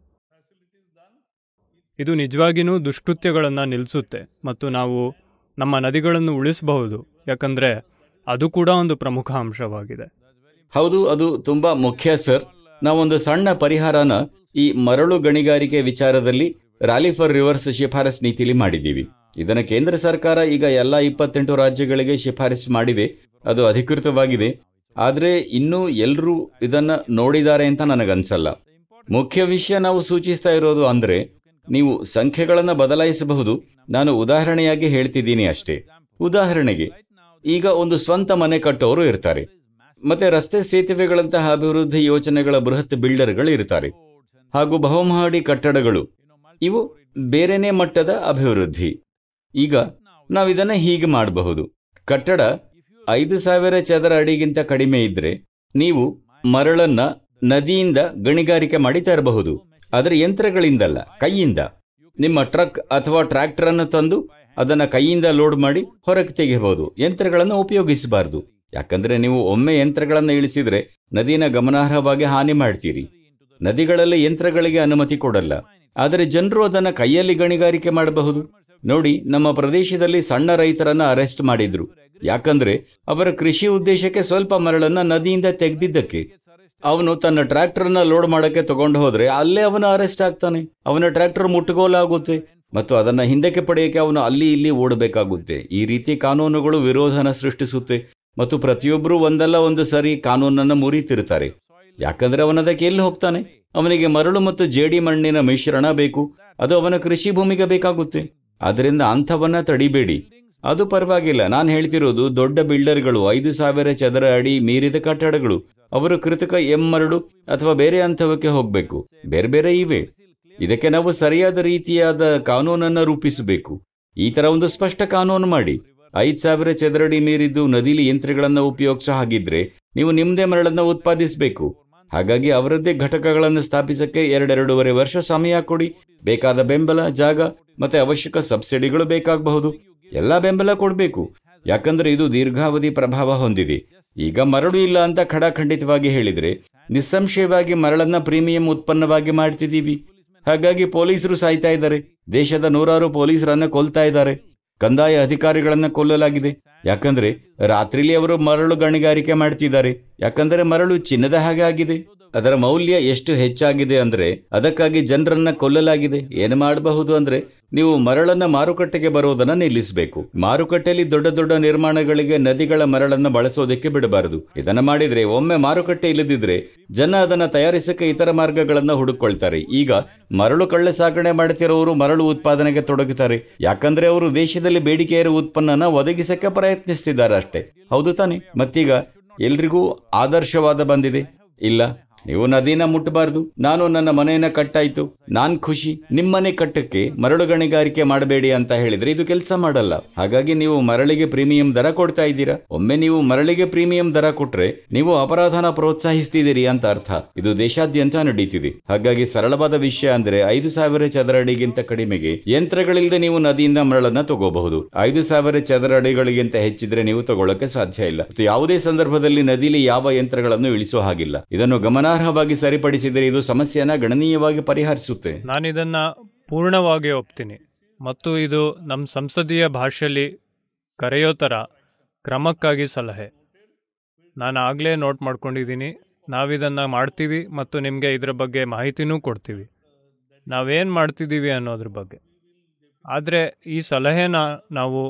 [SPEAKER 2] ಇದು ನಿಜವಾಗಿಯೂ ದುಷ್ಕೃತ್ಯಗಳನ್ನು ನಿಲ್ಲಿಸುತ್ತೆ ಮತ್ತು ನಾವು ನಮ್ಮ ನದಿಗಳನ್ನು ಉಳಿಸಬಹುದು ಯಾಕಂದರೆ ಅದು ಕೂಡ ಒಂದು ಪ್ರಮುಖ ಅಂಶವಾಗಿದೆ
[SPEAKER 1] ಹೌದು ಅದು ತುಂಬಾ ಮುಖ್ಯ ಸರ್ ನಾವೊಂದು ಸಣ್ಣ ಪರಿಹಾರನ ಈ ಮರಳು ಗಣಿಗಾರಿಕೆ ವಿಚಾರದಲ್ಲಿ ರ್ಯಾಲಿ ಫಾರ್ ರಿವರ್ಸ್ ಶಿಫಾರಸ್ ನೀತಿಲಿ ಮಾಡಿದ್ದೀವಿ ಇದನ್ನು ಕೇಂದ್ರ ಸರ್ಕಾರ ಈಗ ಎಲ್ಲ ಇಪ್ಪತ್ತೆಂಟು ರಾಜ್ಯಗಳಿಗೆ ಶಿಫಾರಸ್ ಮಾಡಿದೆ ಅದು ಅಧಿಕೃತವಾಗಿದೆ ಆದರೆ ಇನ್ನೂ ಎಲ್ಲರೂ ಇದನ್ನು ನೋಡಿದ್ದಾರೆ ಅಂತ ನನಗನ್ಸಲ್ಲ ಮುಖ್ಯ ವಿಷಯ ನಾವು ಸೂಚಿಸ್ತಾ ಇರೋದು ಅಂದರೆ ನೀವು ಸಂಖ್ಯೆಗಳನ್ನು ಬದಲಾಯಿಸಬಹುದು ನಾನು ಉದಾಹರಣೆಯಾಗಿ ಹೇಳ್ತಿದ್ದೀನಿ ಅಷ್ಟೇ ಉದಾಹರಣೆಗೆ ಈಗ ಒಂದು ಸ್ವಂತ ಮನೆ ಕಟ್ಟೋರು ಇರ್ತಾರೆ ಮತ್ತೆ ರಸ್ತೆ ಸೇತುವೆಗಳಂತಹ ಅಭಿವೃದ್ಧಿ ಯೋಜನೆಗಳ ಬೃಹತ್ ಬಿಲ್ಡರ್ಗಳು ಇರ್ತಾರೆ ಹಾಗೂ ಬಹುಮಹಡಿ ಕಟ್ಟಡಗಳು ಇವು ಬೇರೆನೇ ಮಟ್ಟದ ಅಭಿವೃದ್ಧಿ ಈಗ ನಾವಿದನ್ನು ಹೀಗೆ ಮಾಡಬಹುದು ಕಟ್ಟಡ ಐದು ಸಾವಿರ ಚದರ ಅಡಿಗಿಂತ ಕಡಿಮೆ ಇದ್ರೆ ನೀವು ಮರಳನ್ನ ನದಿಯಿಂದ ಗಣಿಗಾರಿಕೆ ಮಾಡಿ ತರಬಹುದು ಆದರೆ ಯಂತ್ರಗಳಿಂದಲ್ಲ ಕೈಯಿಂದ ನಿಮ್ಮ ಟ್ರಕ್ ಅಥವಾ ಟ್ರ್ಯಾಕ್ಟರ್ ಅನ್ನು ತಂದು ಅದನ್ನು ಕೈಯಿಂದ ಲೋಡ್ ಮಾಡಿ ಹೊರಗೆ ತೆಗೆಯಬಹುದು ಯಂತ್ರಗಳನ್ನು ಉಪಯೋಗಿಸಬಾರದು ಯಾಕಂದ್ರೆ ನೀವು ಒಮ್ಮೆ ಯಂತ್ರಗಳನ್ನು ಇಳಿಸಿದ್ರೆ ನದಿನ ಗಮನಾರ್ಹವಾಗಿ ಹಾನಿ ಮಾಡ್ತೀರಿ ನದಿಗಳಲ್ಲಿ ಯಂತ್ರಗಳಿಗೆ ಅನುಮತಿ ಕೊಡಲ್ಲ ಆದರೆ ಜನರು ಅದನ್ನು ಕೈಯಲ್ಲಿ ಗಣಿಗಾರಿಕೆ ಮಾಡಬಹುದು ನೋಡಿ ನಮ್ಮ ಪ್ರದೇಶದಲ್ಲಿ ಸಣ್ಣ ರೈತರನ್ನ ಅರೆಸ್ಟ್ ಮಾಡಿದ್ರು ಯಾಕಂದ್ರೆ ಅವರ ಕೃಷಿ ಉದ್ದೇಶಕ್ಕೆ ಸ್ವಲ್ಪ ಮರಳನ್ನ ನದಿಯಿಂದ ತೆಗೆದಿದ್ದಕ್ಕೆ ಅವನು ತನ್ನ ಟ್ರ್ಯಾಕ್ಟರ್ನ ಲೋಡ್ ಮಾಡಕ್ಕೆ ತಗೊಂಡು ಹೋದ್ರೆ ಅಲ್ಲೇ ಅವನು ಅರೆಸ್ಟ್ ಆಗ್ತಾನೆ ಅವನ ಟ್ರ್ಯಾಕ್ಟರ್ ಮುಟ್ಟುಗೋಲಾಗುತ್ತೆ ಮತ್ತು ಅದನ್ನ ಹಿಂದಕ್ಕೆ ಪಡೆಯಕ್ಕೆ ಅವನು ಅಲ್ಲಿ ಇಲ್ಲಿ ಓಡಬೇಕಾಗುತ್ತೆ ಈ ರೀತಿ ಕಾನೂನುಗಳು ವಿರೋಧನ ಸೃಷ್ಟಿಸುತ್ತೆ ಮತ್ತು ಪ್ರತಿಯೊಬ್ಬರು ಒಂದಲ್ಲ ಒಂದು ಸರಿ ಕಾನೂನನ್ನು ಮುರಿತಿರ್ತಾರೆ ಯಾಕಂದ್ರೆ ಅವನದಕ್ಕೆ ಎಲ್ಲಿ ಹೋಗ್ತಾನೆ ಅವನಿಗೆ ಮರಳು ಮತ್ತು ಜೇಡಿ ಮಣ್ಣಿನ ಮಿಶ್ರಣ ಬೇಕು ಅದು ಅವನ ಕೃಷಿ ಭೂಮಿಗೆ ಬೇಕಾಗುತ್ತೆ ಅದರಿಂದ ಅಂಥವನ್ನ ತಡಿಬೇಡಿ ಅದು ಪರವಾಗಿಲ್ಲ ನಾನು ಹೇಳ್ತಿರೋದು ದೊಡ್ಡ ಬಿಲ್ಡರ್ಗಳು ಐದು ಸಾವಿರ ಚದರ ಅಡಿ ಮೀರಿದ ಕಟ್ಟಡಗಳು ಅವರು ಕೃತಕ ಎಂ ಮರಳು ಅಥವಾ ಬೇರೆ ಹಂತವಕ್ಕೆ ಹೋಗಬೇಕು ಬೇರೆ ಬೇರೆ ಇವೆ ಇದಕ್ಕೆ ನಾವು ಸರಿಯಾದ ರೀತಿಯಾದ ಕಾನೂನನ್ನು ರೂಪಿಸಬೇಕು ಈ ತರ ಒಂದು ಸ್ಪಷ್ಟ ಕಾನೂನು ಮಾಡಿ ಐದು ಸಾವಿರ ಚದರಡಿ ಮೀರಿದ್ದು ನದಿಲಿ ಯಂತ್ರಗಳನ್ನು ಉಪಯೋಗಿಸೋ ಹಾಗಿದ್ರೆ ನೀವು ನಿಮ್ಮದೇ ಮರಳನ್ನು ಉತ್ಪಾದಿಸಬೇಕು ಹಾಗಾಗಿ ಅವರದ್ದೇ ಘಟಕಗಳನ್ನು ಸ್ಥಾಪಿಸಕ್ಕೆ ಎರಡೆರಡೂವರೆ ವರ್ಷ ಸಮಯ ಕೊಡಿ ಬೇಕಾದ ಬೆಂಬಲ ಜಾಗ ಮತ್ತೆ ಅವಶ್ಯಕ ಸಬ್ಸಿಡಿಗಳು ಬೇಕಾಗಬಹುದು ಎಲ್ಲ ಬೆಂಬಲ ಕೊಡಬೇಕು ಯಾಕಂದ್ರೆ ಇದು ದೀರ್ಘಾವಧಿ ಪ್ರಭಾವ ಹೊಂದಿದೆ ಈಗ ಮರಳು ಇಲ್ಲ ಅಂತ ಖಡಾಖಂಡಿತವಾಗಿ ಹೇಳಿದರೆ ನಿಸ್ಸಂಶಯವಾಗಿ ಮರಳನ್ನ ಪ್ರೀಮಿಯಂ ಉತ್ಪನ್ನವಾಗಿ ಮಾಡ್ತಿದ್ದೀವಿ ಹಾಗಾಗಿ ಪೊಲೀಸರು ಸಾಯ್ತಾ ಇದ್ದಾರೆ ದೇಶದ ನೂರಾರು ಪೊಲೀಸರನ್ನ ಕೊಲ್ತಾ ಇದ್ದಾರೆ ಕಂದಾಯ ಅಧಿಕಾರಿಗಳನ್ನ ಕೊಲ್ಲಲಾಗಿದೆ ಯಾಕಂದ್ರೆ ರಾತ್ರಿಲಿ ಅವರು ಮರಳು ಗಣಿಗಾರಿಕೆ ಮಾಡ್ತಿದ್ದಾರೆ ಯಾಕಂದ್ರೆ ಮರಳು ಚಿನ್ನದ ಹಾಗೆ ಆಗಿದೆ ಅದರ ಮೌಲ್ಯ ಎಷ್ಟು ಹೆಚ್ಚಾಗಿದೆ ಅಂದ್ರೆ ಅದಕ್ಕಾಗಿ ಜನರನ್ನ ಕೊಲ್ಲಲಾಗಿದೆ ಏನು ಮಾಡಬಹುದು ಅಂದ್ರೆ ನೀವು ಮರಳನ್ನ ಮಾರುಕಟ್ಟೆಗೆ ಬರೋದನ್ನ ನಿಲ್ಲಿಸಬೇಕು ಮಾರುಕಟ್ಟೆಯಲ್ಲಿ ದೊಡ್ಡ ದೊಡ್ಡ ನಿರ್ಮಾಣಗಳಿಗೆ ನದಿಗಳ ಮರಳನ್ನ ಬಳಸೋದಕ್ಕೆ ಬಿಡಬಾರದು ಇದನ್ನ ಮಾಡಿದ್ರೆ ಒಮ್ಮೆ ಮಾರುಕಟ್ಟೆ ಇಲ್ಲದಿದ್ರೆ ಜನ ಅದನ್ನ ತಯಾರಿಸಕ್ಕೆ ಇತರ ಮಾರ್ಗಗಳನ್ನ ಹುಡುಕೊಳ್ತಾರೆ ಈಗ ಮರಳು ಕಳ್ಳ ಸಾಗಣೆ ಮಾಡುತ್ತಿರುವವರು ಮರಳು ಉತ್ಪಾದನೆಗೆ ತೊಡಗುತ್ತಾರೆ ಯಾಕಂದ್ರೆ ಅವರು ದೇಶದಲ್ಲಿ ಬೇಡಿಕೆ ಇರುವ ಉತ್ಪನ್ನನ ಒದಗಿಸಕ್ಕೆ ಪ್ರಯತ್ನಿಸುತ್ತಿದ್ದಾರೆ ಅಷ್ಟೇ ಹೌದು ತಾನೆ ಮತ್ತೀಗ ಎಲ್ರಿಗೂ ಆದರ್ಶವಾದ ಬಂದಿದೆ ಇಲ್ಲ ನೀವು ನದಿನ ಮುಟ್ಟಬಾರದು ನಾನು ನನ್ನ ಮನೆಯನ್ನ ಕಟ್ಟಾಯ್ತು ನಾನ್ ಖುಷಿ ನಿಮ್ಮನೆ ಕಟ್ಟಕ್ಕೆ ಮರಳು ಗಣಿಗಾರಿಕೆ ಮಾಡಬೇಡಿ ಅಂತ ಹೇಳಿದ್ರೆ ಇದು ಕೆಲಸ ಮಾಡಲ್ಲ ಹಾಗಾಗಿ ನೀವು ಮರಳಿಗೆ ಪ್ರೀಮಿಯಂ ದರ ಕೊಡ್ತಾ ಇದ್ದೀರಾ ಒಮ್ಮೆ ನೀವು ಮರಳಿಗೆ ಪ್ರೀಮಿಯಂ ದರ ಕೊಟ್ರೆ ನೀವು ಅಪರಾಧನ ಪ್ರೋತ್ಸಾಹಿಸ್ತಿದ್ದೀರಿ ಅಂತ ಅರ್ಥ ಇದು ದೇಶಾದ್ಯಂತ ನಡೀತಿದೆ ಹಾಗಾಗಿ ಸರಳವಾದ ವಿಷಯ ಅಂದ್ರೆ ಐದು ಸಾವಿರ ಚದರ ಅಡಿಗಿಂತ ಕಡಿಮೆಗೆ ಯಂತ್ರಗಳಿಲ್ಲದೆ ನೀವು ನದಿಯಿಂದ ಮರಳನ್ನ ತಗೋಬಹುದು ಐದು ಸಾವಿರ ಚದರ ಅಡಿಗಳಿಗಿಂತ ಹೆಚ್ಚಿದ್ರೆ ನೀವು ತಗೊಳ್ಳಕ್ಕೆ ಸಾಧ್ಯ ಇಲ್ಲ ಯಾವುದೇ ಸಂದರ್ಭದಲ್ಲಿ ನದಿಲಿ ಯಾವ ಯಂತ್ರಗಳನ್ನು ಇಳಿಸೋ ಹಾಗಿಲ್ಲ ಇದನ್ನು ಗಮನ ಗಮನಾರ್ಹವಾಗಿ ಸರಿಪಡಿಸಿದರೆ ಇದು ಸಮಸ್ಯೆಯನ್ನು ಗಣನೀಯವಾಗಿ ಪರಿಹರಿಸುತ್ತೆ
[SPEAKER 2] ನಾನು ಇದನ್ನ ಪೂರ್ಣವಾಗಿ ಒಪ್ತೀನಿ ಮತ್ತು ಇದು ನಮ್ಮ ಸಂಸದೀಯ ಭಾಷೆಯಲ್ಲಿ ಕರೆಯೋ ಥರ ಕ್ರಮಕ್ಕಾಗಿ ಸಲಹೆ ನಾನು ಆಗಲೇ ನೋಟ್ ಮಾಡ್ಕೊಂಡಿದ್ದೀನಿ ನಾವಿದನ್ನು ಮಾಡ್ತೀವಿ ಮತ್ತು ನಿಮಗೆ ಇದರ ಬಗ್ಗೆ ಮಾಹಿತಿನೂ ಕೊಡ್ತೀವಿ ನಾವೇನು ಮಾಡ್ತಿದ್ದೀವಿ ಅನ್ನೋದ್ರ ಬಗ್ಗೆ ಆದರೆ ಈ ಸಲಹೆನ ನಾವು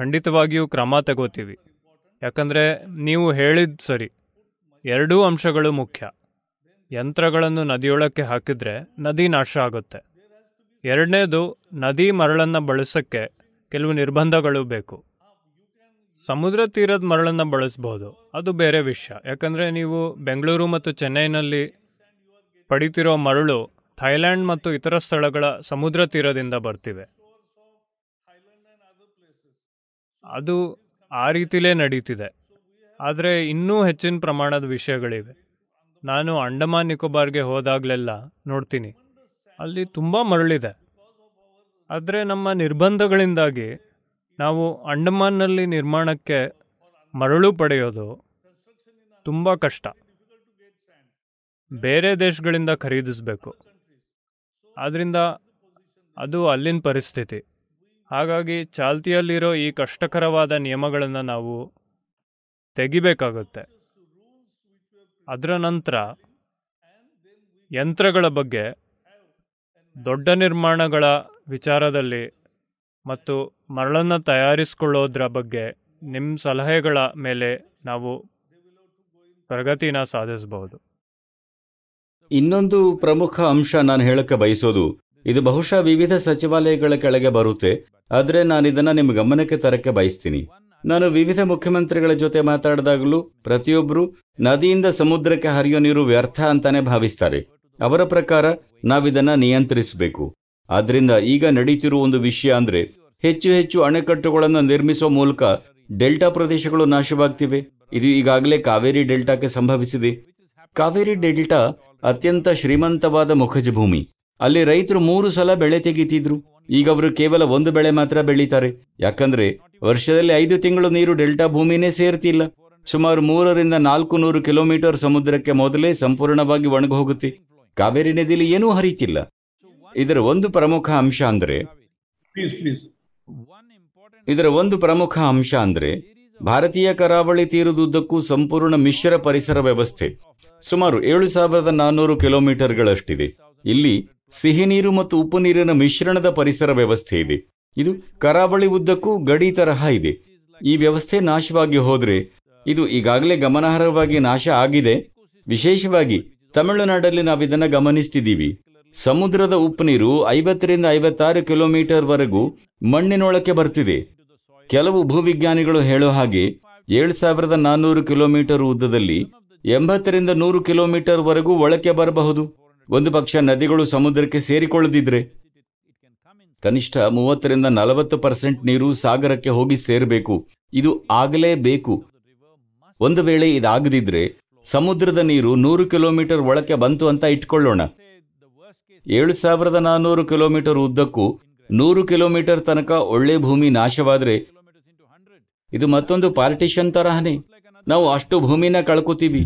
[SPEAKER 2] ಖಂಡಿತವಾಗಿಯೂ ಕ್ರಮ ತಗೋತೀವಿ ಯಾಕಂದರೆ ನೀವು ಹೇಳಿದ್ದು ಸರಿ ಎರಡೂ ಅಂಶಗಳು ಮುಖ್ಯ ಯಂತ್ರಗಳನ್ನು ನದಿಯೊಳಕ್ಕೆ ಹಾಕಿದರೆ ನದಿ ನಾಶ ಆಗುತ್ತೆ ಎರಡನೇದು ನದಿ ಮರಳನ್ನು ಬಳಸೋಕ್ಕೆ ಕೆಲವು ನಿರ್ಬಂಧಗಳು ಬೇಕು ಸಮುದ್ರ ತೀರದ ಮರಳನ್ನು ಬಳಸ್ಬೋದು ಅದು ಬೇರೆ ವಿಷಯ ಯಾಕಂದರೆ ನೀವು ಬೆಂಗಳೂರು ಮತ್ತು ಚೆನ್ನೈನಲ್ಲಿ ಪಡಿತಿರೋ ಮರಳು ಥೈಲ್ಯಾಂಡ್ ಮತ್ತು ಇತರ ಸ್ಥಳಗಳ ಸಮುದ್ರ ತೀರದಿಂದ ಬರ್ತಿವೆ ಅದು ಆ ರೀತಿಲೇ ನಡೀತಿದೆ ಆದರೆ ಇನ್ನೂ ಹೆಚ್ಚಿನ ಪ್ರಮಾಣದ ವಿಷಯಗಳಿವೆ ನಾನು ಅಂಡಮಾನ್ ನಿಕೋಬಾರ್ಗೆ ಹೋದಾಗಲೆಲ್ಲ ನೋಡ್ತೀನಿ ಅಲ್ಲಿ ತುಂಬ ಮರಳಿದೆ ಆದರೆ ನಮ್ಮ ನಿರ್ಬಂಧಗಳಿಂದಾಗಿ ನಾವು ಅಂಡಮಾನ್ನಲ್ಲಿ ನಿರ್ಮಾಣಕ್ಕೆ ಮರಳು ಪಡೆಯೋದು ತುಂಬ ಕಷ್ಟ ಬೇರೆ ದೇಶಗಳಿಂದ ಖರೀದಿಸಬೇಕು ಆದ್ದರಿಂದ ಅದು ಅಲ್ಲಿನ ಪರಿಸ್ಥಿತಿ ಹಾಗಾಗಿ ಚಾಲ್ತಿಯಲ್ಲಿರೋ ಈ ಕಷ್ಟಕರವಾದ ನಿಯಮಗಳನ್ನು ನಾವು ತೆಗಿಬೇಕಾಗುತ್ತೆ ಅದರ ನಂತರ ಯಂತ್ರಗಳ ಬಗ್ಗೆ ದೊಡ್ಡ ನಿರ್ಮಾಣಗಳ ವಿಚಾರದಲ್ಲಿ ಮತ್ತು ಮರಳನ್ನು ತಯಾರಿಸಿಕೊಳ್ಳೋದ್ರ ಬಗ್ಗೆ ನಿಮ್ಮ ಸಲಹೆಗಳ ಮೇಲೆ ನಾವು ಪ್ರಗತಿನ ಸಾಧಿಸಬಹುದು
[SPEAKER 1] ಇನ್ನೊಂದು ಪ್ರಮುಖ ಅಂಶ ನಾನು ಹೇಳಕ್ಕೆ ಬಯಸೋದು ಇದು ಬಹುಶಃ ವಿವಿಧ ಸಚಿವಾಲಯಗಳ ಕೆಳಗೆ ಬರುತ್ತೆ ಆದರೆ ನಾನು ಇದನ್ನ ನಿಮ್ಮ ಗಮನಕ್ಕೆ ತರಕ್ಕೆ ಬಯಸ್ತೀನಿ ನಾನು ವಿವಿಧ ಮುಖ್ಯಮಂತ್ರಿಗಳ ಜೊತೆ ಮಾತಾಡಿದಾಗಲೂ ಪ್ರತಿಯೊಬ್ಬರು ನದಿಯಿಂದ ಸಮುದ್ರಕ್ಕೆ ಹರಿಯೋ ನೀರು ವ್ಯರ್ಥ ಅಂತಾನೆ ಭಾವಿಸ್ತಾರೆ ಅವರ ಪ್ರಕಾರ ನಾವಿದನ್ನ ನಿಯಂತ್ರಿಸಬೇಕು ಆದ್ರಿಂದ ಈಗ ನಡೀತಿರುವ ಒಂದು ವಿಷಯ ಅಂದ್ರೆ ಹೆಚ್ಚು ಹೆಚ್ಚು ಅಣೆಕಟ್ಟುಗಳನ್ನು ನಿರ್ಮಿಸುವ ಮೂಲಕ ಡೆಲ್ಟಾ ಪ್ರದೇಶಗಳು ನಾಶವಾಗ್ತಿವೆ ಇದು ಈಗಾಗಲೇ ಕಾವೇರಿ ಡೆಲ್ಟಾಕ್ಕೆ ಸಂಭವಿಸಿದೆ ಕಾವೇರಿ ಡೆಲ್ಟಾ ಅತ್ಯಂತ ಶ್ರೀಮಂತವಾದ ಮುಖಜ ಭೂಮಿ ಅಲ್ಲಿ ರೈತರು ಮೂರು ಸಲ ಬೆಳೆ ತೆಗೀತಿದ್ರು ಈಗ ಅವರು ಕೇವಲ ಒಂದು ಬೆಳೆ ಮಾತ್ರ ಬೆಳೀತಾರೆ ಯಾಕಂದ್ರೆ ವರ್ಷದಲ್ಲಿ ಐದು ತಿಂಗಳು ನೀರು ಡೆಲ್ಟಾ ಭೂಮಿನೇ ಸೇರ್ತಿಲ್ಲ ಸುಮಾರು ಮೂರರಿಂದ ನಾಲ್ಕು ನೂರು ಕಿಲೋಮೀಟರ್ ಸಮುದ್ರಕ್ಕೆ ಮೊದಲೇ ಸಂಪೂರ್ಣವಾಗಿ ಹೋಗುತ್ತೆ ಕಾವೇರಿ ನದಿಯಲ್ಲಿ ಏನೂ ಹರಿತಿಲ್ಲ ಇದರ ಒಂದು ಪ್ರಮುಖ ಅಂಶ ಅಂದ್ರೆ ಇದರ ಒಂದು ಪ್ರಮುಖ ಅಂಶ ಅಂದ್ರೆ ಭಾರತೀಯ ಕರಾವಳಿ ತೀರದುದ್ದಕ್ಕೂ ಸಂಪೂರ್ಣ ಮಿಶ್ರ ಪರಿಸರ ವ್ಯವಸ್ಥೆ ಸುಮಾರು ಏಳು ಸಾವಿರದ ನಾನ್ನೂರು ಕಿಲೋಮೀಟರ್ಗಳಷ್ಟಿದೆ ಇಲ್ಲಿ ಸಿಹಿನೀರು ಮತ್ತು ಉಪ್ಪು ನೀರಿನ ಮಿಶ್ರಣದ ಪರಿಸರ ವ್ಯವಸ್ಥೆ ಇದೆ ಇದು ಕರಾವಳಿ ಉದ್ದಕ್ಕೂ ಗಡಿ ತರಹ ಇದೆ ಈ ವ್ಯವಸ್ಥೆ ನಾಶವಾಗಿ ಹೋದರೆ ಇದು ಈಗಾಗಲೇ ಗಮನಾರ್ಹವಾಗಿ ನಾಶ ಆಗಿದೆ ವಿಶೇಷವಾಗಿ ತಮಿಳುನಾಡಲ್ಲಿ ಇದನ್ನು ಗಮನಿಸ್ತಿದ್ದೀವಿ ಸಮುದ್ರದ ಉಪ್ಪು ನೀರು ಐವತ್ತರಿಂದ ಐವತ್ತಾರು ವರೆಗೂ ಮಣ್ಣಿನೊಳಕ್ಕೆ ಬರ್ತಿದೆ ಕೆಲವು ಭೂವಿಜ್ಞಾನಿಗಳು ಹೇಳೋ ಹಾಗೆ ಏಳು ಸಾವಿರದ ನಾನ್ನೂರು ಕಿಲೋಮೀಟರ್ ಉದ್ದದಲ್ಲಿ ಎಂಬತ್ತರಿಂದ ನೂರು ಕಿಲೋಮೀಟರ್ವರೆಗೂ ಒಳಕ್ಕೆ ಬರಬಹುದು ಒಂದು ಪಕ್ಷ ನದಿಗಳು ಸಮುದ್ರಕ್ಕೆ ಸೇರಿಕೊಳ್ಳದಿದ್ರೆ ಕನಿಷ್ಠ ಮೂವತ್ತರಿಂದ ನಲವತ್ತು ಪರ್ಸೆಂಟ್ ನೀರು ಸಾಗರಕ್ಕೆ ಹೋಗಿ ಸೇರಬೇಕು ಇದು ಆಗಲೇಬೇಕು ಒಂದು ವೇಳೆ ಇದಾಗದಿದ್ರೆ ಸಮುದ್ರದ ನೀರು ನೂರು ಕಿಲೋಮೀಟರ್ ಒಳಕ್ಕೆ ಬಂತು ಅಂತ ಇಟ್ಕೊಳ್ಳೋಣ ಏಳು ಸಾವಿರದ ನಾನ್ನೂರು ಕಿಲೋಮೀಟರ್ ಉದ್ದಕ್ಕೂ ನೂರು ಕಿಲೋಮೀಟರ್ ತನಕ ಒಳ್ಳೆ ಭೂಮಿ ನಾಶವಾದರೆ ಇದು ಮತ್ತೊಂದು ಪಾರ್ಟಿಷನ್ ತರಹನೇ ನಾವು ಅಷ್ಟು ಭೂಮಿನ ಕಳ್ಕೊತೀವಿ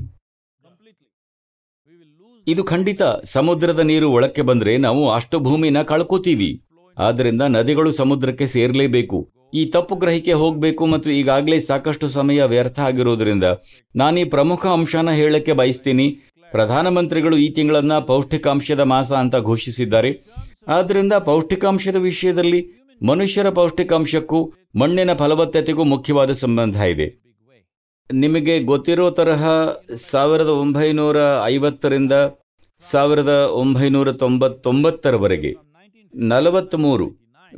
[SPEAKER 1] ಇದು ಖಂಡಿತ ಸಮುದ್ರದ ನೀರು ಒಳಕ್ಕೆ ಬಂದರೆ ನಾವು ಅಷ್ಟು ಭೂಮಿನ ಕಳ್ಕೋತೀವಿ ಆದ್ದರಿಂದ ನದಿಗಳು ಸಮುದ್ರಕ್ಕೆ ಸೇರಲೇಬೇಕು ಈ ತಪ್ಪು ಗ್ರಹಿಕೆ ಹೋಗಬೇಕು ಮತ್ತು ಈಗಾಗಲೇ ಸಾಕಷ್ಟು ಸಮಯ ವ್ಯರ್ಥ ನಾನು ಈ ಪ್ರಮುಖ ಅಂಶನ ಹೇಳಕ್ಕೆ ಬಯಸ್ತೀನಿ ಪ್ರಧಾನಮಂತ್ರಿಗಳು ಈ ತಿಂಗಳನ್ನ ಪೌಷ್ಟಿಕಾಂಶದ ಮಾಸ ಅಂತ ಘೋಷಿಸಿದ್ದಾರೆ ಆದ್ದರಿಂದ ಪೌಷ್ಟಿಕಾಂಶದ ವಿಷಯದಲ್ಲಿ ಮನುಷ್ಯರ ಪೌಷ್ಟಿಕಾಂಶಕ್ಕೂ ಮಣ್ಣಿನ ಫಲವತ್ತತೆಗೂ ಮುಖ್ಯವಾದ ಸಂಬಂಧ ಇದೆ ನಿಮಗೆ ಗೊತ್ತಿರೋ ತರಹ ಸಾವಿರದ ಒಂಬೈನೂರ ಐವತ್ತರಿಂದ ಸಾವಿರದ ಒಂಬೈನೂರ ತೊಂಬತ್ತೊಂಬತ್ತರವರೆಗೆ ನಲವತ್ತ್ಮೂರು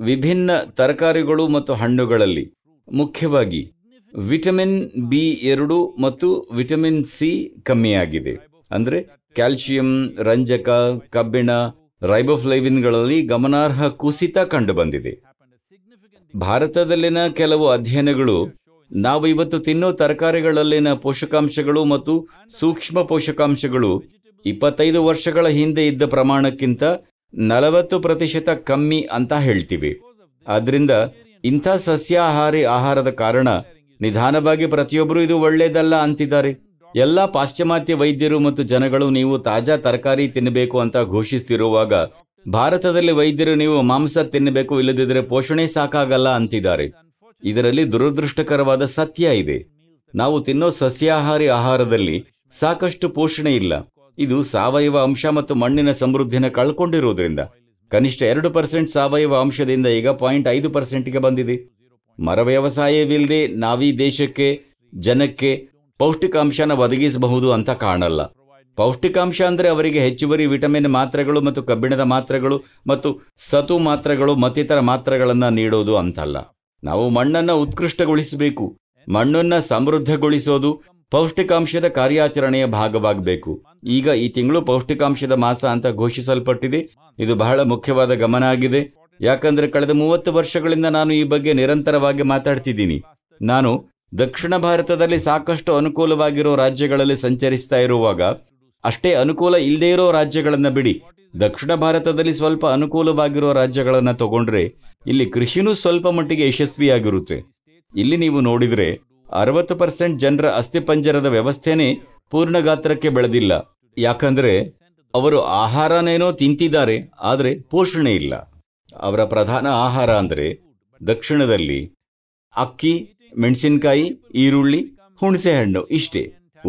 [SPEAKER 1] ವಿಭಿನ್ನ ತರಕಾರಿಗಳು ಮತ್ತು ಹಣ್ಣುಗಳಲ್ಲಿ ಮುಖ್ಯವಾಗಿ ವಿಟಮಿನ್ ಬಿ ಎರಡು ಮತ್ತು ವಿಟಮಿನ್ ಸಿ ಕಮ್ಮಿಯಾಗಿದೆ ಅಂದರೆ ಕ್ಯಾಲ್ಸಿಯಂ ರಂಜಕ ಕಬ್ಬಿಣ ರೈಬೋಫ್ಲೈವಿನ್ಗಳಲ್ಲಿ ಗಮನಾರ್ಹ ಕುಸಿತ ಕಂಡುಬಂದಿದೆ ಭಾರತದಲ್ಲಿನ ಕೆಲವು ಅಧ್ಯಯನಗಳು ನಾವು ಇವತ್ತು ತಿನ್ನೋ ತರಕಾರಿಗಳಲ್ಲಿನ ಪೋಷಕಾಂಶಗಳು ಮತ್ತು ಸೂಕ್ಷ್ಮ ಪೋಷಕಾಂಶಗಳು ಇಪ್ಪತ್ತೈದು ವರ್ಷಗಳ ಹಿಂದೆ ಇದ್ದ ಪ್ರಮಾಣಕ್ಕಿಂತ ನಲವತ್ತು ಪ್ರತಿಶತ ಕಮ್ಮಿ ಅಂತ ಹೇಳ್ತೀವಿ ಆದ್ರಿಂದ ಇಂಥ ಸಸ್ಯಾಹಾರಿ ಆಹಾರದ ಕಾರಣ ನಿಧಾನವಾಗಿ ಪ್ರತಿಯೊಬ್ಬರು ಇದು ಒಳ್ಳೆಯದಲ್ಲ ಅಂತಿದ್ದಾರೆ ಎಲ್ಲ ಪಾಶ್ಚಿಮಾತ್ಯ ವೈದ್ಯರು ಮತ್ತು ಜನಗಳು ನೀವು ತಾಜಾ ತರಕಾರಿ ತಿನ್ನಬೇಕು ಅಂತ ಘೋಷಿಸ್ತಿರುವಾಗ ಭಾರತದಲ್ಲಿ ವೈದ್ಯರು ನೀವು ಮಾಂಸ ತಿನ್ನಬೇಕು ಇಲ್ಲದಿದ್ದರೆ ಪೋಷಣೆ ಸಾಕಾಗಲ್ಲ ಅಂತಿದ್ದಾರೆ ಇದರಲ್ಲಿ ದುರದೃಷ್ಟಕರವಾದ ಸತ್ಯ ಇದೆ ನಾವು ತಿನ್ನೋ ಸಸ್ಯಾಹಾರಿ ಆಹಾರದಲ್ಲಿ ಸಾಕಷ್ಟು ಪೋಷಣೆ ಇಲ್ಲ ಇದು ಸಾವಯವ ಅಂಶ ಮತ್ತು ಮಣ್ಣಿನ ಸಮೃದ್ಧಿನ ಕಳ್ಕೊಂಡಿರುವುದರಿಂದ ಕನಿಷ್ಠ ಎರಡು ಪರ್ಸೆಂಟ್ ಸಾವಯವ ಅಂಶದಿಂದ ಈಗ ಪಾಯಿಂಟ್ ಐದು ಪರ್ಸೆಂಟ್ಗೆ ಬಂದಿದೆ ಮರ ವ್ಯವಸಾಯವಿಲ್ಲದೆ ನಾವೀ ದೇಶಕ್ಕೆ ಜನಕ್ಕೆ ಪೌಷ್ಟಿಕಾಂಶನ ಒದಗಿಸಬಹುದು ಅಂತ ಕಾಣಲ್ಲ ಪೌಷ್ಟಿಕಾಂಶ ಅಂದರೆ ಅವರಿಗೆ ಹೆಚ್ಚುವರಿ ವಿಟಮಿನ್ ಮಾತ್ರೆಗಳು ಮತ್ತು ಕಬ್ಬಿಣದ ಮಾತ್ರೆಗಳು ಮತ್ತು ಸತು ಮಾತ್ರೆಗಳು ಮತ್ತಿತರ ಮಾತ್ರೆಗಳನ್ನು ನೀಡೋದು ಅಂತಲ್ಲ ನಾವು ಮಣ್ಣನ್ನು ಉತ್ಕೃಷ್ಟಗೊಳಿಸಬೇಕು ಮಣ್ಣನ್ನು ಸಮೃದ್ಧಗೊಳಿಸೋದು ಪೌಷ್ಟಿಕಾಂಶದ ಕಾರ್ಯಾಚರಣೆಯ ಭಾಗವಾಗಬೇಕು ಈಗ ಈ ತಿಂಗಳು ಪೌಷ್ಟಿಕಾಂಶದ ಮಾಸ ಅಂತ ಘೋಷಿಸಲ್ಪಟ್ಟಿದೆ ಇದು ಬಹಳ ಮುಖ್ಯವಾದ ಗಮನ ಆಗಿದೆ ಯಾಕಂದ್ರೆ ಕಳೆದ ಮೂವತ್ತು ವರ್ಷಗಳಿಂದ ನಾನು ಈ ಬಗ್ಗೆ ನಿರಂತರವಾಗಿ ಮಾತಾಡ್ತಿದ್ದೀನಿ ನಾನು ದಕ್ಷಿಣ ಭಾರತದಲ್ಲಿ ಸಾಕಷ್ಟು ಅನುಕೂಲವಾಗಿರೋ ರಾಜ್ಯಗಳಲ್ಲಿ ಸಂಚರಿಸ್ತಾ ಇರುವಾಗ ಅಷ್ಟೇ ಅನುಕೂಲ ಇಲ್ಲದೇ ಇರೋ ರಾಜ್ಯಗಳನ್ನ ಬಿಡಿ ದಕ್ಷಿಣ ಭಾರತದಲ್ಲಿ ಸ್ವಲ್ಪ ಅನುಕೂಲವಾಗಿರೋ ರಾಜ್ಯಗಳನ್ನ ತಗೊಂಡ್ರೆ ಇಲ್ಲಿ ಕೃಷಿನೂ ಸ್ವಲ್ಪ ಮಟ್ಟಿಗೆ ಯಶಸ್ವಿಯಾಗಿರುತ್ತೆ ಇಲ್ಲಿ ನೀವು ನೋಡಿದ್ರೆ ಅರವತ್ತು ಪರ್ಸೆಂಟ್ ಜನರ ಅಸ್ಥಿಪಂಜರದ ವ್ಯವಸ್ಥೆನೇ ಪೂರ್ಣ ಗಾತ್ರಕ್ಕೆ ಬೆಳೆದಿಲ್ಲ ಯಾಕಂದ್ರೆ ಅವರು ಆಹಾರನೇನೋ ತಿಂತಿದ್ದಾರೆ ಆದರೆ ಪೋಷಣೆ ಇಲ್ಲ ಅವರ ಪ್ರಧಾನ ಆಹಾರ ಅಂದ್ರೆ ದಕ್ಷಿಣದಲ್ಲಿ ಅಕ್ಕಿ ಮೆಣಸಿನಕಾಯಿ ಈರುಳ್ಳಿ ಹುಣಸೆಹಣ್ಣು ಇಷ್ಟೇ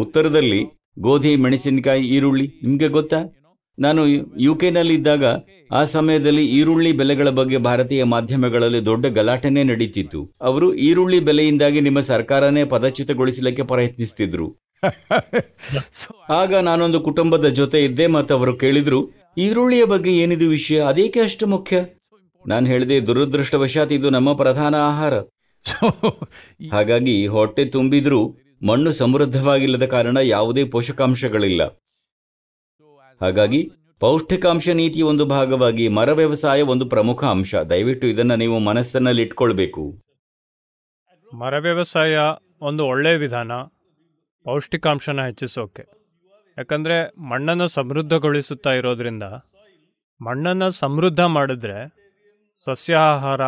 [SPEAKER 1] ಉತ್ತರದಲ್ಲಿ ಗೋಧಿ ಮೆಣಸಿನಕಾಯಿ ಈರುಳ್ಳಿ ನಿಮಗೆ ಗೊತ್ತಾ ನಾನು ಯು ನಲ್ಲಿ ಇದ್ದಾಗ ಆ ಸಮಯದಲ್ಲಿ ಈರುಳ್ಳಿ ಬೆಲೆಗಳ ಬಗ್ಗೆ ಭಾರತೀಯ ಮಾಧ್ಯಮಗಳಲ್ಲಿ ದೊಡ್ಡ ಗಲಾಟೆನೇ ನಡೀತಿತ್ತು ಅವರು ಈರುಳ್ಳಿ ಬೆಲೆಯಿಂದಾಗಿ ನಿಮ್ಮ ಸರ್ಕಾರನೇ ಪದಚ್ಯುತಗೊಳಿಸಲಿಕ್ಕೆ ಪ್ರಯತ್ನಿಸ್ತಿದ್ರು ಆಗ ನಾನೊಂದು ಕುಟುಂಬದ ಜೊತೆ ಇದ್ದೆ ಮತ್ತು ಅವರು ಕೇಳಿದ್ರು ಈರುಳ್ಳಿಯ ಬಗ್ಗೆ ಏನಿದು ವಿಷಯ ಅದೇಕೆ ಅಷ್ಟು ಮುಖ್ಯ ನಾನು ಹೇಳಿದೆ ದುರದೃಷ್ಟವಶಾತ್ ಇದು ನಮ್ಮ ಪ್ರಧಾನ ಆಹಾರ ಹಾಗಾಗಿ ಹೊಟ್ಟೆ ತುಂಬಿದ್ರು ಮಣ್ಣು ಸಮೃದ್ಧವಾಗಿಲ್ಲದ ಕಾರಣ ಯಾವುದೇ ಪೋಷಕಾಂಶಗಳಿಲ್ಲ ಹಾಗಾಗಿ ಪೌಷ್ಟಿಕಾಂಶ ನೀತಿಯ ಒಂದು ಭಾಗವಾಗಿ ಮರ ವ್ಯವಸಾಯ ಒಂದು ಪ್ರಮುಖ ಅಂಶ ದಯವಿಟ್ಟು ಇದನ್ನು ನೀವು ಮನಸ್ಸಿನಲ್ಲಿ ಇಟ್ಕೊಳ್ಬೇಕು
[SPEAKER 2] ಮರ ವ್ಯವಸಾಯ ಒಂದು ಒಳ್ಳೆಯ ವಿಧಾನ ಪೌಷ್ಟಿಕಾಂಶನ ಹೆಚ್ಚಿಸೋಕೆ ಯಾಕಂದರೆ ಮಣ್ಣನ್ನು ಸಮೃದ್ಧಗೊಳಿಸುತ್ತಾ ಇರೋದ್ರಿಂದ ಮಣ್ಣನ್ನು ಸಮೃದ್ಧ ಮಾಡಿದ್ರೆ ಸಸ್ಯಾಹಾರ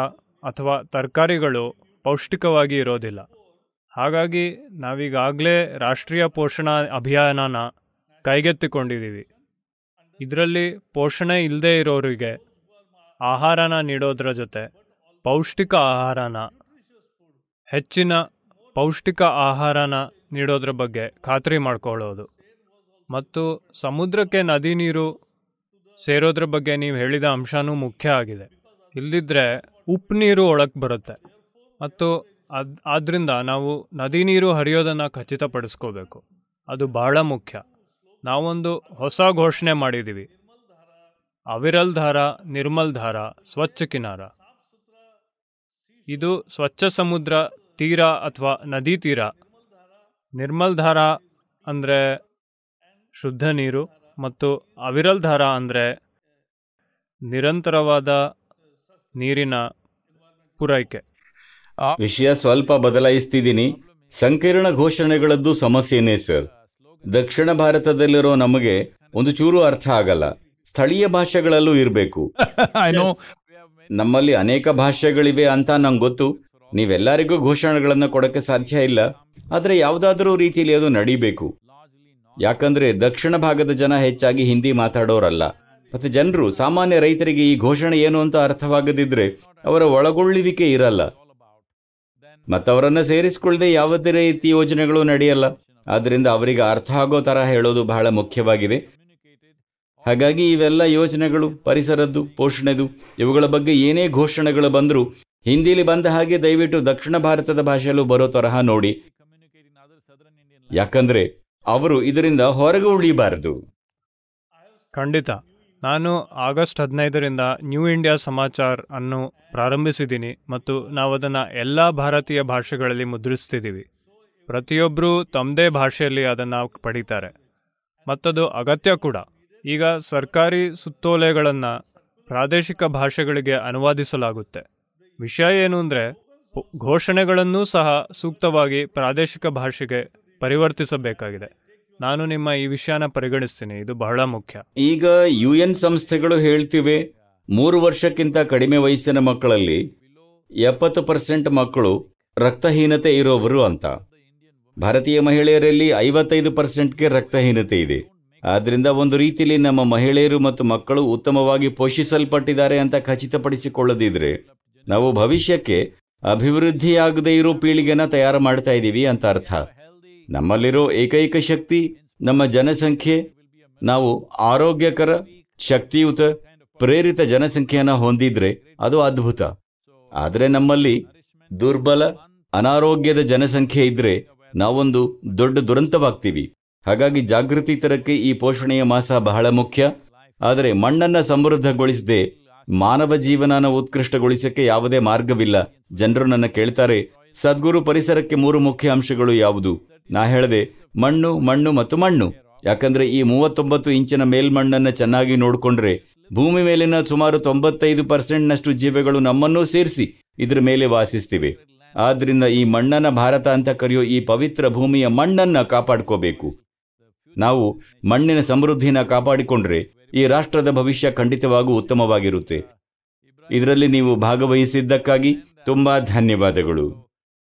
[SPEAKER 2] ಅಥವಾ ತರಕಾರಿಗಳು ಪೌಷ್ಟಿಕವಾಗಿ ಇರೋದಿಲ್ಲ ಹಾಗಾಗಿ ನಾವೀಗಾಗಲೇ ರಾಷ್ಟ್ರೀಯ ಪೋಷಣಾ ಅಭಿಯಾನನ ಕೈಗೆತ್ತಿಕೊಂಡಿದ್ದೀವಿ ಇದರಲ್ಲಿ ಪೋಷಣೆ ಇಲ್ಲದೆ ಇರೋರಿಗೆ ಆಹಾರನ ನೀಡೋದ್ರ ಜೊತೆ ಪೌಷ್ಟಿಕ ಆಹಾರನ ಹೆಚ್ಚಿನ ಪೌಷ್ಟಿಕ ಆಹಾರನ ನೀಡೋದ್ರ ಬಗ್ಗೆ ಖಾತ್ರಿ ಮಾಡ್ಕೊಳ್ಳೋದು ಮತ್ತು ಸಮುದ್ರಕ್ಕೆ ನದಿ ನೀರು ಸೇರೋದ್ರ ಬಗ್ಗೆ ನೀವು ಹೇಳಿದ ಅಂಶನೂ ಮುಖ್ಯ ಆಗಿದೆ ಇಲ್ಲದಿದ್ದರೆ ಉಪ್ಪು ನೀರು ಒಳಕ್ಕೆ ಬರುತ್ತೆ ಮತ್ತು ಅದ್ ಆದ್ದರಿಂದ ನಾವು ನದಿ ನೀರು ಹರಿಯೋದನ್ನು ಖಚಿತಪಡಿಸ್ಕೋಬೇಕು ಅದು ಬಹಳ ಮುಖ್ಯ ನಾವೊಂದು ಹೊಸ ಘೋಷಣೆ ಮಾಡಿದ್ದೀವಿ ಅವಿರಲ್ ಧಾರ ನಿರ್ಮಲ್ ಧಾರ ಸ್ವಚ್ಛ ಕಿನಾರ ಇದು ಸ್ವಚ್ಛ ಸಮುದ್ರ ತೀರ ಅಥವಾ ನದಿ ತೀರ ನಿರ್ಮಲ್ ಧಾರ ಅಂದರೆ ಶುದ್ಧ ನೀರು ಮತ್ತು ಅವಿರಲ್ ಧಾರ ಅಂದರೆ ನಿರಂತರವಾದ ನೀರಿನ ಪೂರೈಕೆ
[SPEAKER 1] ವಿಷಯ ಸ್ವಲ್ಪ ಬದಲಾಯಿಸ್ತಿದ್ದೀನಿ ಸಂಕೀರ್ಣ ಘೋಷಣೆಗಳದ್ದು ಸಮಸ್ಯೆನೇ ಸರ್ ದಕ್ಷಿಣ ಭಾರತದಲ್ಲಿರೋ ನಮಗೆ ಒಂದು ಚೂರು ಅರ್ಥ ಆಗಲ್ಲ ಸ್ಥಳೀಯ ಭಾಷೆಗಳಲ್ಲೂ ಇರಬೇಕು ನಮ್ಮಲ್ಲಿ ಅನೇಕ ಭಾಷೆಗಳಿವೆ ಅಂತ ನಂಗೆ ಗೊತ್ತು ನೀವೆಲ್ಲರಿಗೂ ಘೋಷಣೆಗಳನ್ನು ಕೊಡಕ್ಕೆ ಸಾಧ್ಯ ಇಲ್ಲ ಆದರೆ ಯಾವುದಾದ್ರೂ ರೀತಿಯಲ್ಲಿ ಅದು ನಡಿಬೇಕು ಯಾಕಂದ್ರೆ ದಕ್ಷಿಣ ಭಾಗದ ಜನ ಹೆಚ್ಚಾಗಿ ಹಿಂದಿ ಮಾತಾಡೋರಲ್ಲ ಮತ್ತೆ ಜನರು ಸಾಮಾನ್ಯ ರೈತರಿಗೆ ಈ ಘೋಷಣೆ ಏನು ಅಂತ ಅರ್ಥವಾಗದಿದ್ರೆ ಅವರ ಒಳಗೊಳ್ಳುವಿಕೆ ಇರಲ್ಲ ಮತ್ತವರನ್ನ ಸೇರಿಸಿಕೊಳ್ಳದೆ ಯಾವುದೇ ರೀತಿ ಯೋಜನೆಗಳು ನಡೆಯಲ್ಲ ಆದ್ದರಿಂದ ಅವರಿಗೆ ಅರ್ಥ ಆಗೋ ತರ ಹೇಳೋದು ಬಹಳ ಮುಖ್ಯವಾಗಿದೆ ಹಾಗಾಗಿ ಇವೆಲ್ಲ ಯೋಜನೆಗಳು ಪರಿಸರದ್ದು ಪೋಷಣೆದು ಇವುಗಳ ಬಗ್ಗೆ ಏನೇ ಘೋಷಣೆಗಳು ಬಂದರೂ ಹಿಂದಿಲಿ ಬಂದ ಹಾಗೆ ದಯವಿಟ್ಟು ದಕ್ಷಿಣ ಭಾರತದ ಭಾಷೆಯಲ್ಲೂ ಬರೋ ತರಹ ನೋಡಿ ಯಾಕಂದ್ರೆ ಅವರು ಇದರಿಂದ ಹೊರಗೆ ಉಳಿಯಬಾರದು
[SPEAKER 2] ಖಂಡಿತ ನಾನು ಆಗಸ್ಟ್ ಹದಿನೈದರಿಂದ ನ್ಯೂ ಇಂಡಿಯಾ ಸಮಾಚಾರ್ ಅನ್ನು ಪ್ರಾರಂಭಿಸಿದ್ದೀನಿ ಮತ್ತು ನಾವು ಅದನ್ನು ಎಲ್ಲ ಭಾರತೀಯ ಭಾಷೆಗಳಲ್ಲಿ ಮುದ್ರಿಸ್ತಿದ್ದೀವಿ ಪ್ರತಿಯೊಬ್ಬರೂ ತಮ್ಮದೇ ಭಾಷೆಯಲ್ಲಿ ಅದನ್ನು ಪಡೀತಾರೆ ಮತ್ತದು ಅಗತ್ಯ ಕೂಡ ಈಗ ಸರ್ಕಾರಿ ಸುತ್ತೋಲೆಗಳನ್ನು ಪ್ರಾದೇಶಿಕ ಭಾಷೆಗಳಿಗೆ ಅನುವಾದಿಸಲಾಗುತ್ತೆ ವಿಷಯ ಏನು ಅಂದರೆ ಘೋಷಣೆಗಳನ್ನೂ ಸಹ ಸೂಕ್ತವಾಗಿ ಪ್ರಾದೇಶಿಕ ಭಾಷೆಗೆ ಪರಿವರ್ತಿಸಬೇಕಾಗಿದೆ ನಾನು ನಿಮ್ಮ ಈ ವಿಷಯನ ಪರಿಗಣಿಸ್ತೀನಿ ಇದು ಬಹಳ ಮುಖ್ಯ
[SPEAKER 1] ಈಗ ಯು ಎನ್ ಸಂಸ್ಥೆಗಳು ಹೇಳ್ತಿವೆ ಮೂರು ವರ್ಷಕ್ಕಿಂತ ಕಡಿಮೆ ವಯಸ್ಸಿನ ಮಕ್ಕಳಲ್ಲಿ ಎಪ್ಪತ್ತು ಪರ್ಸೆಂಟ್ ಮಕ್ಕಳು ರಕ್ತಹೀನತೆ ಇರೋವರು ಅಂತ ಭಾರತೀಯ ಮಹಿಳೆಯರಲ್ಲಿ ಐವತ್ತೈದು ಪರ್ಸೆಂಟ್ಗೆ ರಕ್ತಹೀನತೆ ಇದೆ ಆದ್ದರಿಂದ ಒಂದು ರೀತಿಯಲ್ಲಿ ನಮ್ಮ ಮಹಿಳೆಯರು ಮತ್ತು ಮಕ್ಕಳು ಉತ್ತಮವಾಗಿ ಪೋಷಿಸಲ್ಪಟ್ಟಿದ್ದಾರೆ ಅಂತ ಖಚಿತಪಡಿಸಿಕೊಳ್ಳದಿದ್ರೆ ನಾವು ಭವಿಷ್ಯಕ್ಕೆ ಅಭಿವೃದ್ಧಿಯಾಗದೇ ಇರೋ ಪೀಳಿಗೆನ ತಯಾರು ಮಾಡ್ತಾ ಇದ್ದೀವಿ ಅಂತ ಅರ್ಥ ನಮ್ಮಲ್ಲಿರೋ ಏಕೈಕ ಶಕ್ತಿ ನಮ್ಮ ಜನಸಂಖ್ಯೆ ನಾವು ಆರೋಗ್ಯಕರ ಶಕ್ತಿಯುತ ಪ್ರೇರಿತ ಜನಸಂಖ್ಯೆಯನ್ನು ಹೊಂದಿದ್ರೆ ಅದು ಅದ್ಭುತ ಆದರೆ ನಮ್ಮಲ್ಲಿ ದುರ್ಬಲ ಅನಾರೋಗ್ಯದ ಜನಸಂಖ್ಯೆ ಇದ್ರೆ ನಾವೊಂದು ದೊಡ್ಡ ದುರಂತವಾಗ್ತೀವಿ ಹಾಗಾಗಿ ಜಾಗೃತಿ ತರಕ್ಕೆ ಈ ಪೋಷಣೆಯ ಮಾಸ ಬಹಳ ಮುಖ್ಯ ಆದರೆ ಮಣ್ಣನ್ನ ಸಮೃದ್ಧಗೊಳಿಸದೆ ಮಾನವ ಜೀವನನ ಉತ್ಕೃಷ್ಟಗೊಳಿಸಕ್ಕೆ ಯಾವುದೇ ಮಾರ್ಗವಿಲ್ಲ ಜನರು ನನ್ನ ಕೇಳ್ತಾರೆ ಸದ್ಗುರು ಪರಿಸರಕ್ಕೆ ಮೂರು ಮುಖ್ಯ ಅಂಶಗಳು ಯಾವುದು ನಾ ಹೇಳದೆ ಮಣ್ಣು ಮಣ್ಣು ಮತ್ತು ಮಣ್ಣು ಯಾಕಂದ್ರೆ ಈ ಮೂವತ್ತೊಂಬತ್ತು ಇಂಚಿನ ಮೇಲ್ಮಣ್ಣನ್ನು ಚೆನ್ನಾಗಿ ನೋಡಿಕೊಂಡ್ರೆ ಭೂಮಿ ಮೇಲಿನ ಸುಮಾರು ತೊಂಬತ್ತೈದು ಪರ್ಸೆಂಟ್ನಷ್ಟು ಜೀವಿಗಳು ನಮ್ಮನ್ನೂ ಸೇರಿಸಿ ಇದರ ಮೇಲೆ ವಾಸಿಸ್ತಿವೆ ಆದ್ದರಿಂದ ಈ ಮಣ್ಣನ್ನ ಭಾರತ ಅಂತ ಕರೆಯೋ ಈ ಪವಿತ್ರ ಭೂಮಿಯ ಮಣ್ಣನ್ನು ಕಾಪಾಡ್ಕೋಬೇಕು ನಾವು ಮಣ್ಣಿನ ಸಮೃದ್ಧಿನ ಕಾಪಾಡಿಕೊಂಡ್ರೆ ಈ ರಾಷ್ಟ್ರದ ಭವಿಷ್ಯ ಖಂಡಿತವಾಗೂ ಉತ್ತಮವಾಗಿರುತ್ತೆ ಇದರಲ್ಲಿ ನೀವು ಭಾಗವಹಿಸಿದ್ದಕ್ಕಾಗಿ ತುಂಬಾ ಧನ್ಯವಾದಗಳು